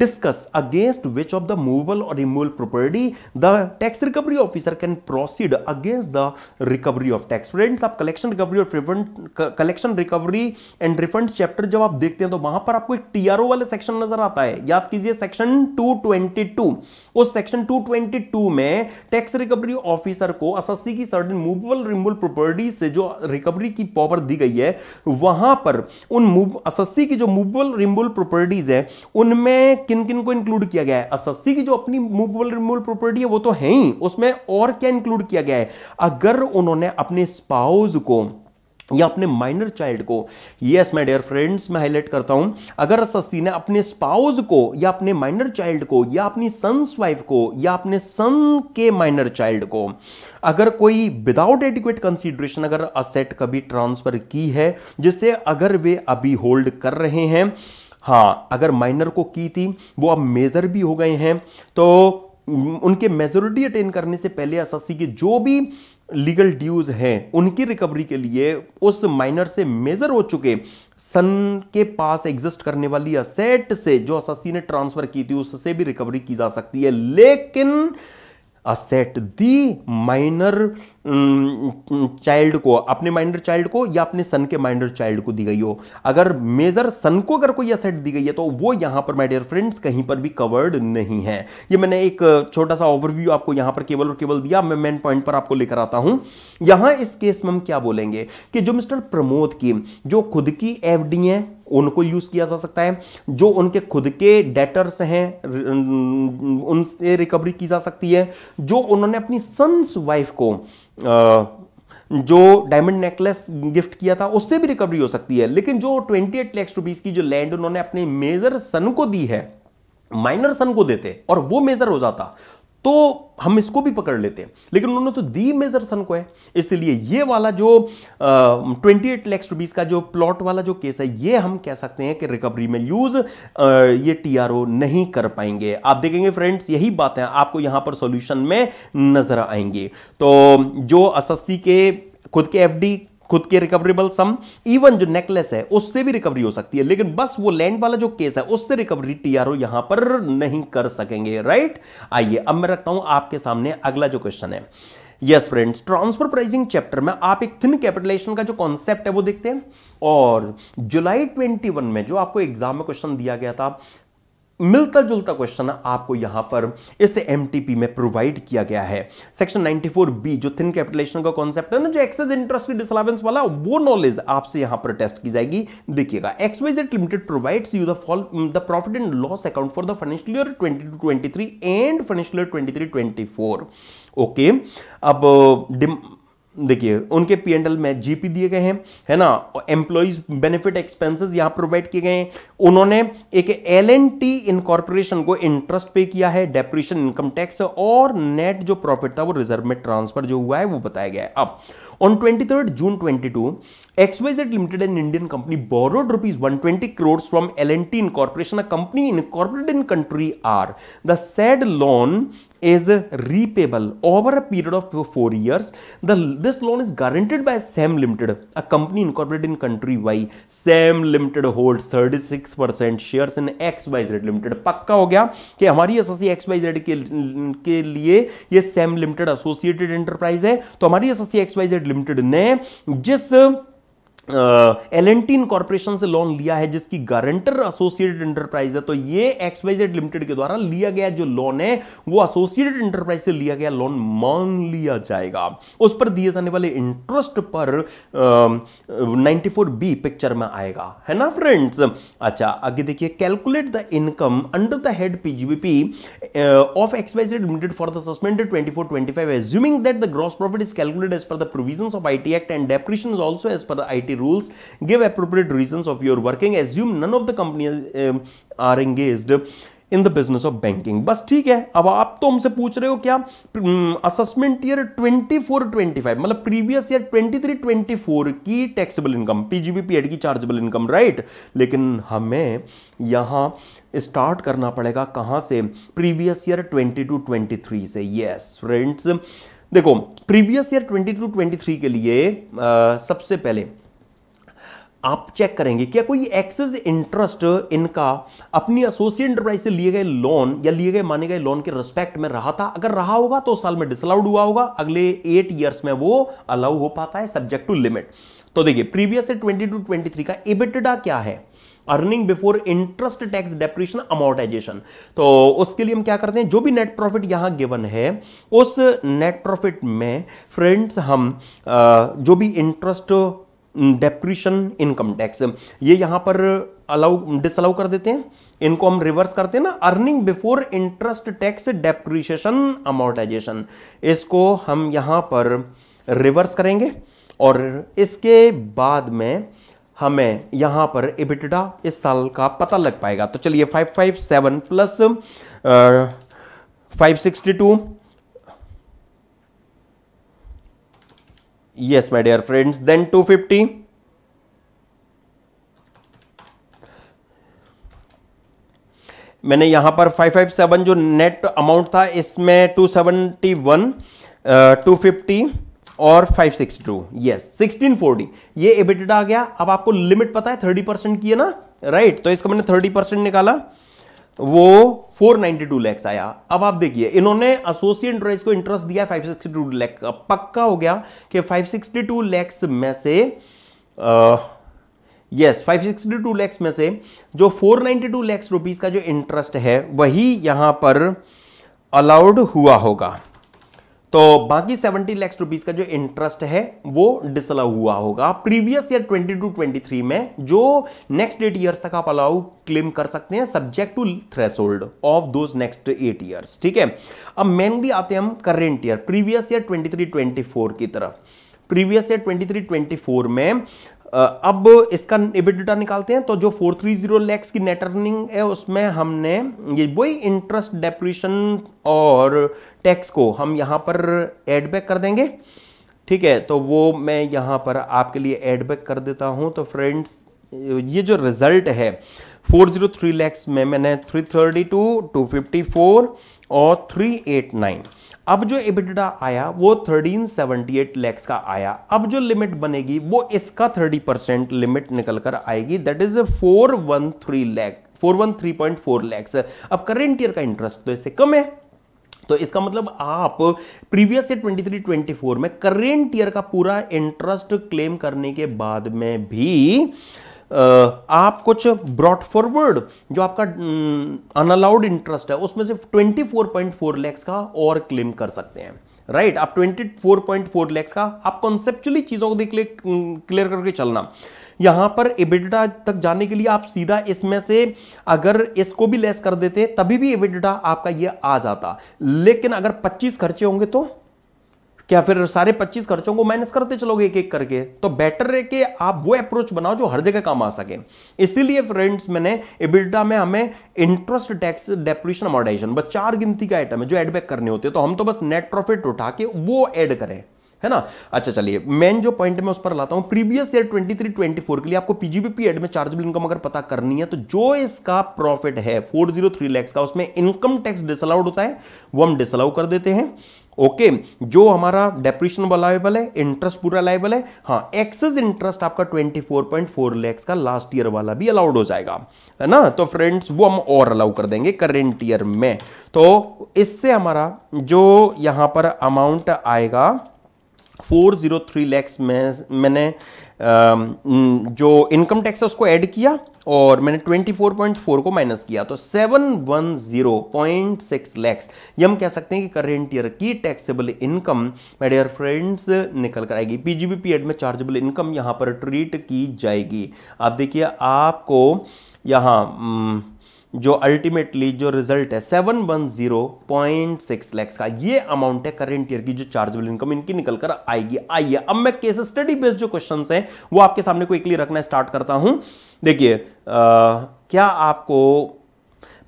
discuss against which of the movable और removal property the tax recovery officer can proceed against the recovery of tax friends आप collection recovery और refund collection recovery and refund chapter जब आप देखते हैं तो वहां पर आपको एक टीआरओ वाले सेक्शन नजर आता है याद कीजिए सेक्शन सेक्शन 222 उस सेक्शन 222 में टैक्स रिकवरी ऑफिसर को असस्सी की सर्टन मूवेबल रिमूवल प्रॉपर्टी से जो रिकवरी की पावर दी गई है वहां पर उन मूव असस्सी की जो मूवेबल रिमूवल प्रॉपर्टीज है उनमें किन किन को इंक्लूड किया गया है असस्सी की जो अपनी मूवेबल रिमूवल प्रॉपर्टी है वो तो है ही उसमें और क्या इंक्लूड किया गया है अगर उन्होंने अपने स्पाउस को या अपने माइनर चाइल्ड को यस माय डियर फ्रेंड्स मैं हाईलाइट करता हूं अगर सस्ती ने अपने स्पाउस को या अपने माइनर चाइल्ड को या अपनी सन्स वाइफ को या अपने सन के माइनर चाइल्ड को अगर कोई विदाउट एडिक्वेट कंसिडरेशन अगर असेट कभी ट्रांसफर की है जिससे अगर वे अभी होल्ड कर रहे हैं हाँ अगर माइनर को की थी वो अब मेजर भी हो गए हैं तो उनके मेजोरिटी अटेन करने से पहले एसएससी के जो भी लीगल ड्यूज हैं उनकी रिकवरी के लिए उस माइनर से मेजर हो चुके सन के पास एग्जिस्ट करने वाली असेट से जो असासी ने ट्रांसफर की थी उससे भी रिकवरी की जा सकती है लेकिन अ सेट दी माइनर चाइल्ड को अपने माइनर चाइल्ड को या अपने सन के माइनर चाइल्ड को दी गई हो अगर मेजर सन को अगर कोई असेट दी गई है तो वो यहां पर माय डियर फ्रेंड्स कहीं पर भी कवर्ड नहीं है ये मैंने एक छोटा सा ओवरव्यू आपको यहां पर केवल और केवल दिया मैं मेन पॉइंट पर आपको लेकर आता हूं यहां इस केस में हम क्या बोलेंगे कि जो मिस्टर प्रमोद की जो खुद की एफ है उनको यूज किया जा सकता है जो उनके खुद के डेटर्स हैं उनसे रिकवरी की जा सकती है जो उन्होंने अपनी सन्स वाइफ को आ, जो डायमंड नेकलेस गिफ्ट किया था उससे भी रिकवरी हो सकती है लेकिन जो ट्वेंटी एट लैक्स रुपीज की जो लैंड उन्होंने अपने मेजर सन को दी है माइनर सन को देते और वो मेजर हो जाता तो हम इसको भी पकड़ लेते हैं लेकिन उन्होंने तो दी मेजर सन को है इसलिए ये वाला जो ट्वेंटी एट लैक्स रुपीज का जो प्लॉट वाला जो केस है ये हम कह सकते हैं कि रिकवरी में यूज आ, ये टीआरओ नहीं कर पाएंगे आप देखेंगे फ्रेंड्स यही बात है आपको यहां पर सॉल्यूशन में नजर आएंगे तो जो एस के खुद के एफडी खुद के रिकवरेबल सम इवन जो नेकलेस है उससे भी रिकवरी हो सकती है लेकिन बस वो लैंड वाला जो केस है उससे रिकवरी टीआरओ यहां पर नहीं कर सकेंगे राइट आइए अब मैं रखता हूं आपके सामने अगला जो क्वेश्चन है yes friends transfer pricing chapter में आप एक थिन कैपिटलाइजेशन का जो कॉन्सेप्ट है वो देखते हैं और जुलाई 21 में जो आपको एग्जाम में क्वेश्चन दिया गया था मिलता जुलता क्वेश्चन आपको यहां पर इस एम में प्रोवाइड किया गया है सेक्शन 94 बी जो थिन कैपिटलेशन का कॉन्सेप्ट है ना जो एक्सेस इंटरेस्ट डिसलावेंस वाला वो नॉलेज आपसे यहां पर टेस्ट की जाएगी देखिएगा XYZ limited provide you the fall the profit and loss account for the financial year twenty three and financial year twenty four okay अब अब uh, देखिए उनके पी एंड एल में जीपी दिए गए हैं है ना एम्प्लॉयज बेनिफिट एक्सपेंसेस यहां प्रोवाइड किए गए हैं उन्होंने एक एल एन टी इनकॉर्पोरेशन को इंटरेस्ट पे किया है डेप्रिशन इनकम टैक्स और नेट जो प्रॉफिट था वो रिजर्व में ट्रांसफर जो हुआ है वो बताया गया है अब on twenty third June twenty two XYZ limited an Indian company borrowed rupees one twenty crore from L N T incorporation company incorporated in country R the said loan is repayable over a period of four years. The, this loan is guaranteed by SAM Limited, a company incorporated in country Y. SAM Limited holds 36% shares in XYZ Limited. पक्का हो गया कि हमारी SSC XYZ के, के लिए ये Sam limited associated enterprise है तो हमारी एसएससी एक्सवाईजेड लिमिटेड ने जिस एल एन टी इनकॉर्पोरेशन से लोन लिया है जिसकी गारंटर एसोसिएटेड इंटरप्राइज है तो ये एक्सवाइजेड लिमिटेड के द्वारा लिया गया जो लोन है वो एसोसिएटेड इंटरप्राइज से लिया गया लोन मान लिया जाएगा उस पर दिए जाने वाले इंटरेस्ट पर नाइनटी फोर बी पिक्चर में आएगा है ना फ्रेंड्स अच्छा आगे देखिए calculate the income under the head PGBP of XYZ limited for the suspended twenty four twenty five assuming that the gross profit is calculate as per the provision of I T act and depreciation also as per I T rules give appropriate reasons of your working assume none of the companies um, are engaged in the business of banking बस ठीक है अब आप तो हमसे पूछ रहे हो क्या असेसमेंट ईयर 24 25 मतलब प्रीवियस ईयर 23 24 की टैक्सेबल इनकम पीजीबीपीएड की चार्जेबल इनकम राइट लेकिन हमें यहाँ स्टार्ट करना पड़ेगा कहाँ से प्रीवियस ईयर 22 23 से यस फ्रेंड्स देखो प्रीवियस ईयर 22 23 के लिए आ, uh, सबसे पहले आप चेक करेंगे क्या कोई एक्सेस इंटरेस्ट इनका अपनी एसोसिएट इंटरप्राइज से लिए गए लोन या लिए गए माने गए लोन के रिस्पेक्ट में रहा था अगर रहा होगा तो साल में डिसअलाउड हुआ होगा अगले एट ईयर्स में वो अलाउ हो पाता है सब्जेक्ट टू लिमिट तो देखिए प्रीवियस से टू टू थ्री का इबिटडा क्या है earning before interest tax depreciation amortisation तो उसके लिए हम क्या करते हैं जो भी नेट प्रॉफिट यहां गिवन है उस नेट प्रॉफिट में फ्रेंड्स हम जो भी इंटरेस्ट डेप्रिशन इनकम टैक्स ये यहाँ पर अलाउ डिसअलाउ कर देते हैं इनको हम रिवर्स करते हैं ना earning before interest tax depreciation amortisation इसको हम यहाँ पर रिवर्स करेंगे और इसके बाद में हमें यहाँ पर इबिटडा इस साल का पता लग पाएगा तो चलिए five five seven plus five sixty two yes my dear friends then 250 मैंने यहां पर 557 जो नेट अमाउंट था इसमें 271 250 और 562 यस 1640 ये एबिटेड आ गया अब आपको लिमिट पता है 30 परसेंट की है ना राइट right? तो इसका मैंने 30 परसेंट निकाला वो 492 लैक्स आया अब आप देखिए इन्होंने एसोसिएट एंटरप्राइज को इंटरेस्ट दिया 562 लाख पक्का हो गया कि 562 लैक्स में से यस फाइव yes, 562 लैक्स में से जो 492 लैक्स रुपीस का जो इंटरेस्ट है वही यहां पर अलाउड हुआ होगा तो बाकी 70 लाख रुपीस का जो इंटरेस्ट है वो डिसअलाउ हुआ होगा प्रीवियस ईयर 22 टू 23 में जो नेक्स्ट एट ईयर्स तक आप अलाउ क्लेम कर सकते हैं subject to threshold of those next eight years ठीक है अब मेनली आते हैं हम करेंट ईयर प्रीवियस ईयर 23 24 की तरफ प्रीवियस ईयर 23 24 में अब इसका डेटा निकालते हैं तो जो 430 लैक्स की नेट अर्निंग है उसमें हमने ये वही इंटरेस्ट डेप्रिशन और टैक्स को हम यहाँ पर एड बैक कर देंगे ठीक है तो वो मैं यहाँ पर आपके लिए एड बैक कर देता हूँ तो फ्रेंड्स ये जो रिजल्ट है 403 लैक्स में मैंने 332, 254 और 389 अब जो इबिटडा आया वो 1378 लैक्स का आया अब जो लिमिट बनेगी वो इसका 30 परसेंट लिमिट निकल कर आएगी दैट इज 413 लैख 413.4 लैक्स अब करेंट ईयर का इंटरेस्ट तो इससे कम है तो इसका मतलब आप प्रीवियस ईयर 23 24 में करेंट ईयर का पूरा इंटरेस्ट क्लेम करने के बाद में भी आप कुछ ब्रॉड फॉरवर्ड जो आपका अनअलाउड इंटरेस्ट है उसमें से 24.4 लैक्स का और क्लेम कर सकते हैं राइट right, आप 24.4 लैक्स का आप कॉन्सेप्चुअली चीज़ों को देख क्लियर करके चलना यहां पर एबिडा तक जाने के लिए आप सीधा इसमें से अगर इसको भी लेस कर देते तभी भी एबिडा आपका ये आ जाता लेकिन अगर 25 खर्चे होंगे तो क्या फिर सारे 25 खर्चों को माइनस करते चलोगे एक एक करके तो बेटर है कि आप वो अप्रोच बनाओ जो हर जगह काम आ सके इसीलिए फ्रेंड्स मैंने इबिल्टा में हमें इंटरेस्ट टैक्स डेप्रिशन अमोडाइजेशन बस चार गिनती का आइटम है जो एडबैक करने होते हैं तो हम तो बस नेट प्रॉफिट उठा के वो एड करें है ना अच्छा चलिए मेन जो पॉइंट मैं उस पर लाता हूं प्रीवियस ईयर 23 24 के लिए आपको पीजीबीपी एड में चार्जेबल इनकम अगर पता करनी है तो जो इसका प्रॉफिट है 403 लाख का उसमें इनकम टैक्स डिसअलाउड होता है वो हम डिसअलाउ कर देते हैं ओके okay, जो हमारा डेप्रिशन अलाइबल है इंटरेस्ट पूरा अलाइबल है हाँ एक्सेस इंटरेस्ट आपका 24.4 लैक्स का लास्ट ईयर वाला भी अलाउड हो जाएगा है ना तो फ्रेंड्स वो हम और अलाउ कर देंगे करेंट ईयर में तो इससे हमारा जो यहां पर अमाउंट आएगा 403 लैक्स में मैंने जो इनकम टैक्स है उसको ऐड किया और मैंने 24.4 को माइनस किया तो 710.6 लैक्स ये हम कह सकते हैं कि करेंट ईयर की taxable income my dear friends निकल कर आएगी पीजीबी पीरियड में चार्जेबल इनकम यहाँ पर ट्रीट की जाएगी आप देखिए आपको यहाँ हम्म, जो अल्टीमेटली जो रिजल्ट है seven one zero point six lakhs का ये अमाउंट है करेंट ईयर की जो चार्जेबल इनकम इनकी निकल कर आएगी आइए अब मैं केस स्टडी बेस्ड जो क्वेश्चन है वो आपके सामने इकली रखना स्टार्ट करता हूं देखिए क्या आपको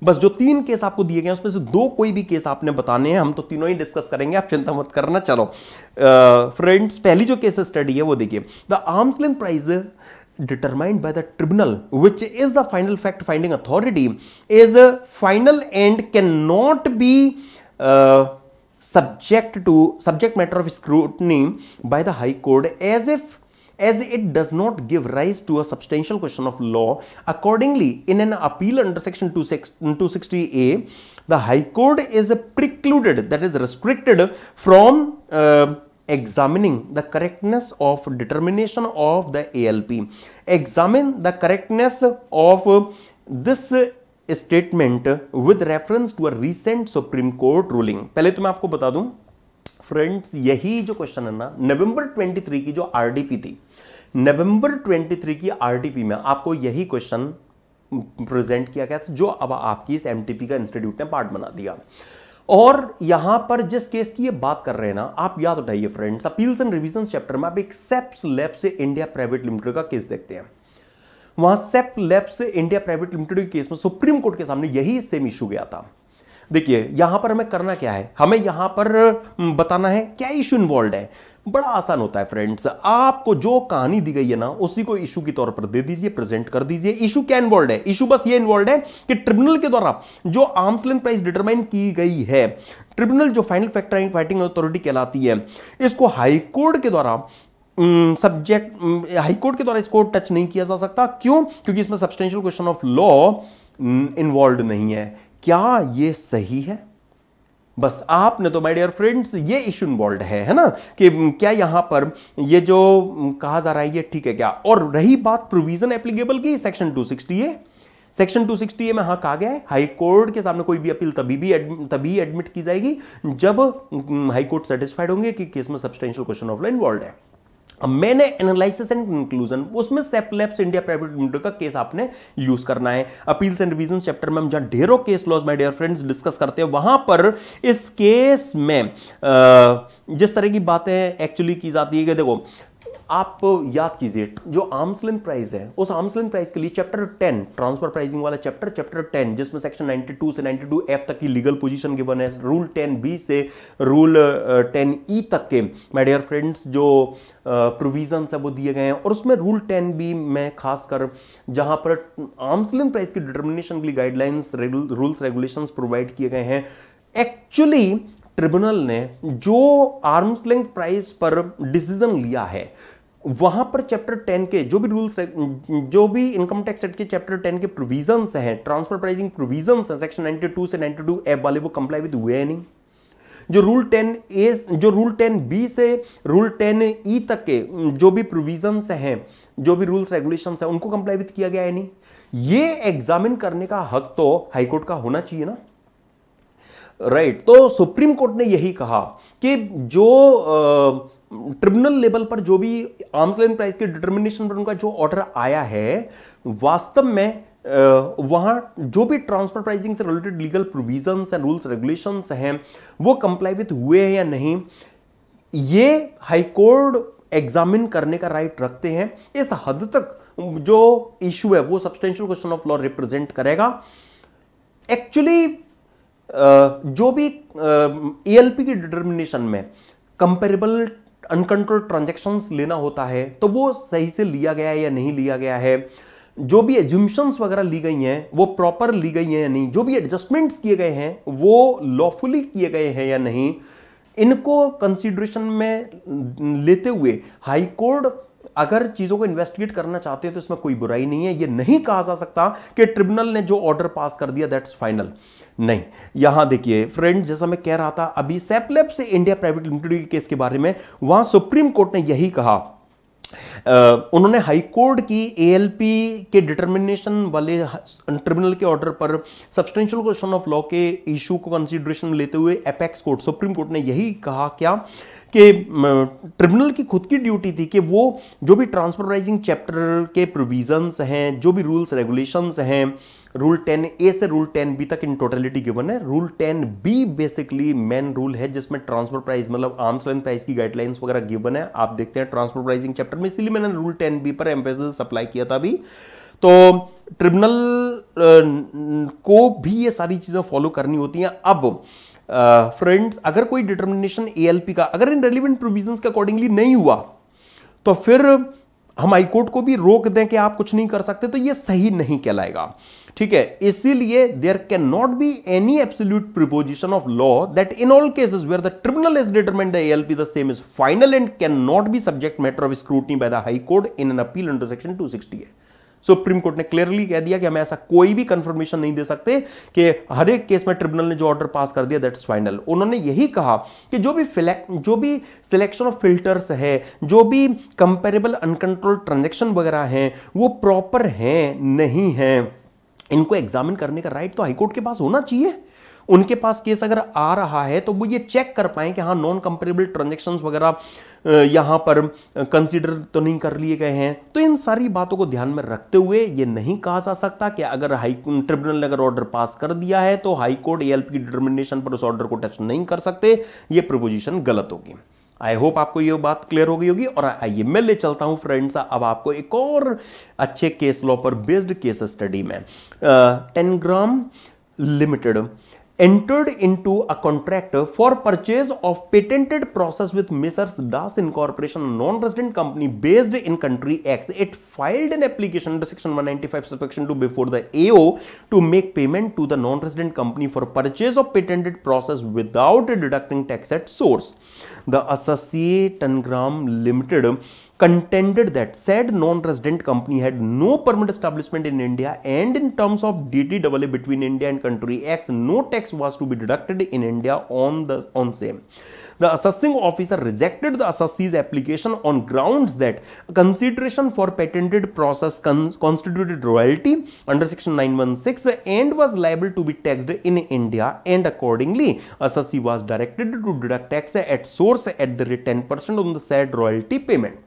बस जो तीन केस आपको दिए गए उसमें से दो कोई भी केस आपने बताने हैं हम तो तीनों ही डिस्कस करेंगे आप चिंता मत करना चलो फ्रेंड्स पहली जो केस स्टडी है वो देखिए the arms length price determined by the tribunal which is the final fact finding authority is a final and cannot be uh, subject to subject matter of scrutiny by the high court as if as it does not give rise to a substantial question of law. Accordingly, in an appeal under section 260A, the High Court is precluded, that is restricted from uh, examining the correctness of determination of the ALP. Examine the correctness of this statement with reference to a recent Supreme Court ruling. पहले तो मैं आपको बता दूं friends यही जो question है ना नवंबर 23 की जो आरडीपी थी नवंबर 23 की आरडीपी में आपको यही क्वेश्चन प्रेजेंट किया गया था जो अब आपकी इस एमटीपी का इंस्टीट्यूट ने पार्ट बना दिया और यहां पर जिस केस की ये बात कर रहे हैं ना आप याद उठाइए friends appeals and revision chapter में आप एक SAP labs India private limited का केस देखते हैं वहां SAP labs India private limited के केस में सुप्रीम कोर्ट के सामने यही सेम इश्यू गया था देखिए यहां पर हमें करना क्या है हमें यहां पर हम्म, बताना है क्या इशू इन्वॉल्व है बड़ा आसान होता है फ्रेंड्स आपको जो कहानी दी गई है ना उसी को इशू के तौर पर दे दीजिए प्रेजेंट कर दीजिए इशू क्या इन्वॉल्व है इशू बस ये इन्वॉल्व है कि ट्रिब्यूनल के द्वारा जो आर्म्स लेंथ प्राइस डिटरमाइन की गई है ट्रिब्यूनल जो फाइनल फैक्टर फाइटिंग अथॉरिटी कहलाती है इसको हाईकोर्ट के द्वारा सब्जेक्ट हाईकोर्ट के द्वारा इसको टच नहीं किया जा सकता क्यों क्योंकि इसमें substantial question of law involve नहीं है क्या ये सही है बस आपने तो माय डियर फ्रेंड्स ये इशू इन्वॉल्व है है ना कि क्या यहां पर ये जो कहा जा रहा है ये ठीक है क्या और रही बात प्रोविजन एप्लीकेबल की section sixty A section 260 A में हाँ कहा गया है हाई कोर्ट के सामने कोई भी अपील तभी भी तभी एडमिट की जाएगी जब हाई कोर्ट सेटिस्फाइड होंगे कि केस में substantial question of law involve है मैंने एनालिसिस एंड कंक्लूजन उसमें सेपलेप्स इंडिया प्राइवेट लिमिटेड का केस आपने यूज करना है अपील्स एंड रिविजन चैप्टर में हम जहां ढेरों case laws my dear friends discuss करते हैं वहां पर इस केस में जिस तरह की बातें एक्चुअली की जाती है कि देखो आप याद कीजिए जो आमसलिन प्राइस है उस आर्म्सलेंथ प्राइस के लिए चैप्टर 10 ट्रांसफर प्राइसिंग वाला चैप्टर चैप्टर 10 जिसमें सेक्शन 92 से 92 एफ तक की लीगल पोजीशन गिवन है रूल 10 बी से रूल 10 ई तक के माय डियर फ्रेंड्स जो प्रोविजन uh, है वो दिए गए हैं और उसमें रूल 10 बी में खासकर जहां पर आमसलिन प्राइस की डिटर्मिनेशन के लिए गाइडलाइंस रूल्स रेगुलेशन प्रोवाइड किए गए हैं एक्चुअली ट्रिब्यूनल ने जो आर्म्स लेंथ प्राइस पर डिसीजन लिया है वहां पर चैप्टर टेन के जो भी रूल्स जो भी इनकम टैक्स एक्ट के चैप्टर टेन के प्रोविजंस हैं ट्रांसफर प्राइसिंग प्रोविजंस हैं सेक्शन 92 से 92 टू एफ वाले वो कंप्लाई विद हुए नहीं जो रूल टेन ए जो रूल टेन बी से रूल टेन ई तक के जो भी प्रोविजंस हैं जो भी रूल्स रेगुलेशंस हैं उनको कंप्लाई विद किया गया है नहीं ये एग्जामिन करने का हक तो हाईकोर्ट का होना चाहिए ना राइट right, तो सुप्रीम कोर्ट ने यही कहा कि जो आ, ट्रिब्यूनल लेवल पर जो भी आर्म्स लेंथ प्राइस के डिटर्मिनेशन पर उनका जो ऑर्डर आया है वास्तव में वहाँ जो भी ट्रांसफर प्राइसिंग से related legal provisions and rules regulations हैं वो कंप्लाई विथ हुए हैं या नहीं ये हाईकोर्ट एग्जामिन करने का राइट रखते हैं इस हद तक जो इश्यू है वो substantial question of law represent करेगा एक्चुअली जो भी एएलपी की डिटर्मिनेशन में कंपेरेबल अनकंट्रोल ट्रांजेक्शन्स लेना होता है तो वो सही से लिया गया है या नहीं लिया गया है जो भी एजुम्शंस वगैरह ली गई हैं वो प्रॉपर ली गई हैं या नहीं जो भी एडजस्टमेंट्स किए गए हैं वो लॉफुली किए गए हैं या नहीं इनको कंसिडरेशन में लेते हुए हाई कोर्ट अगर चीज़ों को इन्वेस्टिगेट करना चाहते हैं तो इसमें कोई बुराई नहीं है ये नहीं कहा जा सकता कि ट्रिब्यूनल ने जो ऑर्डर पास कर दिया दैट्स फाइनल नहीं यहां देखिए फ्रेंड जैसा मैं कह रहा था अभी सेपलेप से इंडिया प्राइवेट लिमिटेड के केस के बारे में वहां सुप्रीम कोर्ट ने यही कहा उन्होंने हाईकोर्ट की एएलपी के डिटर्मिनेशन वाले ट्रिब्यूनल के ऑर्डर पर सब्सटेंशियल क्वेश्चन ऑफ लॉ के इशू को कंसीडरेशन लेते हुए एपेक्स कोर्ट सुप्रीम कोर्ट ने यही कहा क्या कि ट्रिब्यूनल की खुद की ड्यूटी थी कि वो जो भी ट्रांसफर प्राइसिंग चैप्टर के प्रोविजंस हैं जो भी रूल्स रेगुलेशंस हैं रूल टेन ए से रूल टेन बी तक इन टोटलिटी गिवन है rule ten B basically main rule है जिसमें ट्रांसफर प्राइस मतलब आर्म्स लेंथ प्राइस की गाइडलाइंस वगैरह गिवन है आप देखते हैं ट्रांसफर प्राइसिंग चैप्टर में इसलिए मैंने रूल टेन बी पर एम्फेसिस अप्लाई किया था अभी तो ट्रिब्यूनल को भी ये सारी चीज़ें फॉलो करनी होती हैं अब फ्रेंड्स uh, अगर कोई डिटर्मिनेशन ए का अगर इन रेलिवेंट प्रोविजन के अकॉर्डिंगली नहीं हुआ तो फिर हम हाईकोर्ट को भी रोक दें कि आप कुछ नहीं कर सकते तो ये सही नहीं कहलाएगा ठीक है इसीलिए there can not be any absolute proposition of law that in all cases where the tribunal is determined the ALP the same is final and can not be subject matter of scrutiny by the high court in an appeal under section है supreme court ने clearly कह दिया कि हमें ऐसा कोई भी confirmation नहीं दे सकते कि हर एक केस में ट्रिब्यूनल ने जो ऑर्डर पास कर दिया दैट्स फाइनल उन्होंने यही कहा कि जो भी जो भी सिलेक्शन ऑफ फिल्टर्स है जो भी कंपेरेबल अनकंट्रोल ट्रांजेक्शन वगैरह हैं वो प्रॉपर हैं नहीं हैं इनको एग्जामिन करने का राइट तो हाईकोर्ट के पास होना चाहिए उनके पास केस अगर आ रहा है तो वो ये चेक कर पाए कि हाँ नॉन कंपेरेबल ट्रांजेक्शन वगैरह यहाँ पर कंसिडर तो नहीं कर लिए गए हैं तो इन सारी बातों को ध्यान में रखते हुए ये नहीं कहा जा सकता कि अगर हाई ट्रिब्यूनल ने अगर ऑर्डर पास कर दिया है तो हाईकोर्ट ए की डिटर्मिनेशन पर उस ऑर्डर को टच नहीं कर सकते ये प्रपोजिशन गलत होगी आई होप आपको ये बात क्लियर हो गई होगी और आइए मैं ले चलता हूँ फ्रेंड्स अब आपको एक और अच्छे केस लॉ पर बेस्ड केस स्टडी में Tengram limited entered into a contract for purchase of patented process with Messrs. Das Incorporation, a non-resident company based in country X. It filed an application under section 195 subsection 2 before the AO to make payment to the non-resident company for purchase of patented process without deducting tax at source. The Associate Tangram Limited contended that said non-resident company had no permanent establishment in India and in terms of DTAA between India and country X, no tax was to be deducted in India on the on same. The assessing officer rejected the assessee's application on grounds that consideration for patented process cons constituted royalty under section 916 and was liable to be taxed in India and accordingly assessee was directed to deduct tax at source at the rate 10% on the said royalty payment.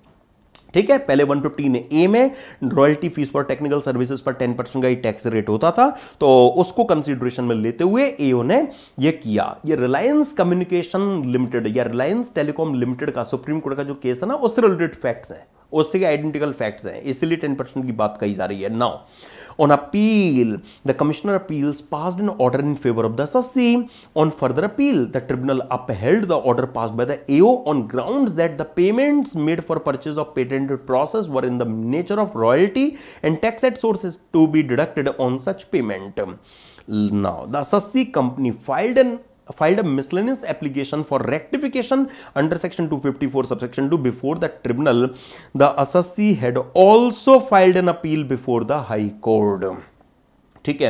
ठीक है पहले 150 में A में royalty fees for technical services पर ten percent का ही tax rate होता था तो उसको कंसिडरेशन में लेते हुए एओ ने यह किया ये रिलायंस कम्युनिकेशन लिमिटेड या रिलायंस टेलीकॉम लिमिटेड का सुप्रीम कोर्ट का जो केस है ना उससे रिलेटेड फैक्ट्स है उससे आइडेंटिकल फैक्ट्स हैं इसलिए टेन परसेंट की बात कही जा रही है now on appeal the commissioner appeals passed an order in favor of the sasi on further appeal the tribunal upheld the order passed by the ao on grounds that the payments made for purchase of patented process were in the nature of royalty and tax at sources to be deducted on such payment now the sasi company filed an filed a miscellaneous application for rectification under section 254 subsection 2 before the tribunal the assessee had also filed an appeal before the high court ठीक है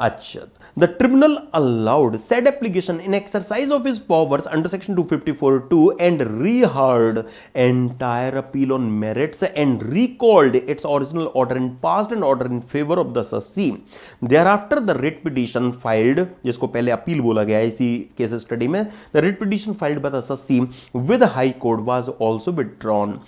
अच्छा the tribunal allowed said application in exercise of his powers under section 254.2 and reheard entire appeal on merits and recalled its original order and passed an order in favor of the assessee thereafter the writ petition filed जिसको पहले appeal बोला गया इसी case study में the writ petition filed by the assessee with high court was also withdrawn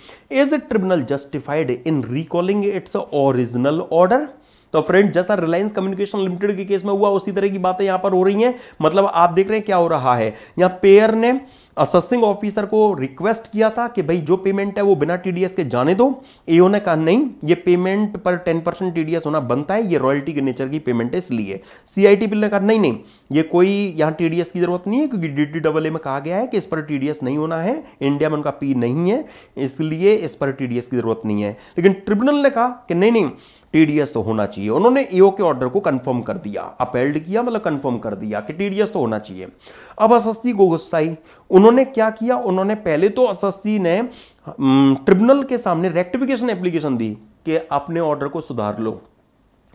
is tribunal justified in recalling its original order तो friend जैसा Reliance communication limited के case में हुआ उसी तरह की बातें यहां पर हो रही हैं मतलब आप देख रहे हैं क्या हो रहा है यहां पेयर ने असिस्टिंग ऑफिसर को रिक्वेस्ट किया था कि भाई जो पेमेंट है वो बिना टीडीएस के जाने दो एओ ने कहा नहीं ये पेमेंट पर 10 परसेंट टीडीएस होना बनता है ये रॉयल्टी के नेचर की पेमेंट है इसलिए सीआईटी बिल ने कहा नहीं नहीं ये कोई यहाँ टीडीएस की जरूरत नहीं है क्योंकि डी डबल ए में कहा गया है कि इस पर टीडीएस नहीं होना है इंडिया में उनका पी नहीं है इसलिए इस पर टीडीएस की जरूरत नहीं है लेकिन ट्रिब्यूनल ने कहा कि नहीं नहीं टीडीएस तो होना चाहिए उन्होंने ईओ के ऑर्डर को कंफर्म कर दिया अपेल्ड किया मतलब कंफर्म कर दिया कि टीडीएस तो होना चाहिए अब असस्ती को उन्होंने क्या किया उन्होंने पहले तो असस्ती ने ट्रिब्यूनल के सामने रेक्टिफिकेशन एप्लीकेशन दी कि अपने ऑर्डर को सुधार लो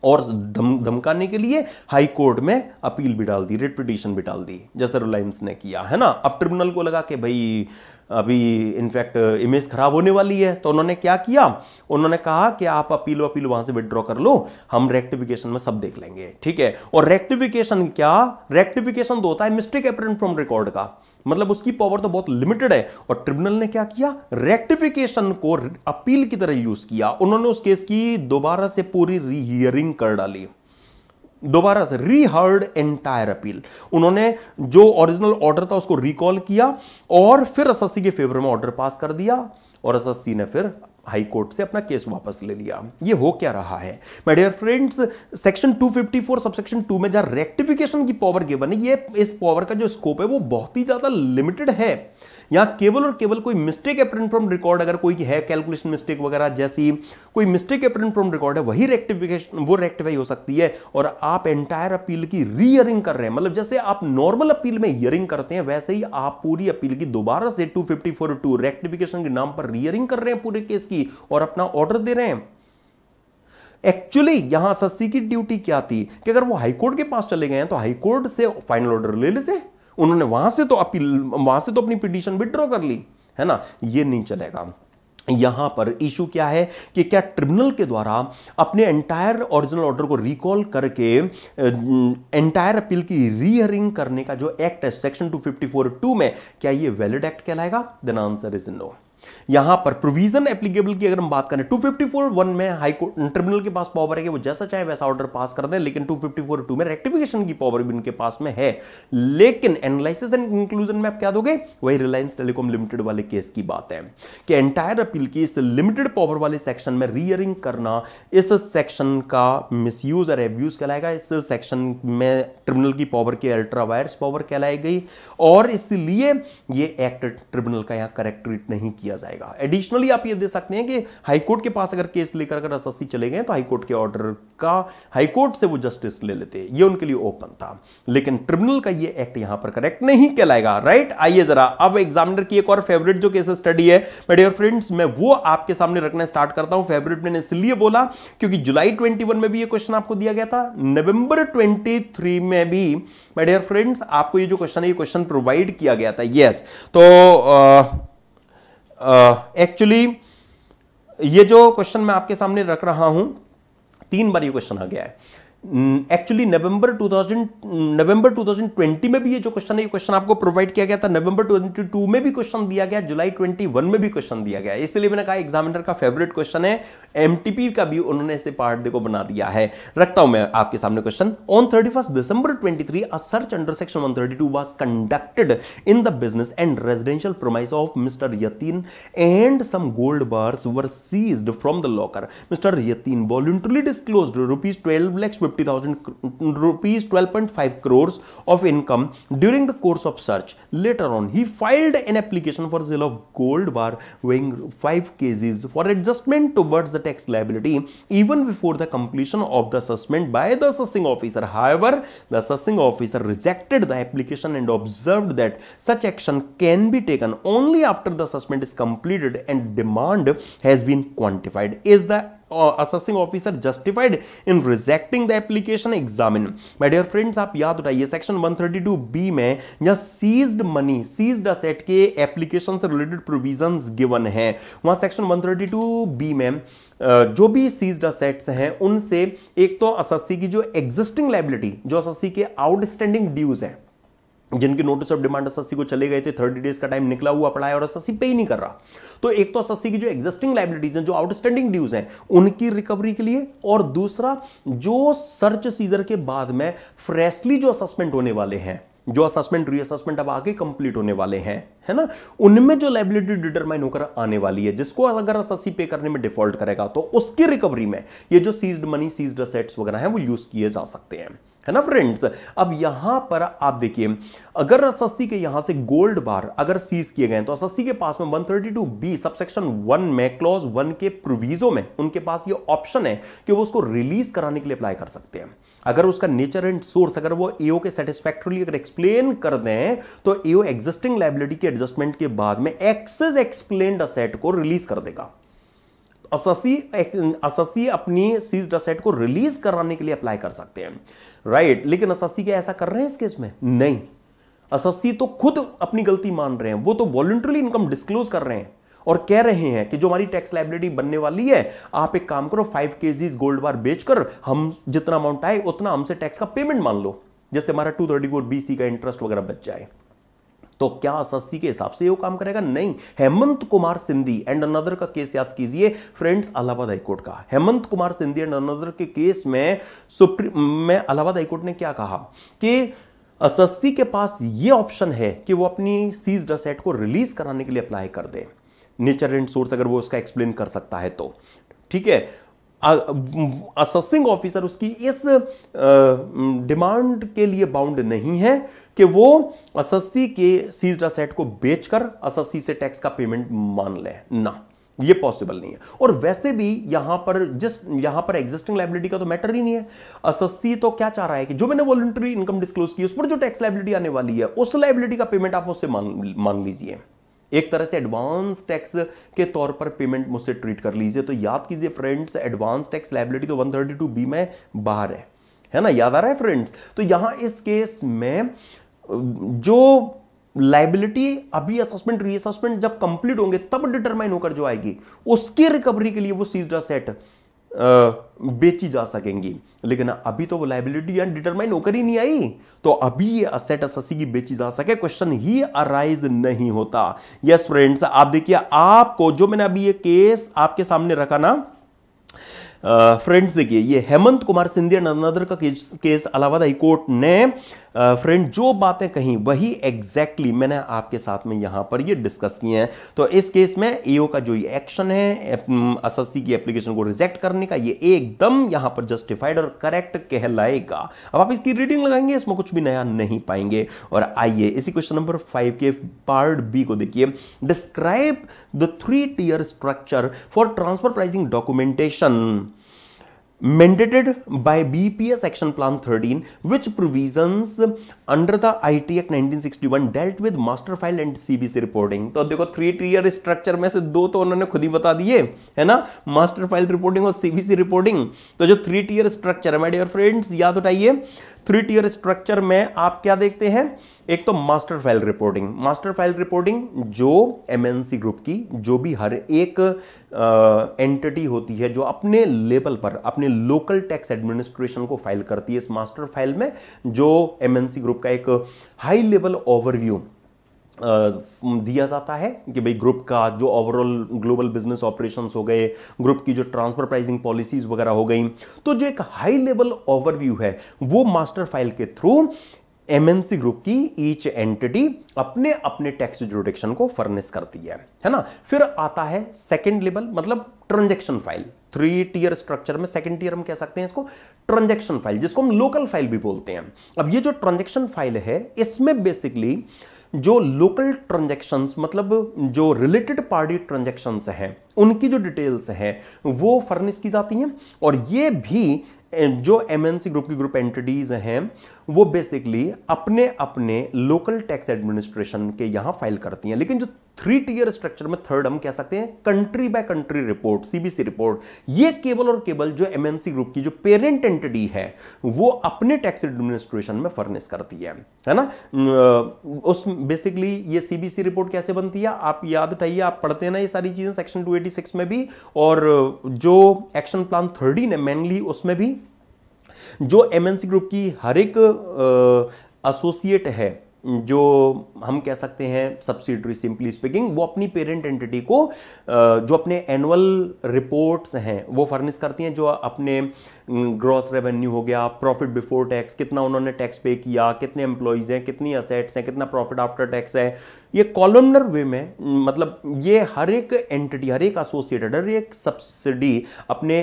और धम धमकाने के लिए हाई कोर्ट में अपील भी डाल दी रिट पिटिशन भी डाल दी जैसे रिलायंस ने किया है ना अब ट्रिब्यूनल को लगा कि भाई अभी इनफैक्ट इमेज uh, खराब होने वाली है तो उन्होंने क्या किया उन्होंने कहा कि आप अपील अपील वहां से विदड्रॉ कर लो हम रेक्टिफिकेशन में सब देख लेंगे ठीक है और रेक्टिफिकेशन क्या रेक्टिफिकेशन तो होता है मिस्टेक अपरेंट फ्रॉम रिकॉर्ड का मतलब उसकी पावर तो बहुत लिमिटेड है और ट्रिब्यूनल ने क्या किया रेक्टिफिकेशन को अपील की तरह यूज किया उन्होंने उस केस की दोबारा से पूरी रीहियरिंग कर डाली दोबारा से रीहर्ड एंटायर अपील उन्होंने जो ओरिजिनल ऑर्डर था उसको रिकॉल किया और फिर एसएससी के फेवर में ऑर्डर पास कर दिया और एसएससी ने फिर हाई कोर्ट से अपना केस वापस ले लिया ये हो क्या रहा है my dear friends section 254 subsection 2 में जहां रेक्टिफिकेशन की पावर गिवन है ये इस पावर का जो स्कोप है वो बहुत ही ज्यादा लिमिटेड है यहाँ केवल और केवल कोई मिस्टेक अप्रेंट फ्रॉम रिकॉर्ड अगर कोई है कैलकुलेशन मिस्टेक वगैरह जैसी कोई मिस्टेक अप्रेंट फ्रॉम रिकॉर्ड है वही रेक्टिफिकेशन वो रेक्टिफाई हो सकती है और आप एंटायर अपील की रीयरिंग कर रहे हैं मतलब जैसे आप नॉर्मल अपील में हियरिंग करते हैं वैसे ही आप पूरी अपील की दोबारा से two fifty four two rectification के नाम पर रीयरिंग कर रहे हैं पूरे केस की और अपना ऑर्डर दे रहे हैं एक्चुअली यहां सस्ती की ड्यूटी क्या थी कि अगर वो हाईकोर्ट के पास चले गए हैं तो हाईकोर्ट से फाइनल ऑर्डर ले लेते हैं उन्होंने वहां से तो अपील वहां से तो अपनी पिटिशन विड्रॉ कर ली है ना ये नहीं चलेगा यहां पर इशू क्या है कि क्या ट्रिब्यूनल के द्वारा अपने एंटायर ओरिजिनल ऑर्डर को रिकॉल करके एंटायर अपील की रीहरिंग करने का जो एक्ट है सेक्शन 254 टू में क्या ये वैलिड एक्ट कहलाएगा देन आंसर इज नो यहां पर प्रोविजन एप्लीकेबल की अगर हम बात करें 254 वन में हाई कोर्ट ट्रिब्यूनल के पास पावर है कि वो जैसा चाहे वैसा ऑर्डर पास कर दें लेकिन फोर टू में रेक्टिफिकेशन की पावर भी इनके पास में है लेकिन एनालिसिस एंड इंक्लूजन में आप क्या दोगे वही रिलायंस टेलीकॉम लिमिटेड वाले केस की बात है कि एंटायर अपील की इस लिमिटेड पावर वाले सेक्शन में रियरिंग करना इस सेक्शन का मिस और एब्यूज कहलाएगा इस सेक्शन में ट्रिब्यूनल की पावर की अल्ट्रावायर्स पावर कहलाई गई और इसलिए ये एक्ट ट्रिब्यूनल का यहां करेक्ट ट्रीट नहीं किया जाएगा जाएगा एडिशनली आप ये दे सकते हैं कि हाईकोर्ट के पास अगर केस लेकर अगर एस चले गए तो हाईकोर्ट के ऑर्डर का हाईकोर्ट से वो जस्टिस ले लेते ये उनके लिए ओपन था लेकिन ट्रिब्यूनल का ये एक्ट यहां पर करेक्ट नहीं कहलाएगा राइट आइए जरा अब एग्जामिनर की एक और फेवरेट जो केस स्टडी है मैं डियर फ्रेंड्स मैं वो आपके सामने रखना स्टार्ट करता हूं फेवरेट मैंने इसलिए बोला क्योंकि जुलाई 21 में भी ये क्वेश्चन आपको दिया गया था नवंबर 23 में भी माय डियर फ्रेंड्स आपको ये जो क्वेश्चन है ये क्वेश्चन प्रोवाइड किया गया था यस तो आ, एक्चुअली uh, ये जो क्वेश्चन मैं आपके सामने रख रहा हूं तीन बार ये क्वेश्चन आ गया है एक्चुअली नवंबर 2000 नवंबर 2020 में भी ये जो क्वेश्चन है ये क्वेश्चन आपको प्रोवाइड किया गया था नवंबर 22 में भी क्वेश्चन दिया गया जुलाई 21 में भी क्वेश्चन दिया गया इसलिए मैंने कहा एग्जामिनर का फेवरेट क्वेश्चन है एमटीपी का भी उन्होंने इसे पार्ट देखो बना दिया है रखता हूं मैं आपके सामने question on thirty December twenty a search under section one thirty was conducted in the business and residential premises of mister Yatin and some gold bars were seized from the locker mister Yatin voluntarily disclosed rupees twelve lakhs 50,000 rupees 12.5 crores of income during the course of search. Later on, he filed an application for sale of gold bar weighing 5 kgs for adjustment towards the tax liability even before the completion of the assessment by the assessing officer. However, the assessing officer rejected the application and observed that such action can be taken only after the assessment is completed and demand has been quantified. Is the assessing officer justified in rejecting the application examine my dear friends आप याद उठाइए section 132 B में जहां seized money seized asset के application से related provisions given है वहां section 132 B में जो भी सीज्ड असेट्स हैं उनसे एक तो असेसी की जो एग्जिस्टिंग लाइबिलिटी जो असेसी के आउटस्टैंडिंग ड्यूज है जिनके नोटिस ऑफ डिमांड एस को चले गए थे थर्टी डेज का टाइम निकला हुआ पड़ा है और एस पे ही नहीं कर रहा तो एक तो एस की जो एग्जिस्टिंग लाइबिलिटीज हैं जो आउटस्टैंडिंग ड्यूज हैं उनकी रिकवरी के लिए और दूसरा जो सर्च सीजर के बाद में फ्रेशली जो असेसमेंट होने वाले हैं जो असेसमेंट रीअसेसमेंट अब आगे कंप्लीट होने वाले हैं है ना उनमें जो लाइबिलिटी डिटरमाइन होकर आने वाली है जिसको अगर एसएससी पे करने में डिफॉल्ट करेगा तो उसकी रिकवरी में ये जो सीज्ड मनी सीज्ड असेट्स वगैरह हैं वो यूज किए जा सकते हैं है ना फ्रेंड्स अब यहां पर आप देखिए अगर अस्सी के यहां से गोल्ड बार अगर सीज किए गए तो अस्सी के पास में 132 बी सबसेक्शन 1 में क्लॉज 1 के प्रोविजो में उनके पास ये ऑप्शन है कि वो उसको रिलीज कराने के लिए अप्लाई कर सकते हैं अगर उसका नेचर एंड सोर्स अगर वो एओ के सेटिस्फैक्टरली अगर एक्सप्लेन कर दें तो एओ एग्जिस्टिंग लाइबिलिटी के एडजस्टमेंट के बाद में एक्सेस एक्सप्लेन असेट को रिलीज कर देगा अससी अससी अपनी सीज असेट को रिलीज कराने के लिए अप्लाई कर सकते हैं राइट right. लेकिन असस्सी क्या ऐसा कर रहे हैं इस केस में नहीं असस्सी तो खुद अपनी गलती मान रहे हैं वो तो वॉलंटरली इनकम डिस्क्लोज कर रहे हैं और कह रहे हैं कि जो हमारी टैक्स लाइबिलिटी बनने वाली है आप एक काम करो फाइव केजीज गोल्ड बार बेचकर हम जितना अमाउंट आए उतना हमसे टैक्स का पेमेंट मान लो जिससे हमारा टू थर्टी फोर बी का इंटरेस्ट वगैरह बच जाए तो क्या सस्सी के हिसाब से वो काम करेगा नहीं हेमंत कुमार सिंधी एंड अनदर का केस याद कीजिए फ्रेंड्स अलाहाबाद हाईकोर्ट का हेमंत कुमार सिंधी एंड अनदर के केस में सुप्रीम में अलाहाबाद हाईकोर्ट ने क्या कहा कि अस्सी के पास ये ऑप्शन है कि वो अपनी सीज असेट को रिलीज कराने के लिए अप्लाई कर दे नेचर एंड सोर्स अगर वो उसका एक्सप्लेन कर सकता है तो ठीक है असेसिंग ऑफिसर उसकी इस डिमांड के लिए बाउंड नहीं है कि वो असस्सी के सीज असेट को बेचकर असस्सी से टैक्स का पेमेंट मान ले ना ये पॉसिबल नहीं है और वैसे भी यहां पर जिस यहां पर एग्जिस्टिंग लाइबिलिटी का तो मैटर ही नहीं है असस्सी तो क्या चाह रहा है कि जो मैंने वॉलंटरी इनकम डिस्क्लोज की उस पर जो टैक्स लाइबिलिटी आने वाली है उस लाइबिलिटी का पेमेंट आप उससे मान मान लीजिए एक तरह से एडवांस टैक्स के तौर पर पेमेंट मुझसे ट्रीट कर लीजिए तो याद कीजिए फ्रेंड्स एडवांस टैक्स लाइबिलिटी तो 132 बी में बाहर है है ना याद आ रहा है फ्रेंड्स तो यहां इस केस में जो लाइबिलिटी अभी असेसमेंट रीअसेसमेंट जब कंप्लीट होंगे तब डिटरमाइन होकर जो आएगी उसकी रिकवरी के लिए वो सीजडा सेट बेची जा सकेंगी लेकिन अभी तो वो लाइबिलिटी एंड डिटरमाइन होकर ही नहीं आई तो अभी ये असेट एसएससी की बेची जा सके क्वेश्चन ही अराइज नहीं होता यस yes, फ्रेंड्स आप देखिए आपको जो मैंने अभी ये केस आपके सामने रखा ना फ्रेंड्स देखिए ये हेमंत कुमार सिंधिया नदर का केस, केस अलाहाबाद हाईकोर्ट ने फ्रेंड जो बातें कहीं वही एग्जैक्टली exactly मैंने आपके साथ में यहां पर ये डिस्कस किए हैं तो इस केस में एओ का जो एक्शन है एसएससी की एप्लीकेशन को रिजेक्ट करने का ये एकदम यहां पर जस्टिफाइड और करेक्ट कहलाएगा अब आप इसकी रीडिंग लगाएंगे इसमें कुछ भी नया नहीं पाएंगे और आइए इसी क्वेश्चन नंबर फाइव के पार्ट बी को देखिए describe the three tier structure for transfer pricing documentation mandated by BPS Action Plan 13, which provisions under the IT Act 1961 dealt with master file and CBC reporting. तो देखो three tier structure में से दो तो उन्होंने खुद ही बता दिए है ना Master file reporting और CBC reporting. तो जो three tier structure है my dear friends, याद उठाइए थ्री टीयर स्ट्रक्चर में आप क्या देखते हैं एक तो master file reporting master file reporting जो एमएनसी ग्रुप की जो भी हर एक एंटिटी होती है जो अपने लेवल पर अपने लोकल टैक्स एडमिनिस्ट्रेशन को फाइल करती है इस मास्टर फाइल में जो एमएनसी ग्रुप का एक हाई लेवल ओवरव्यू दिया जाता है कि भाई ग्रुप का जो ओवरऑल ग्लोबल बिजनेस ऑपरेशंस हो गए ग्रुप की जो ट्रांसफर प्राइसिंग पॉलिसीज वगैरह हो गई तो जो एक हाई लेवल ओवरव्यू है वो मास्टर फाइल के थ्रू एमएनसी ग्रुप की ईच एंटिटी अपने अपने टैक्स जोडिक्शन को फर्निश करती है है ना फिर आता है सेकेंड लेवल मतलब transaction file three tier structure में सेकेंड टीयर हम कह सकते हैं इसको ट्रांजेक्शन फाइल जिसको हम लोकल फाइल भी बोलते हैं अब ये जो ट्रांजेक्शन फाइल है इसमें बेसिकली जो लोकल ट्रांजैक्शंस मतलब जो रिलेटेड पार्टी ट्रांजैक्शंस हैं उनकी जो डिटेल्स हैं वो फर्निश की जाती हैं और ये भी जो एमएनसी ग्रुप की ग्रुप एंटिटीज़ हैं वो बेसिकली अपने अपने लोकल टैक्स एडमिनिस्ट्रेशन के यहां फाइल करती हैं लेकिन जो थ्री टीयर स्ट्रक्चर में थर्ड हम कह सकते हैं country by country report CBC report ये केवल और केवल जो एमएनसी ग्रुप की जो पेरेंट एंटिटी है वो अपने टैक्स एडमिनिस्ट्रेशन में फर्निश करती है है ना उस बेसिकली ये सीबीसी रिपोर्ट कैसे बनती है आप याद उठाइए आप पढ़ते हैं ना ये सारी चीजें सेक्शन टू में भी और जो एक्शन प्लान थर्डीन है मेनली उसमें भी जो एम ग्रुप की हर एक एसोसिएट है जो हम कह सकते हैं सब्सिडरी सिंपली स्पीकिंग वो अपनी पेरेंट एंटिटी को जो अपने एनुअल रिपोर्ट्स हैं वो फर्निश करती हैं जो अपने ग्रॉस रेवेन्यू हो गया प्रॉफिट बिफोर टैक्स कितना उन्होंने टैक्स पे किया कितने एम्प्लॉयज़ हैं कितनी असेट्स हैं कितना प्रॉफिट आफ्टर टैक्स है ये कॉलमनर वे में मतलब ये हर एक एंटिटी हर एक एसोसिएटेड हर एक सब्सिडी अपने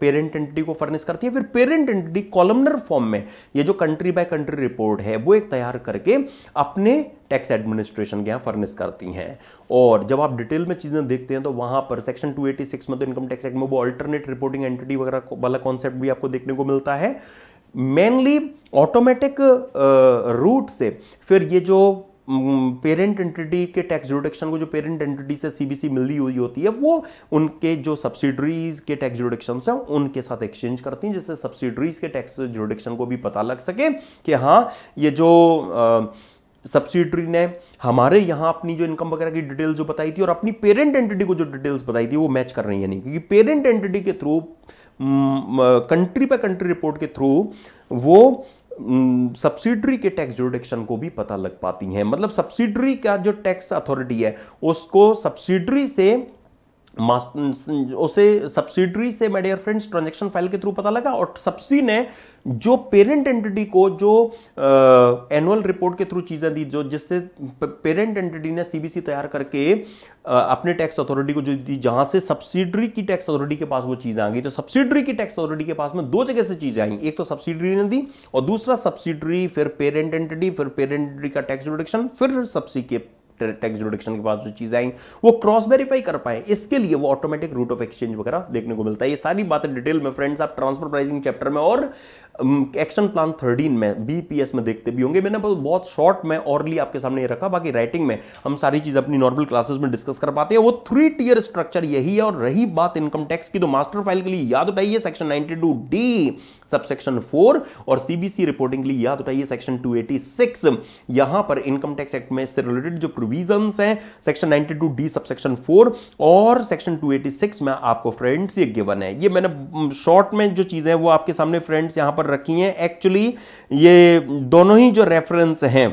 पेरेंट एंटिटी को फर्निश करती है फिर पेरेंट एंटिटी कॉलमनर फॉर्म में ये जो कंट्री बाय कंट्री रिपोर्ट है वो एक तैयार करके अपने टैक्स एडमिनिस्ट्रेशन के यहाँ फर्निश करती हैं और जब आप डिटेल में चीज़ें देखते हैं तो वहाँ पर सेक्शन 286 में तो इनकम टैक्स एक्ट में वो अल्टरनेट रिपोर्टिंग एंटिटी वगैरह वाला कॉन्सेप्ट भी आपको देखने को मिलता है मेनली ऑटोमेटिक रूट से फिर ये जो पेरेंट एंटिटी के टैक्स डिडक्शन को जो पेरेंट एंटिटी से सीबीसी मिली हुई होती है वो उनके जो सब्सिडरीज के टैक्स डिडक्शन हैं उनके साथ एक्सचेंज करती हैं जिससे सब्सिडरीज के टैक्स डिडक्शन को भी पता लग सके कि हाँ ये जो आ, सब्सिडरी ने हमारे यहाँ अपनी जो इनकम वगैरह की डिटेल्स जो बताई थी और अपनी पेरेंट एंटिटी को जो डिटेल्स बताई थी वो मैच कर रही है नहीं क्योंकि पेरेंट एंटिटी के through country by country report के थ्रू वो सब्सिडरी के टैक्स जोडिक्शन को भी पता लग पाती हैं मतलब सब्सिडरी का जो टैक्स अथॉरिटी है उसको सब्सिडरी से उसे सब्सिडरी से my dear friends transaction file के थ्रू पता लगा और सब्सी ने जो पेरेंट एंटिटी को जो एनुअल रिपोर्ट के थ्रू चीज़ें दी जो जिससे पेरेंट एंटिटी ने सीबीसी तैयार करके आ, अपने टैक्स अथॉरिटी को जो दी जहां से सब्सिडरी की टैक्स अथॉरिटी के पास वो चीज़ें आ गई तो सब्सिडरी की टैक्स अथॉरिटी के पास में दो जगह से चीज़ें आई एक तो सब्सिडरी ने दी और दूसरा सब्सिडरी फिर पेरेंट एंटिटी फिर पेरेंट एंटिटी का टैक्स रिडक्शन फिर सब्सिडी के टैक्स डिडक्शन के बाद जो चीज़ें आई वो क्रॉस वेरीफाई कर पाए इसके लिए वो ऑटोमेटिक रूट ऑफ एक्सचेंज वगैरह देखने को मिलता है ये सारी बातें डिटेल में फ्रेंड्स आप ट्रांसफर प्राइसिंग चैप्टर में और एक्शन प्लान थर्टीन में बीपीएस में देखते भी होंगे मैंने बहुत शॉर्ट में ऑरली आपके सामने रखा बाकी राइटिंग में हम सारी चीज़ अपनी नॉर्मल क्लासेस में डिस्कस कर पाते हैं वो थ्री टीयर स्ट्रक्चर यही है और रही बात इनकम टैक्स की तो मास्टर फाइल के लिए याद उठाइए section ninety two D subsection four और सीबीसी रिपोर्टिंग के लिए याद उठाइए सेक्शन टू एटी सिक्स यहां पर इनकम टैक्स एक्ट में इससे रिलेटेड जो प्रोविजन हैं सेक्शन 92 डी सबसेक्शन फोर और सेक्शन 286 में आपको फ्रेंड्स ये गिवन है ये मैंने शॉर्ट में जो चीज़ें वो आपके सामने फ्रेंड्स यहां पर रखी हैं एक्चुअली ये दोनों ही जो रेफरेंस हैं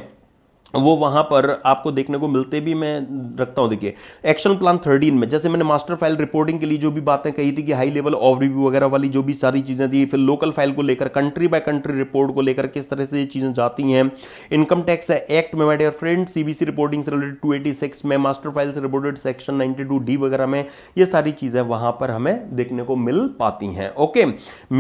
वो वहाँ पर आपको देखने को मिलते भी मैं रखता हूँ देखिए एक्शन प्लान थर्टीन में जैसे मैंने मास्टर फाइल रिपोर्टिंग के लिए जो भी बातें कही थी कि हाई लेवल ओवरव्यू वगैरह वाली जो भी सारी चीज़ें थी फिर लोकल फाइल को लेकर कंट्री बाय कंट्री रिपोर्ट को लेकर किस तरह से ये चीज़ें जाती हैं इनकम टैक्स है एक्ट में friend C B C reporting से रिलेटेड टू एटी सिक्स में मास्टर फाइल से reported section ninety two D वगैरह में ये सारी चीज़ें वहाँ पर हमें देखने को मिल पाती हैं okay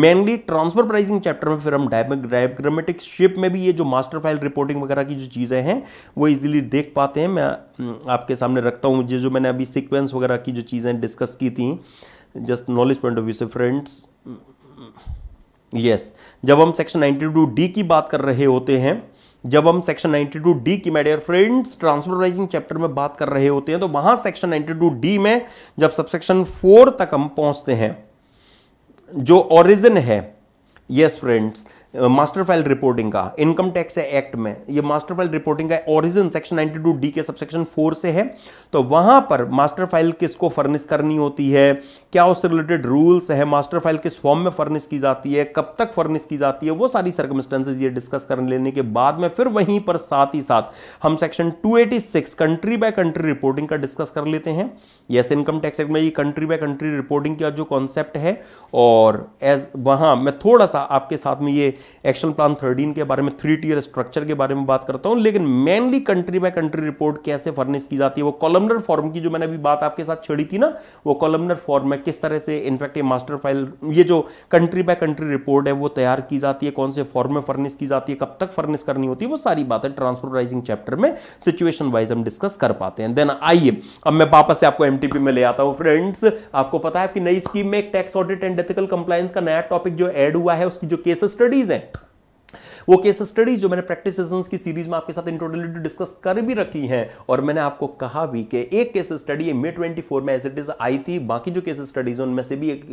mainly transfer pricing chapter में फिर हम डायग्रामेटिक शिप में भी ये जो मास्टर फाइल रिपोर्टिंग वगैरह की जो चीज़ें हैं वो इजीली देख पाते हैं मैं हम्म, आपके सामने रखता हूँ जो मैंने अभी सीक्वेंस वगैरह की जो चीज़ें डिस्कस की थी just knowledge point of view से फ्रेंड्स हम्म, यस जब हम सेक्शन नाइन्टी टू डी की बात कर रहे होते हैं जब हम सेक्शन 92 डी की मैडियर फ्रेंड्स ट्रांसफर चैप्टर में बात कर रहे होते हैं तो वहां सेक्शन 92 डी में जब सबसेक्शन फोर तक हम पहुंचते हैं जो ओरिजिन है yes yes, friends master file reporting का इनकम टैक्स एक्ट में ये मास्टर फाइल रिपोर्टिंग का ओरिजिन सेक्शन 92 डी के सबसेक्शन 4 से है तो वहां पर मास्टर फाइल किसको फर्निश करनी होती है क्या उससे रिलेटेड रूल्स है मास्टर फाइल किस फॉर्म में फर्निश की जाती है कब तक फर्निश की जाती है वो सारी सर्कमस्टेंसेज ये डिस्कस कर लेने के बाद में फिर वहीं पर साथ ही साथ हम section two country by country reporting का डिस्कस कर लेते हैं यस इनकम टैक्स एक्ट में ये कंट्री बाय कंट्री रिपोर्टिंग का जो कॉन्सेप्ट है और एज वहां मैं थोड़ा सा आपके साथ में ये एक्शन प्लान थर्टीन के बारे में थ्री टीयर स्ट्रक्चर के बारे में बात करता हूं लेकिन mainly country by country report कैसे फर्निश की जाती है वो कॉलमनर फॉर्म की जो मैंने अभी बात आपके साथ छेड़ी थी ना वो कॉलमनर फॉर्म में किस तरह से इनफैक्ट ये मास्टर फाइल ये जो कंट्री बाय कंट्री रिपोर्ट है वो तैयार की जाती है कौन से फॉर्म में फर्निश की जाती है कब तक फर्निश करनी होती है वो सारी बातें ट्रांसपोर्टाइजिंग चैप्टर में सिचुएशन वाइज हम डिस्कस कर पाते हैं देन आइए अब मैं वापस से आपको एमटीपी में ले आता हूं फ्रेंड्स आपको पता है कि नई स्कीम में एक tax audit and ethical compliance का नया टॉपिक जो ऐड हुआ है उसकी जो केस स्टडीज स्टडीज हैं वो केस स्टडीज जो मैंने प्रैक्टिस सेशंस की सीरीज में आपके साथ इंट्रोडक्टली डिस्कस कर भी रखी हैं और मैंने आपको कहा भी कि एक केस स्टडी मे 24 में एज इट इज आई थी बाकी जो केस स्टडीज उनमें से भी एक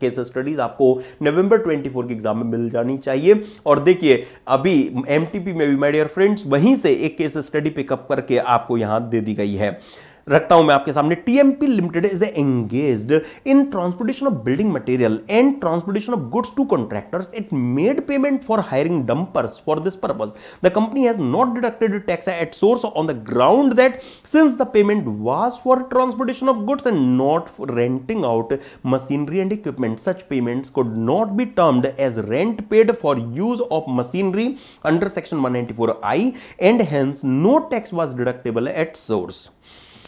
केस स्टडीज आपको नवंबर 24 के एग्जाम में मिल जानी चाहिए और देखिए अभी एम में भी माई डियर फ्रेंड्स वहीं से एक केस स्टडी पिकअप करके आपको यहां दे दी गई है रखता हूं मैं आपके सामने TMP limited is engage in transportation of building material and transportation of goods to contractors it made payment for hiring dumpers for this purpose the company has not deducted tax at source on the ground that since the payment was for transportation of goods and not renting and equipment such payment equipment not be could as rent paid for use of machinery under section one ninety four I and hence no tax was deductible at source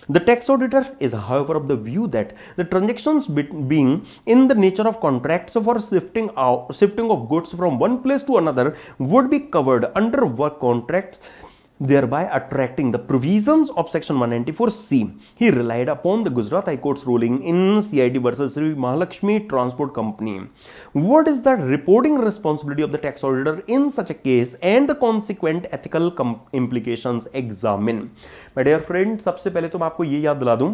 The tax auditor is however of the view that the transactions being in the nature of contracts for shifting out, shifting of goods from one place to another would be covered under work contracts thereby attracting the provisions of section 194C. He relied upon the Gujarat High Court's ruling in CID versus Sri Mahalakshmi Transport Company. What is the reporting responsibility of the tax auditor in such a case and the consequent ethical implications examine? My dear friend, सबसे पहले तो मैं आपको ये याद दिला दूं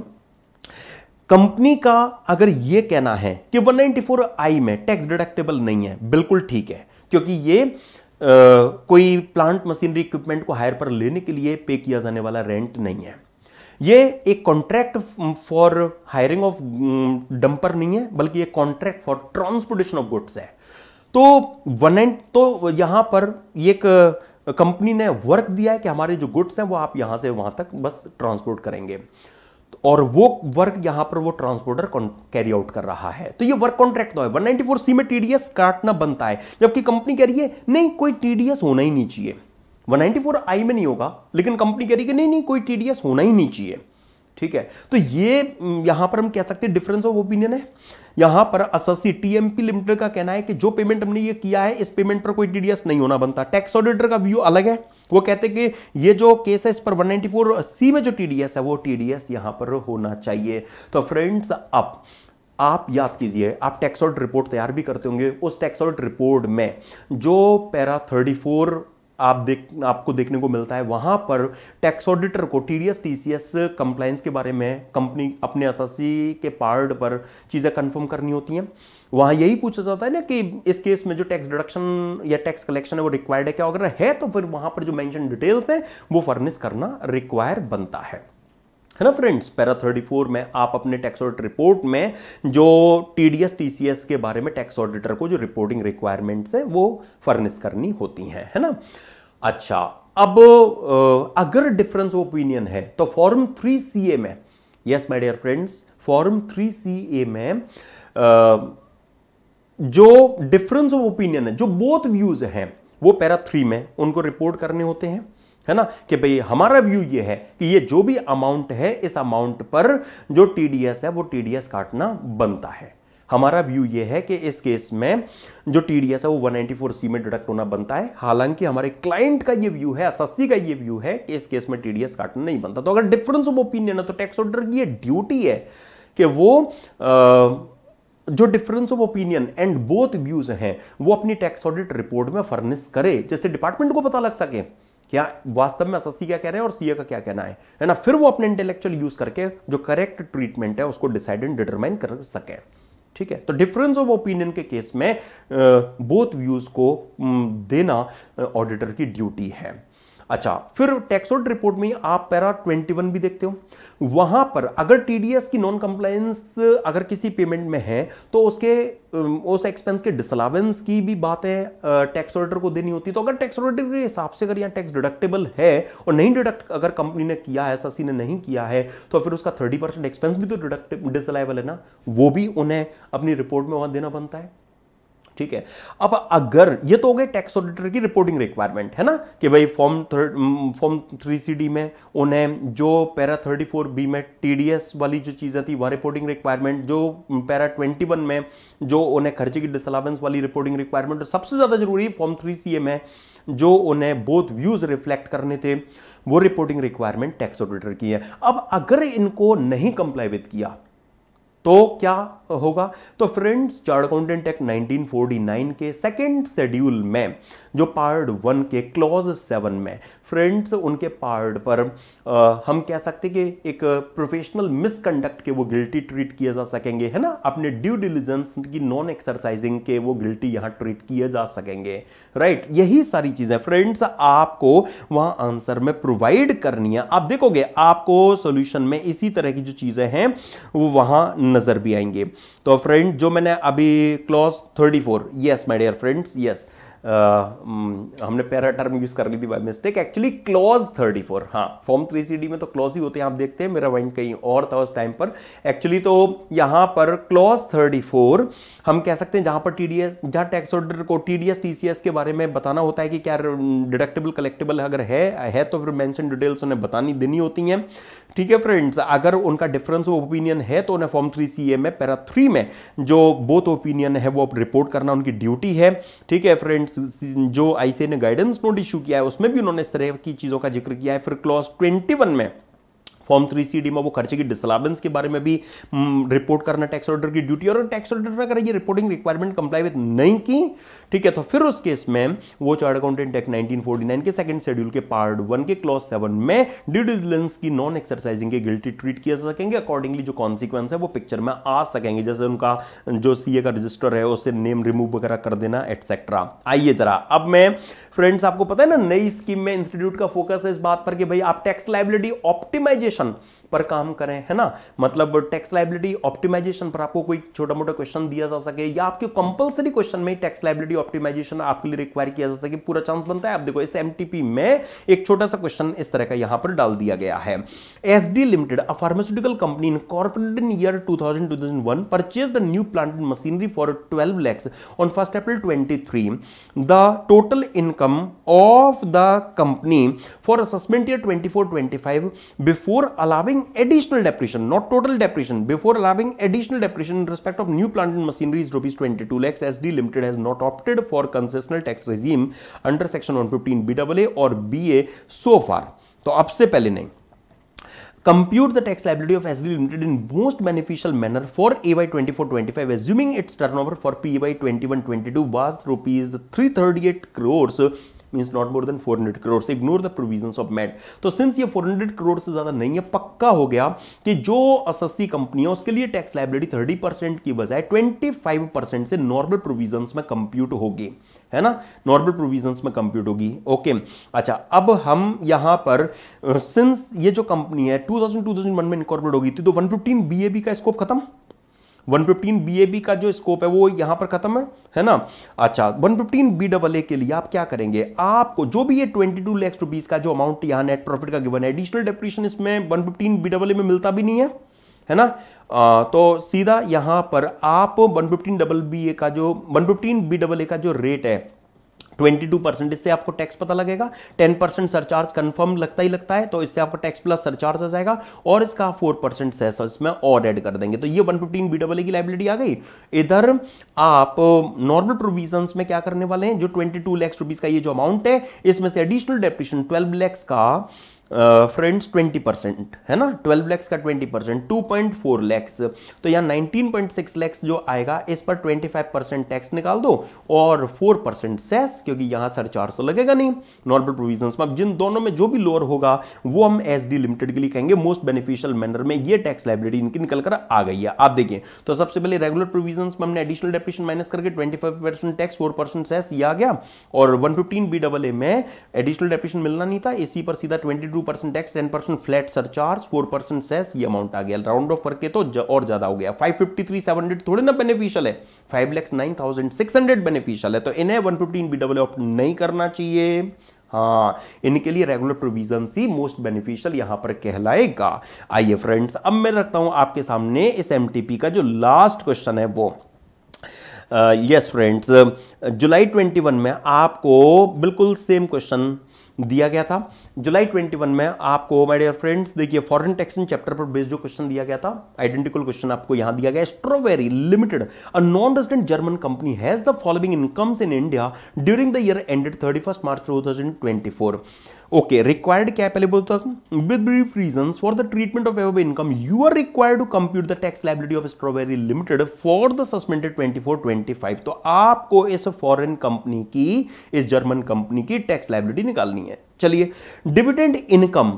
company का अगर ये कहना है कि 194 आई में टैक्स डिडक्टेबल नहीं है बिल्कुल ठीक है क्योंकि ये कोई प्लांट मशीनरी इक्विपमेंट को हायर पर लेने के लिए पे किया जाने वाला रेंट नहीं है ये एक contract for hiring of dumper नहीं है बल्कि ये contract for transportation of goods है तो वन एंड तो यहां पर एक कंपनी ने वर्क दिया है कि हमारे जो गुड्स हैं वो आप यहां से वहां तक बस ट्रांसपोर्ट करेंगे और वो वर्क यहां पर वो ट्रांसपोर्टर कैरी आउट कर रहा है तो ये वर्क कॉन्ट्रैक्ट तो है 194 सी में टीडीएस काटना बनता है जबकि कंपनी कह रही है नहीं कोई टीडीएस होना ही नहीं चाहिए 194 आई में नहीं होगा लेकिन कंपनी कह रही है नहीं नहीं कोई टीडीएस होना ही नहीं चाहिए ठीक है तो ये यहां पर हम कह सकते हैं डिफरेंस ऑफ ओपिनियन है यहां पर अससी टीएमपी लिमिटेड का कहना है कि जो पेमेंट हमने ये किया है इस पेमेंट पर कोई टीडीएस नहीं होना बनता टैक्स ऑडिटर का व्यू अलग है वो कहते हैं कि ये जो केस है इस पर 194 सी में जो टीडीएस है वो टीडीएस यहां पर होना चाहिए तो फ्रेंड्स अब आप याद कीजिए आप टैक्स ऑडिट रिपोर्ट तैयार भी करते होंगे उस टैक्स ऑडिट रिपोर्ट में जो पैरा थर्टी आप देख आपको देखने को मिलता है वहाँ पर टैक्स ऑडिटर को T D S S T C compliance के बारे में कंपनी अपने एस सी के पार्ट पर चीज़ें कंफर्म करनी होती हैं वहाँ यही पूछा जाता है ना कि इस केस में जो टैक्स डिडक्शन या टैक्स कलेक्शन है वो रिक्वायर्ड है क्या अगर है तो फिर वहाँ पर जो मैंशन डिटेल्स हैं वो फर्निश करना रिक्वायर बनता है है ना फ्रेंड्स पैरा 34 में आप अपने टैक्स ऑडिट रिपोर्ट में जो T D S T C S के बारे में टैक्स ऑडिटर को जो रिपोर्टिंग रिक्वायरमेंट्स है वो फर्निश करनी होती हैं है ना अच्छा अब अगर डिफरेंस ऑफ ओपिनियन है तो फॉर्म थ्री सी ए में yes my dear friends form three C A में जो डिफरेंस ऑफ ओपिनियन है जो बोथ व्यूज हैं वो पैरा थ्री में उनको रिपोर्ट करने होते हैं है ना कि भाई हमारा व्यू ये है कि ये जो भी अमाउंट है इस अमाउंट पर जो टीडीएस है वो टीडीएस काटना बनता है हमारा व्यू ये है कि इस केस में जो टीडीएस है वो 194 सी में डिडक्ट होना बनता है हालांकि हमारे क्लाइंट का ये व्यू है एसएससी का ये व्यू है कि इस केस में टीडीएस काटना नहीं बनता तो अगर डिफरेंस ऑफ ओपिनियन है तो टैक्स ऑर्डर की ये ड्यूटी है कि वो आ, जो difference of opinion and both views हैं वो अपनी टैक्स ऑडिट रिपोर्ट में फर्निश करे जिससे डिपार्टमेंट को पता लग सके क्या वास्तव में एस का रहे हैं और सीए का क्या कहना है है ना फिर वो अपने इंटेलेक्चुअल यूज करके जो करेक्ट ट्रीटमेंट है उसको डिसाइड एंड डिटरमाइन कर सके ठीक है तो डिफरेंस ऑफ ओपिनियन के केस में बोथ व्यूज को देना ऑडिटर की ड्यूटी है अच्छा फिर टैक्सोड रिपोर्ट में आप पैरा 21 भी देखते हो वहां पर अगर टीडीएस की नॉन कंप्लायंस अगर किसी पेमेंट में है तो उसके उस एक्सपेंस के डिसलावेंस की भी बातें टैक्स ऑडिटर को देनी होती तो अगर टैक्स ऑडिटर के हिसाब से अगर यहाँ टैक्स डिडक्टेबल है और नहीं डिडक्ट अगर कंपनी ने किया है एस ने नहीं किया है तो फिर उसका थर्टी परसेंट एक्सपेंस भी तो डिडक्टेबल डिसलाइबल है ना वो भी उन्हें अपनी रिपोर्ट में वहां देना बनता है ठीक है अब अगर ये तो हो गए टैक्स ऑडिटर की रिपोर्टिंग रिक्वायरमेंट है ना कि भाई form third form three C D में उन्हें जो पैरा थर्टी फोर बी में टी डी एस वाली जो चीज़ें थी वह रिपोर्टिंग रिक्वायरमेंट जो पैरा ट्वेंटी वन में जो उन्हें खर्चे की डिसअलावेंस वाली रिपोर्टिंग तो रिक्वायरमेंट सबसे ज़्यादा जरूरी फॉर्म थ्री सी ए में जो उन्हें बोथ व्यूज रिफ्लेक्ट करने थे वो रिपोर्टिंग रिक्वायरमेंट टैक्स ऑडिटर की है अब अगर इनको नहीं कंप्लाई विद किया तो क्या होगा तो फ्रेंड्स चार्ट अकाउंटेंट एक्ट 1949 के सेकंड शेड्यूल में जो पार्ट वन के क्लॉज सेवन में फ्रेंड्स उनके पार्ट पर आ, हम कह सकते कि एक प्रोफेशनल मिसकंडक्ट के वो गिल्टी ट्रीट किए जा सकेंगे है ना अपने ड्यू डिलीजेंस की नॉन एक्सरसाइजिंग के वो गिल्टी यहाँ ट्रीट किए जा सकेंगे राइट यही सारी चीज़ें फ्रेंड्स आपको वहाँ आंसर में प्रोवाइड करनी है आप देखोगे आपको सोल्यूशन में इसी तरह की जो चीज़ें हैं वो वहाँ नज़र भी आएंगे तो फ्रेंड जो मैंने अभी clause 34 yes my dear friends yes हमने पैरा टर्म यूज कर ली थी बाई मिस्टेक एक्चुअली क्लॉज 34 हाँ फॉर्म थ्री सी डी में तो क्लॉज ही होते हैं आप देखते हैं मेरा माइंड कहीं और था उस टाइम पर एक्चुअली तो यहाँ पर क्लॉज 34 हम कह सकते हैं जहाँ पर टी डी एस जहाँ टैक्स ऑर्डर को T D S T C S के बारे में बताना होता है कि क्या डिडक्टेबल कलेक्टेबल अगर है है तो फिर मैंशन डिटेल्स उन्हें बतानी देनी होती हैं ठीक है फ्रेंड्स अगर उनका डिफरेंस ऑफ ओपिनियन है तो उन्हें फॉर्म थ्री सी ए में पैरा थ्री में जो बोथ ओपिनियन है वो रिपोर्ट करना उनकी ड्यूटी है ठीक है फ्रेंड्स जो आईसीए ने गाइडेंस नोट इशू किया है उसमें भी उन्होंने इस तरह की चीज़ों का जिक्र किया है फिर क्लॉज ट्वेंटी में फॉर्म थ्री सी डी में वो खर्चे की डिसलाबेंस के बारे में भी रिपोर्ट करना टैक्स ऑर्डर की ड्यूटी और टैक्स ऑर्डर अगर ये रिपोर्टिंग रिक्वायरमेंट कंप्लाई विद नहीं की ठीक है तो फिर उस केस में वो चार्ट अकाउंटेंट एक्ट 1949 के सेकंड शेड्यूल के पार्ट वन के क्लॉज सेवन में ड्यू डिलिजेंस की नॉन एक्सरसाइजिंग के गिल्टी ट्रीट किया सकेंगे अकॉर्डिंगली जो कॉन्सिक्वेंस है वो पिक्चर में आ सकेंगे जैसे उनका जो सीए का रजिस्टर है उससे नेम रिमूव वगैरह कर देना एटसेट्रा आइए जरा अब मैं फ्रेंड्स आपको पता है ना नई स्कीम में इंस्टीट्यूट का फोकस है इस बात पर कि भाई आप टैक्स लाइबिलिटी ऑप्टिमाइजेशन ऑप्टिमाइजेशन पर काम करें है ना मतलब टैक्स लाइबिलिटी ऑप्टिमाइजेशन पर आपको कोई छोटा मोटा क्वेश्चन दिया जा सके या आपके कंपलसरी क्वेश्चन में टैक्स लाइबिलिटी ऑप्टिमाइजेशन आपके लिए रिक्वायर किया जा सके पूरा चांस बनता है आप देखो इस एमटीपी में एक छोटा सा क्वेश्चन इस तरह का यहां पर डाल दिया गया है S limited a pharmaceutical company incorporated in year two thousand purchased a new plant in machinery for twelve lakhs on first on twenty the total income of the company for company year twenty four twenty five before allowing additional depreciation, not total depreciation, before allowing additional depreciation in respect of new plant and machinery is rupees 22 lakhs SD Limited has not opted for concessional tax regime under section 115 BAA or BA so far. So, up to पहले नहीं compute the tax liability of SD Limited in most beneficial manner for AY 24-25 assuming its turnover for PY 21-22 was rupees 338 crores mean not more than 400 crore ignore the provision of MAT तो since ये 400 करोड़ से ज़्यादा नहीं है पक्का हो गया कि जो असस्सी कंपनी है उसके लिए टैक्स लाइबिलिटी 30 परसेंट की बजाय 25 परसेंट से नॉर्मल प्रोविजन में कंप्यूट होगी है ना नॉर्मल प्रोविजन में कंप्यूट होगी ओके अच्छा अब हम यहाँ पर सिंस uh, ये जो कंपनी है 2000 2001 में इनकॉर्पोरेट होगी तो 115 बीएबी तो का स्कोप खत्म 115 बी का जो स्कोप है वो यहां पर खत्म है है ना अच्छा 115 BAA के लिए आप क्या करेंगे आपको जो भी ये टू लैक्स रुपीज का जो अमाउंट यहां नेट प्रॉफिट का गिवन है एडिशनल डेप्रीशन इसमें 115 BAA में मिलता भी नहीं है है ना आ, तो सीधा यहां पर आप one fifteen double B A का जो वन फिफ्टीन डबल ए का जो रेट है ट्वेंटी टू परसेंट इससे आपको टैक्स पता लगेगा टेन परसेंट सरचार्ज कन्फर्म लगता ही लगता है तो इससे आपको टैक्स प्लस सरचार्ज आ जाएगा और इसका फोर परसेंट इसमें और एड कर देंगे तो ये वन फिफ्टीन बी की लाइबिलिटी आ गई इधर आप नॉर्मल प्रोविजन में क्या करने वाले हैं जो ट्वेंटी टू लैक्स रुपीज का ये जो अमाउंट है इसमें से एडिशनल डेप्टिशन ट्वेल्व लैक्स का फ्रेंड्स ट्वेंटी परसेंट है ना ट्वेल्व लैक्स का twenty percent two point four lakhs तो यहाँ नाइनटीन पॉइंट सिक्स लैक्स जो आएगा इस पर ट्वेंटी फाइव परसेंट टैक्स निकाल दो और फोर परसेंट सेस क्योंकि यहाँ सर चार सौ लगेगा नहीं नॉर्मल प्रोविजन में अब जिन दोनों में जो भी लोअर होगा वो हम एस डी लिमिटेड के लिए कहेंगे मोस्ट बेनिफिशियल मैनर में ये टैक्स लाइब्रेरी इनकी निकल कर आ गई है आप देखिए तो सबसे पहले रेगुलर प्रोविजन में हमने एडिशनल डेप्रेशन माइनस करके twenty five percent tax four percent cess ये आ गया और one fifteen B double A में एडिशनल डेप्रेशन मिलना नहीं था इसी पर सीधा twenty two two percent tax ten percent flat surcharge four percent cess ये अमाउंट आ गया राउंड ऑफ करके तो और ज्यादा हो गया five fifty three seven hundred थोड़े ना बेनिफिशियल है five lakhs nine thousand six hundred beneficial है तो इन्हें one fifteen B W opt नहीं करना चाहिए हाँ इनके लिए रेगुलर प्रोविजन ही मोस्ट बेनिफिशियल यहां पर कहलाएगा आइए फ्रेंड्स अब मैं रखता हूं आपके सामने इस एमटीपी का जो लास्ट क्वेश्चन है वो यस फ्रेंड्स जुलाई 21 में आपको बिल्कुल सेम क्वेश्चन दिया गया था जुलाई 21 में आपको माय डियर फ्रेंड्स देखिए फॉरेन टैक्सेशन चैप्टर पर बेस्ड जो क्वेश्चन दिया गया था आइडेंटिकल क्वेश्चन आपको यहां दिया गया strawberry limited a non resident German company has the following incomes in India during the year ended thirty March two okay required क्या पहले बोलता हूँ with brief reason for the treatment of ever income you are required to compute the tax liability of strawberry limited for the suspended twenty four twenty five तो आपको इस foreign company की इस German company की tax liability निकालनी है चलिए dividend income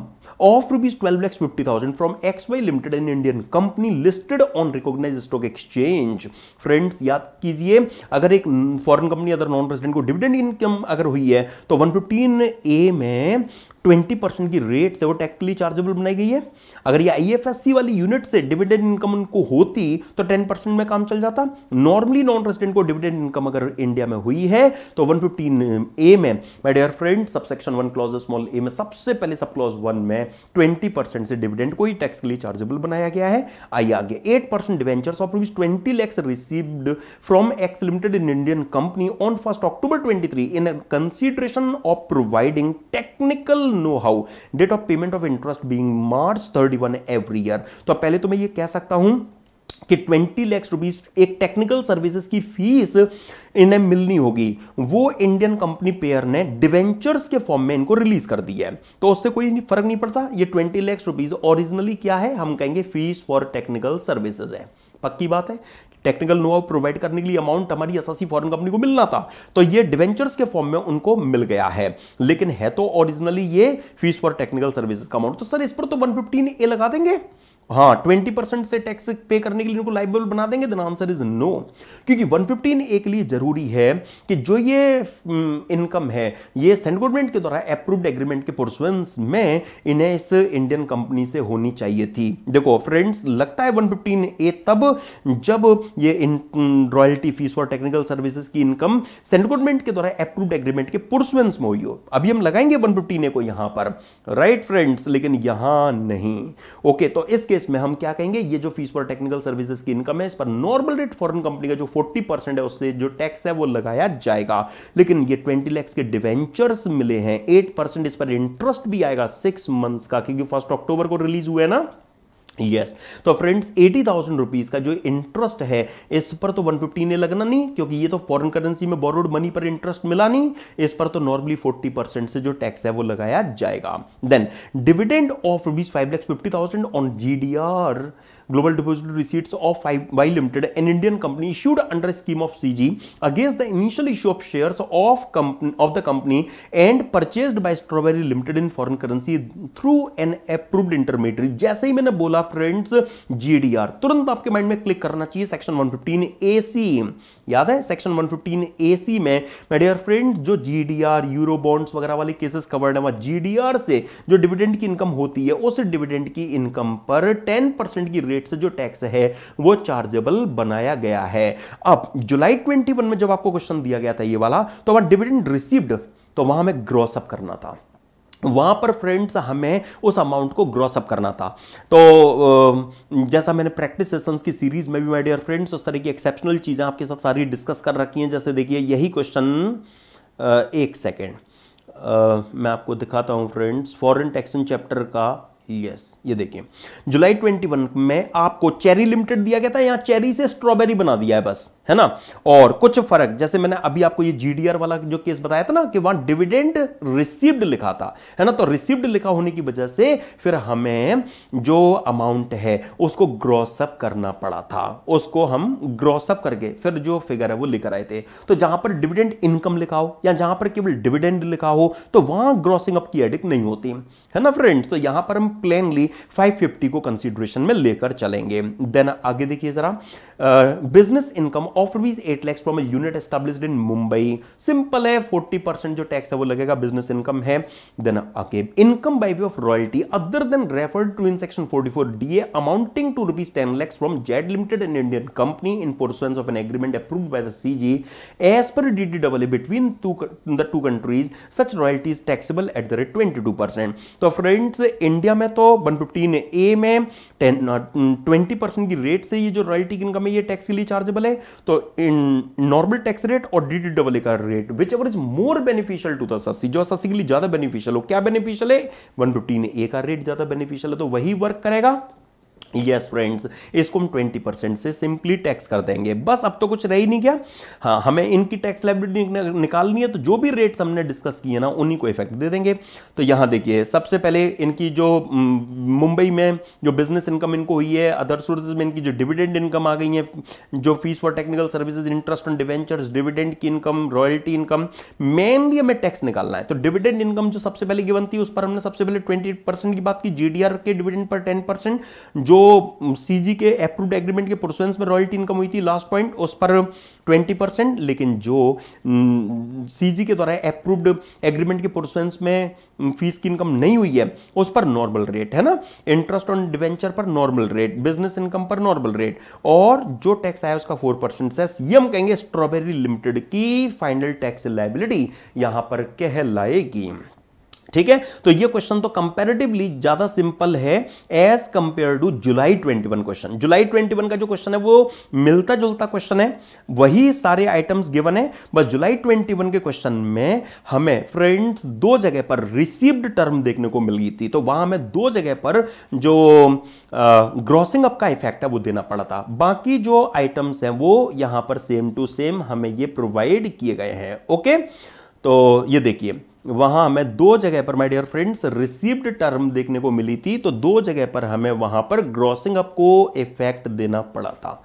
of rupees twelve lakhs fifty thousand from X Y limited in Indian company listed on recognise stock exchange friends याद कीजिए अगर एक foreign company other non president को डिविडेंड इनकम अगर हुई है तो वन फिफ्टीन ए में ट्वेंटी परसेंट की रेट से वो टैक्स के लिए चार्जेबल बनाई गई है अगर ये आईएफएससी वाली यूनिट से डिविडेंड इनकम उनको होती तो टेन परसेंट में काम चल जाता नॉर्मली नॉन रेसिडेंट को डिविडेंड इनकम अगर इंडिया में हुई है तो वन फिफ्टीन ए में my dear friend subsection one clause small A में सबसे पहले सब क्लॉज वन में ट्वेंटी परसेंट से डिविडेंड को ही टैक्स के लिए चार्जेबल बनाया गया है आइए आगे eight percent debenture of rupees twenty lakhs received from X limited in Indian company on first October twenty three in consideration of providing technical know how date of payment of interest interest March march 31 every year तो पहले तो मैं ये कह सकता हूं कि 20 lakh rupees एक टेक्निकल सर्विसेज की फीस इन्हें मिलनी होगी वो इंडियन कंपनी पेयर ने डिवेंचर्स के फॉर्म में इनको रिलीज कर दिया है तो उससे कोई फर्क नहीं पड़ता ये 20 लाख रुपीस ओरिजिनली क्या है हम कहेंगे फीस फॉर टेक्निकल सर्विसेज है पक्की बात है टेक्निकल नो प्रोवाइड करने के लिए अमाउंट हमारी एस फॉरन कंपनी को मिलना था तो ये डिवेंचर्स के फॉर्म में उनको मिल गया है लेकिन है तो ओरिजिनली ये फीस फॉर टेक्निकल सर्विसेज का अमाउंट तो सर इस पर तो वन ए लगा देंगे हाँ ट्वेंटी परसेंट से टैक्स पे करने के लिए उनको लाइबल बना देंगे द आंसर इज नो क्योंकि 115 ए के लिए जरूरी है कि जो ये इनकम हम्म, है ये सेंट गवर्नमेंट के द्वारा अप्रूव्ड एग्रीमेंट के पोर्सुएंस में इन्हें इस इंडियन कंपनी से होनी चाहिए थी देखो फ्रेंड्स लगता है 115 ए तब जब ये इन रॉयल्टी फीस और टेक्निकल सर्विसेज की इनकम सेंट गवर्नमेंट के द्वारा अप्रूव्ड एग्रीमेंट के पोर्सुएंस में हुई हो अभी हम लगाएंगे 115 ए को यहां पर राइट right, फ्रेंड्स लेकिन यहां नहीं ओके okay, तो इस केस में हम क्या कहेंगे ये जो फीस फॉर टेक्निकल सर्विसेज की इनकम है इस पर नॉर्मल रेट फॉरन कंपनी का जो 40 परसेंट है उससे जो टैक्स है वो लगाया जाएगा लेकिन ये 20 लैक्स के डिवेंचर्स मिले हैं 8 परसेंट इस पर इंटरेस्ट भी आएगा सिक्स मंथ्स का क्योंकि फर्स्ट अक्टूबर को रिलीज हुए ना यस yes. तो फ्रेंड्स एटी थाउजेंड रुपीज़ का जो इंटरेस्ट है इस पर तो वन फिफ्टी ने लगना नहीं क्योंकि ये तो फॉरेन करेंसी में बोरोड मनी पर इंटरेस्ट मिला नहीं इस पर तो नॉर्मली फोर्टी परसेंट से जो टैक्स है वो लगाया जाएगा then dividend of rupees five lakhs fifty thousand on G D R global depository receipts of Y limited an Indian company issued under scheme of CG against the initial issue of shares of of the company and purchased by strawberry limited in foreign currency through an approved intermediary जैसे ही मैंने बोला friends GDR तुरंत आपके mind में click करना चाहिए section 115 AC याद है सेक्शन 115 एसी में माय डियर फ्रेंड्स जो जीडीआर यूरो बॉन्ड्स वगैरह वाले केसेस कवर्ड है वहां जीडीआर से जो डिविडेंड की इनकम होती है उस डिविडेंड की इनकम पर 10% की रेट से जो टैक्स है वो चार्जेबल बनाया गया है अब जुलाई 21 में जब आपको क्वेश्चन दिया गया था ये वाला तो वहां डिविडेंड रिसीव्ड तो वहां हमें ग्रोसअप करना था वहां पर फ्रेंड्स हमें उस अमाउंट को ग्रॉसअप करना था तो जैसा मैंने प्रैक्टिस सेशंस की सीरीज में भी माय डियर फ्रेंड्स उस तरह की एक्सेप्शनल चीज़ें आपके साथ सारी डिस्कस कर रखी हैं जैसे देखिए यही क्वेश्चन एक सेकेंड मैं आपको दिखाता हूं फ्रेंड्स फॉरेन टैक्सन चैप्टर का यस ये देखिए जुलाई 21 में आपको चेरी लिमिटेड दिया गया था यहां चेरी से स्ट्रॉबेरी बना दिया है बस है ना और कुछ फर्क जैसे मैंने अभी आपको ये जीडीआर वाला जो केस बताया था ना कि वहां डिविडेंड रिसीव्ड लिखा था है ना तो रिसीव्ड लिखा होने की वजह से फिर हमें जो अमाउंट है उसको ग्रॉसअप करना पड़ा था उसको हम ग्रॉसअप करके फिर जो फिगर है वो लेकर आए थे तो जहां पर डिविडेंड इनकम लिखा हो या जहां पर केवल डिविडेंड लिखा हो तो वहां ग्रॉसिंग अप की एडिक नहीं होती है ना फ्रेंड्स तो यहां पर हम प्लेनली 550 को कंसिडरेशन में लेकर चलेंगे देन आगे देखिए जरा business income of rupees eight lakhs from unit established in Mumbai simple है 40 परसेंट जो टैक्स है वो लगेगा बिजनेस इनकम है देन आगे income by way of royalty other than referred to in section 44 DA amounting to rupees ten lakhs from Z limited and Indian company in pursuance of an agreement approved by the CG as per DDAA between two, two countries such royalty is taxable at the rate twenty 22 percent तो friends India में तो one fifteen A में twenty percent uh, mm, की rate से ये जो royalty की income है ये टैक्स के लिए चार्जेबल है तो नॉर्मल टैक्स रेट और डी डी डबल ए का rate which ever is more beneficial to the assessee जो सस्सी के लिए ज़्यादा बेनिफिशियल हो क्या बेनिफिशियल है वन फिफ्टीन ए का रेट ज़्यादा बेनिफिशियल है तो वही वर्क करेगा यस फ्रेंड्स इसको हम 20 परसेंट से सिंपली टैक्स कर देंगे बस अब तो कुछ ही नहीं क्या हाँ हमें इनकी टैक्स लाइबिलिटी निकालनी है तो जो भी रेट्स हमने डिस्कस किए ना उन्हीं को इफेक्ट दे देंगे तो यहाँ देखिए सबसे पहले इनकी जो मुंबई में जो बिजनेस इनकम इनको हुई है अदर सोर्सेज में इनकी जो डिविडेंड इनकम आ गई है जो fees for technical services interest on debentures dividend की इनकम रॉयल्टी इनकम मेनली हमें टैक्स निकालना है तो डिविडेंड इनकम जो सबसे पहले गिवन थी उस पर हमने सबसे पहले ट्वेंटी की बात की जी के डिविडेंड पर टेन जो सीजी तो के अप्रूव्ड एग्रीमेंट के प्रोसेंस में रॉयल्टी इनकम हुई थी लास्ट पॉइंट उस पर 20 परसेंट लेकिन जो सीजी के द्वारा अप्रूव्ड एग्रीमेंट के प्रोसेंस में फीस की इनकम नहीं हुई है उस पर नॉर्मल रेट है ना इंटरेस्ट ऑन डिवेंचर पर नॉर्मल रेट बिजनेस इनकम पर नॉर्मल रेट और जो टैक्स आया उसका फोर परसेंट सेस ये हम कहेंगे स्ट्रॉबेरी लिमिटेड की फाइनल टैक्स लाइबिलिटी यहां पर कहलाएगी ठीक है तो ये क्वेश्चन तो कंपैरेटिवली ज्यादा सिंपल है एज कंपेयर टू जुलाई 21 क्वेश्चन जुलाई 21 का जो क्वेश्चन है वो मिलता जुलता क्वेश्चन है वही सारे आइटम्स गिवन है बस जुलाई 21 के क्वेश्चन में हमें फ्रेंड्स दो जगह पर रिसीव्ड टर्म देखने को मिल गई थी तो वहां हमें दो जगह पर जो ग्रॉसिंग अप का इफेक्ट है वो देना पड़ा था बाकी जो आइटम्स हैं वो यहां पर सेम टू सेम हमें ये प्रोवाइड किए गए हैं ओके तो ये देखिए वहां हमें दो जगह पर my dear friends received term देखने को मिली थी तो दो जगह पर हमें वहां पर ग्रॉसिंग अप को इफेक्ट देना पड़ा था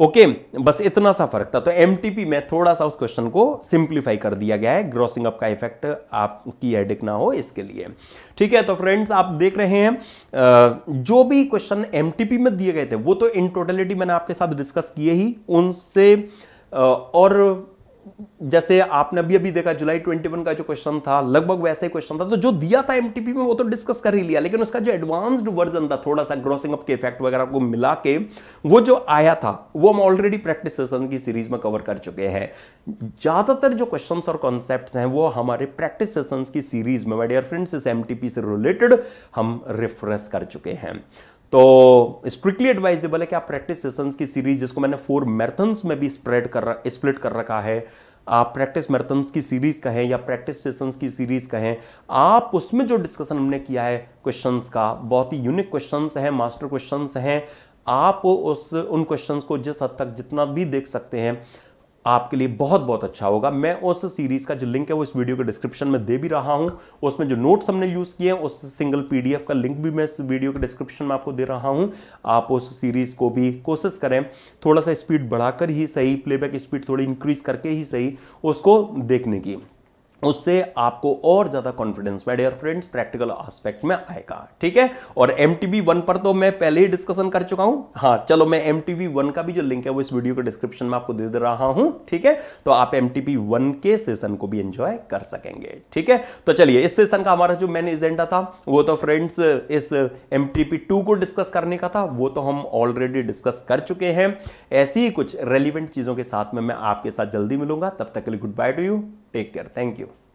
ओके बस इतना सा फर्क था तो एम में थोड़ा सा उस क्वेश्चन को सिंप्लीफाई कर दिया गया है ग्रॉसिंग अप का इफेक्ट आपकी एडिक ना हो इसके लिए ठीक है तो फ्रेंड्स आप देख रहे हैं जो भी क्वेश्चन एम में दिए गए थे वो तो इन टोटलिटी मैंने आपके साथ डिस्कस किए ही उनसे और जैसे आपने अभी अभी देखा जुलाई 21 का जो क्वेश्चन था लगभग वैसे ही क्वेश्चन था तो जो दिया था एमटीपी में वो तो डिस्कस कर ही लिया लेकिन उसका जो एडवांस्ड वर्जन था थोड़ा सा ग्रॉसिंग अप के इफेक्ट वगैरह को मिला के वो जो आया था वो हम ऑलरेडी प्रैक्टिस सेशन की सीरीज में कवर कर चुके हैं ज्यादातर जो क्वेश्चन और कॉन्सेप्ट हैं वो हमारे प्रैक्टिस सेशन की सीरीज में माई डियर फ्रेंड्स इस एम से रिलेटेड हम रिफ्रेश कर चुके हैं तो स्ट्रिक्टली एडवाइजेबल है कि आप प्रैक्टिस सेशंस की सीरीज जिसको मैंने फोर मैराथन्स में भी स्प्रेड कर स्प्लिट कर रखा है आप प्रैक्टिस मैराथन्स की सीरीज कहें या प्रैक्टिस सेशंस की सीरीज कहें आप उसमें जो डिस्कशन हमने किया है क्वेश्चंस का बहुत ही यूनिक क्वेश्चंस हैं मास्टर क्वेश्चंस हैं आप उस उन क्वेश्चंस को जिस हद तक जितना भी देख सकते हैं आपके लिए बहुत बहुत अच्छा होगा मैं उस सीरीज का जो लिंक है वो इस वीडियो के डिस्क्रिप्शन में दे भी रहा हूं उसमें जो नोट्स हमने यूज किए हैं उस सिंगल पीडीएफ का लिंक भी मैं इस वीडियो के डिस्क्रिप्शन में आपको दे रहा हूं आप उस सीरीज को भी कोशिश करें थोड़ा सा स्पीड बढ़ाकर ही सही प्लेबैक स्पीड थोड़ी इंक्रीज करके ही सही उसको देखने की उससे आपको और ज़्यादा confidence my dear friends practical aspect में आएगा ठीक है और एम टी वन पर तो मैं पहले ही डिस्कशन कर चुका हूं हाँ चलो मैं एम टी वन का भी जो लिंक है वो इस वीडियो के डिस्क्रिप्शन में आपको दे दे रहा हूं ठीक है तो आप एम टी वन के सेशन को भी एंजॉय कर सकेंगे ठीक है तो चलिए इस सेशन का हमारा जो मैन एजेंडा था वो तो फ्रेंड्स इस एम टी को डिस्कस करने का था वो तो हम ऑलरेडी डिस्कस कर चुके हैं ऐसी ही कुछ रेलिवेंट चीज़ों के साथ में मैं आपके साथ जल्दी मिलूंगा तब तक के लिए good bye to you take care thank you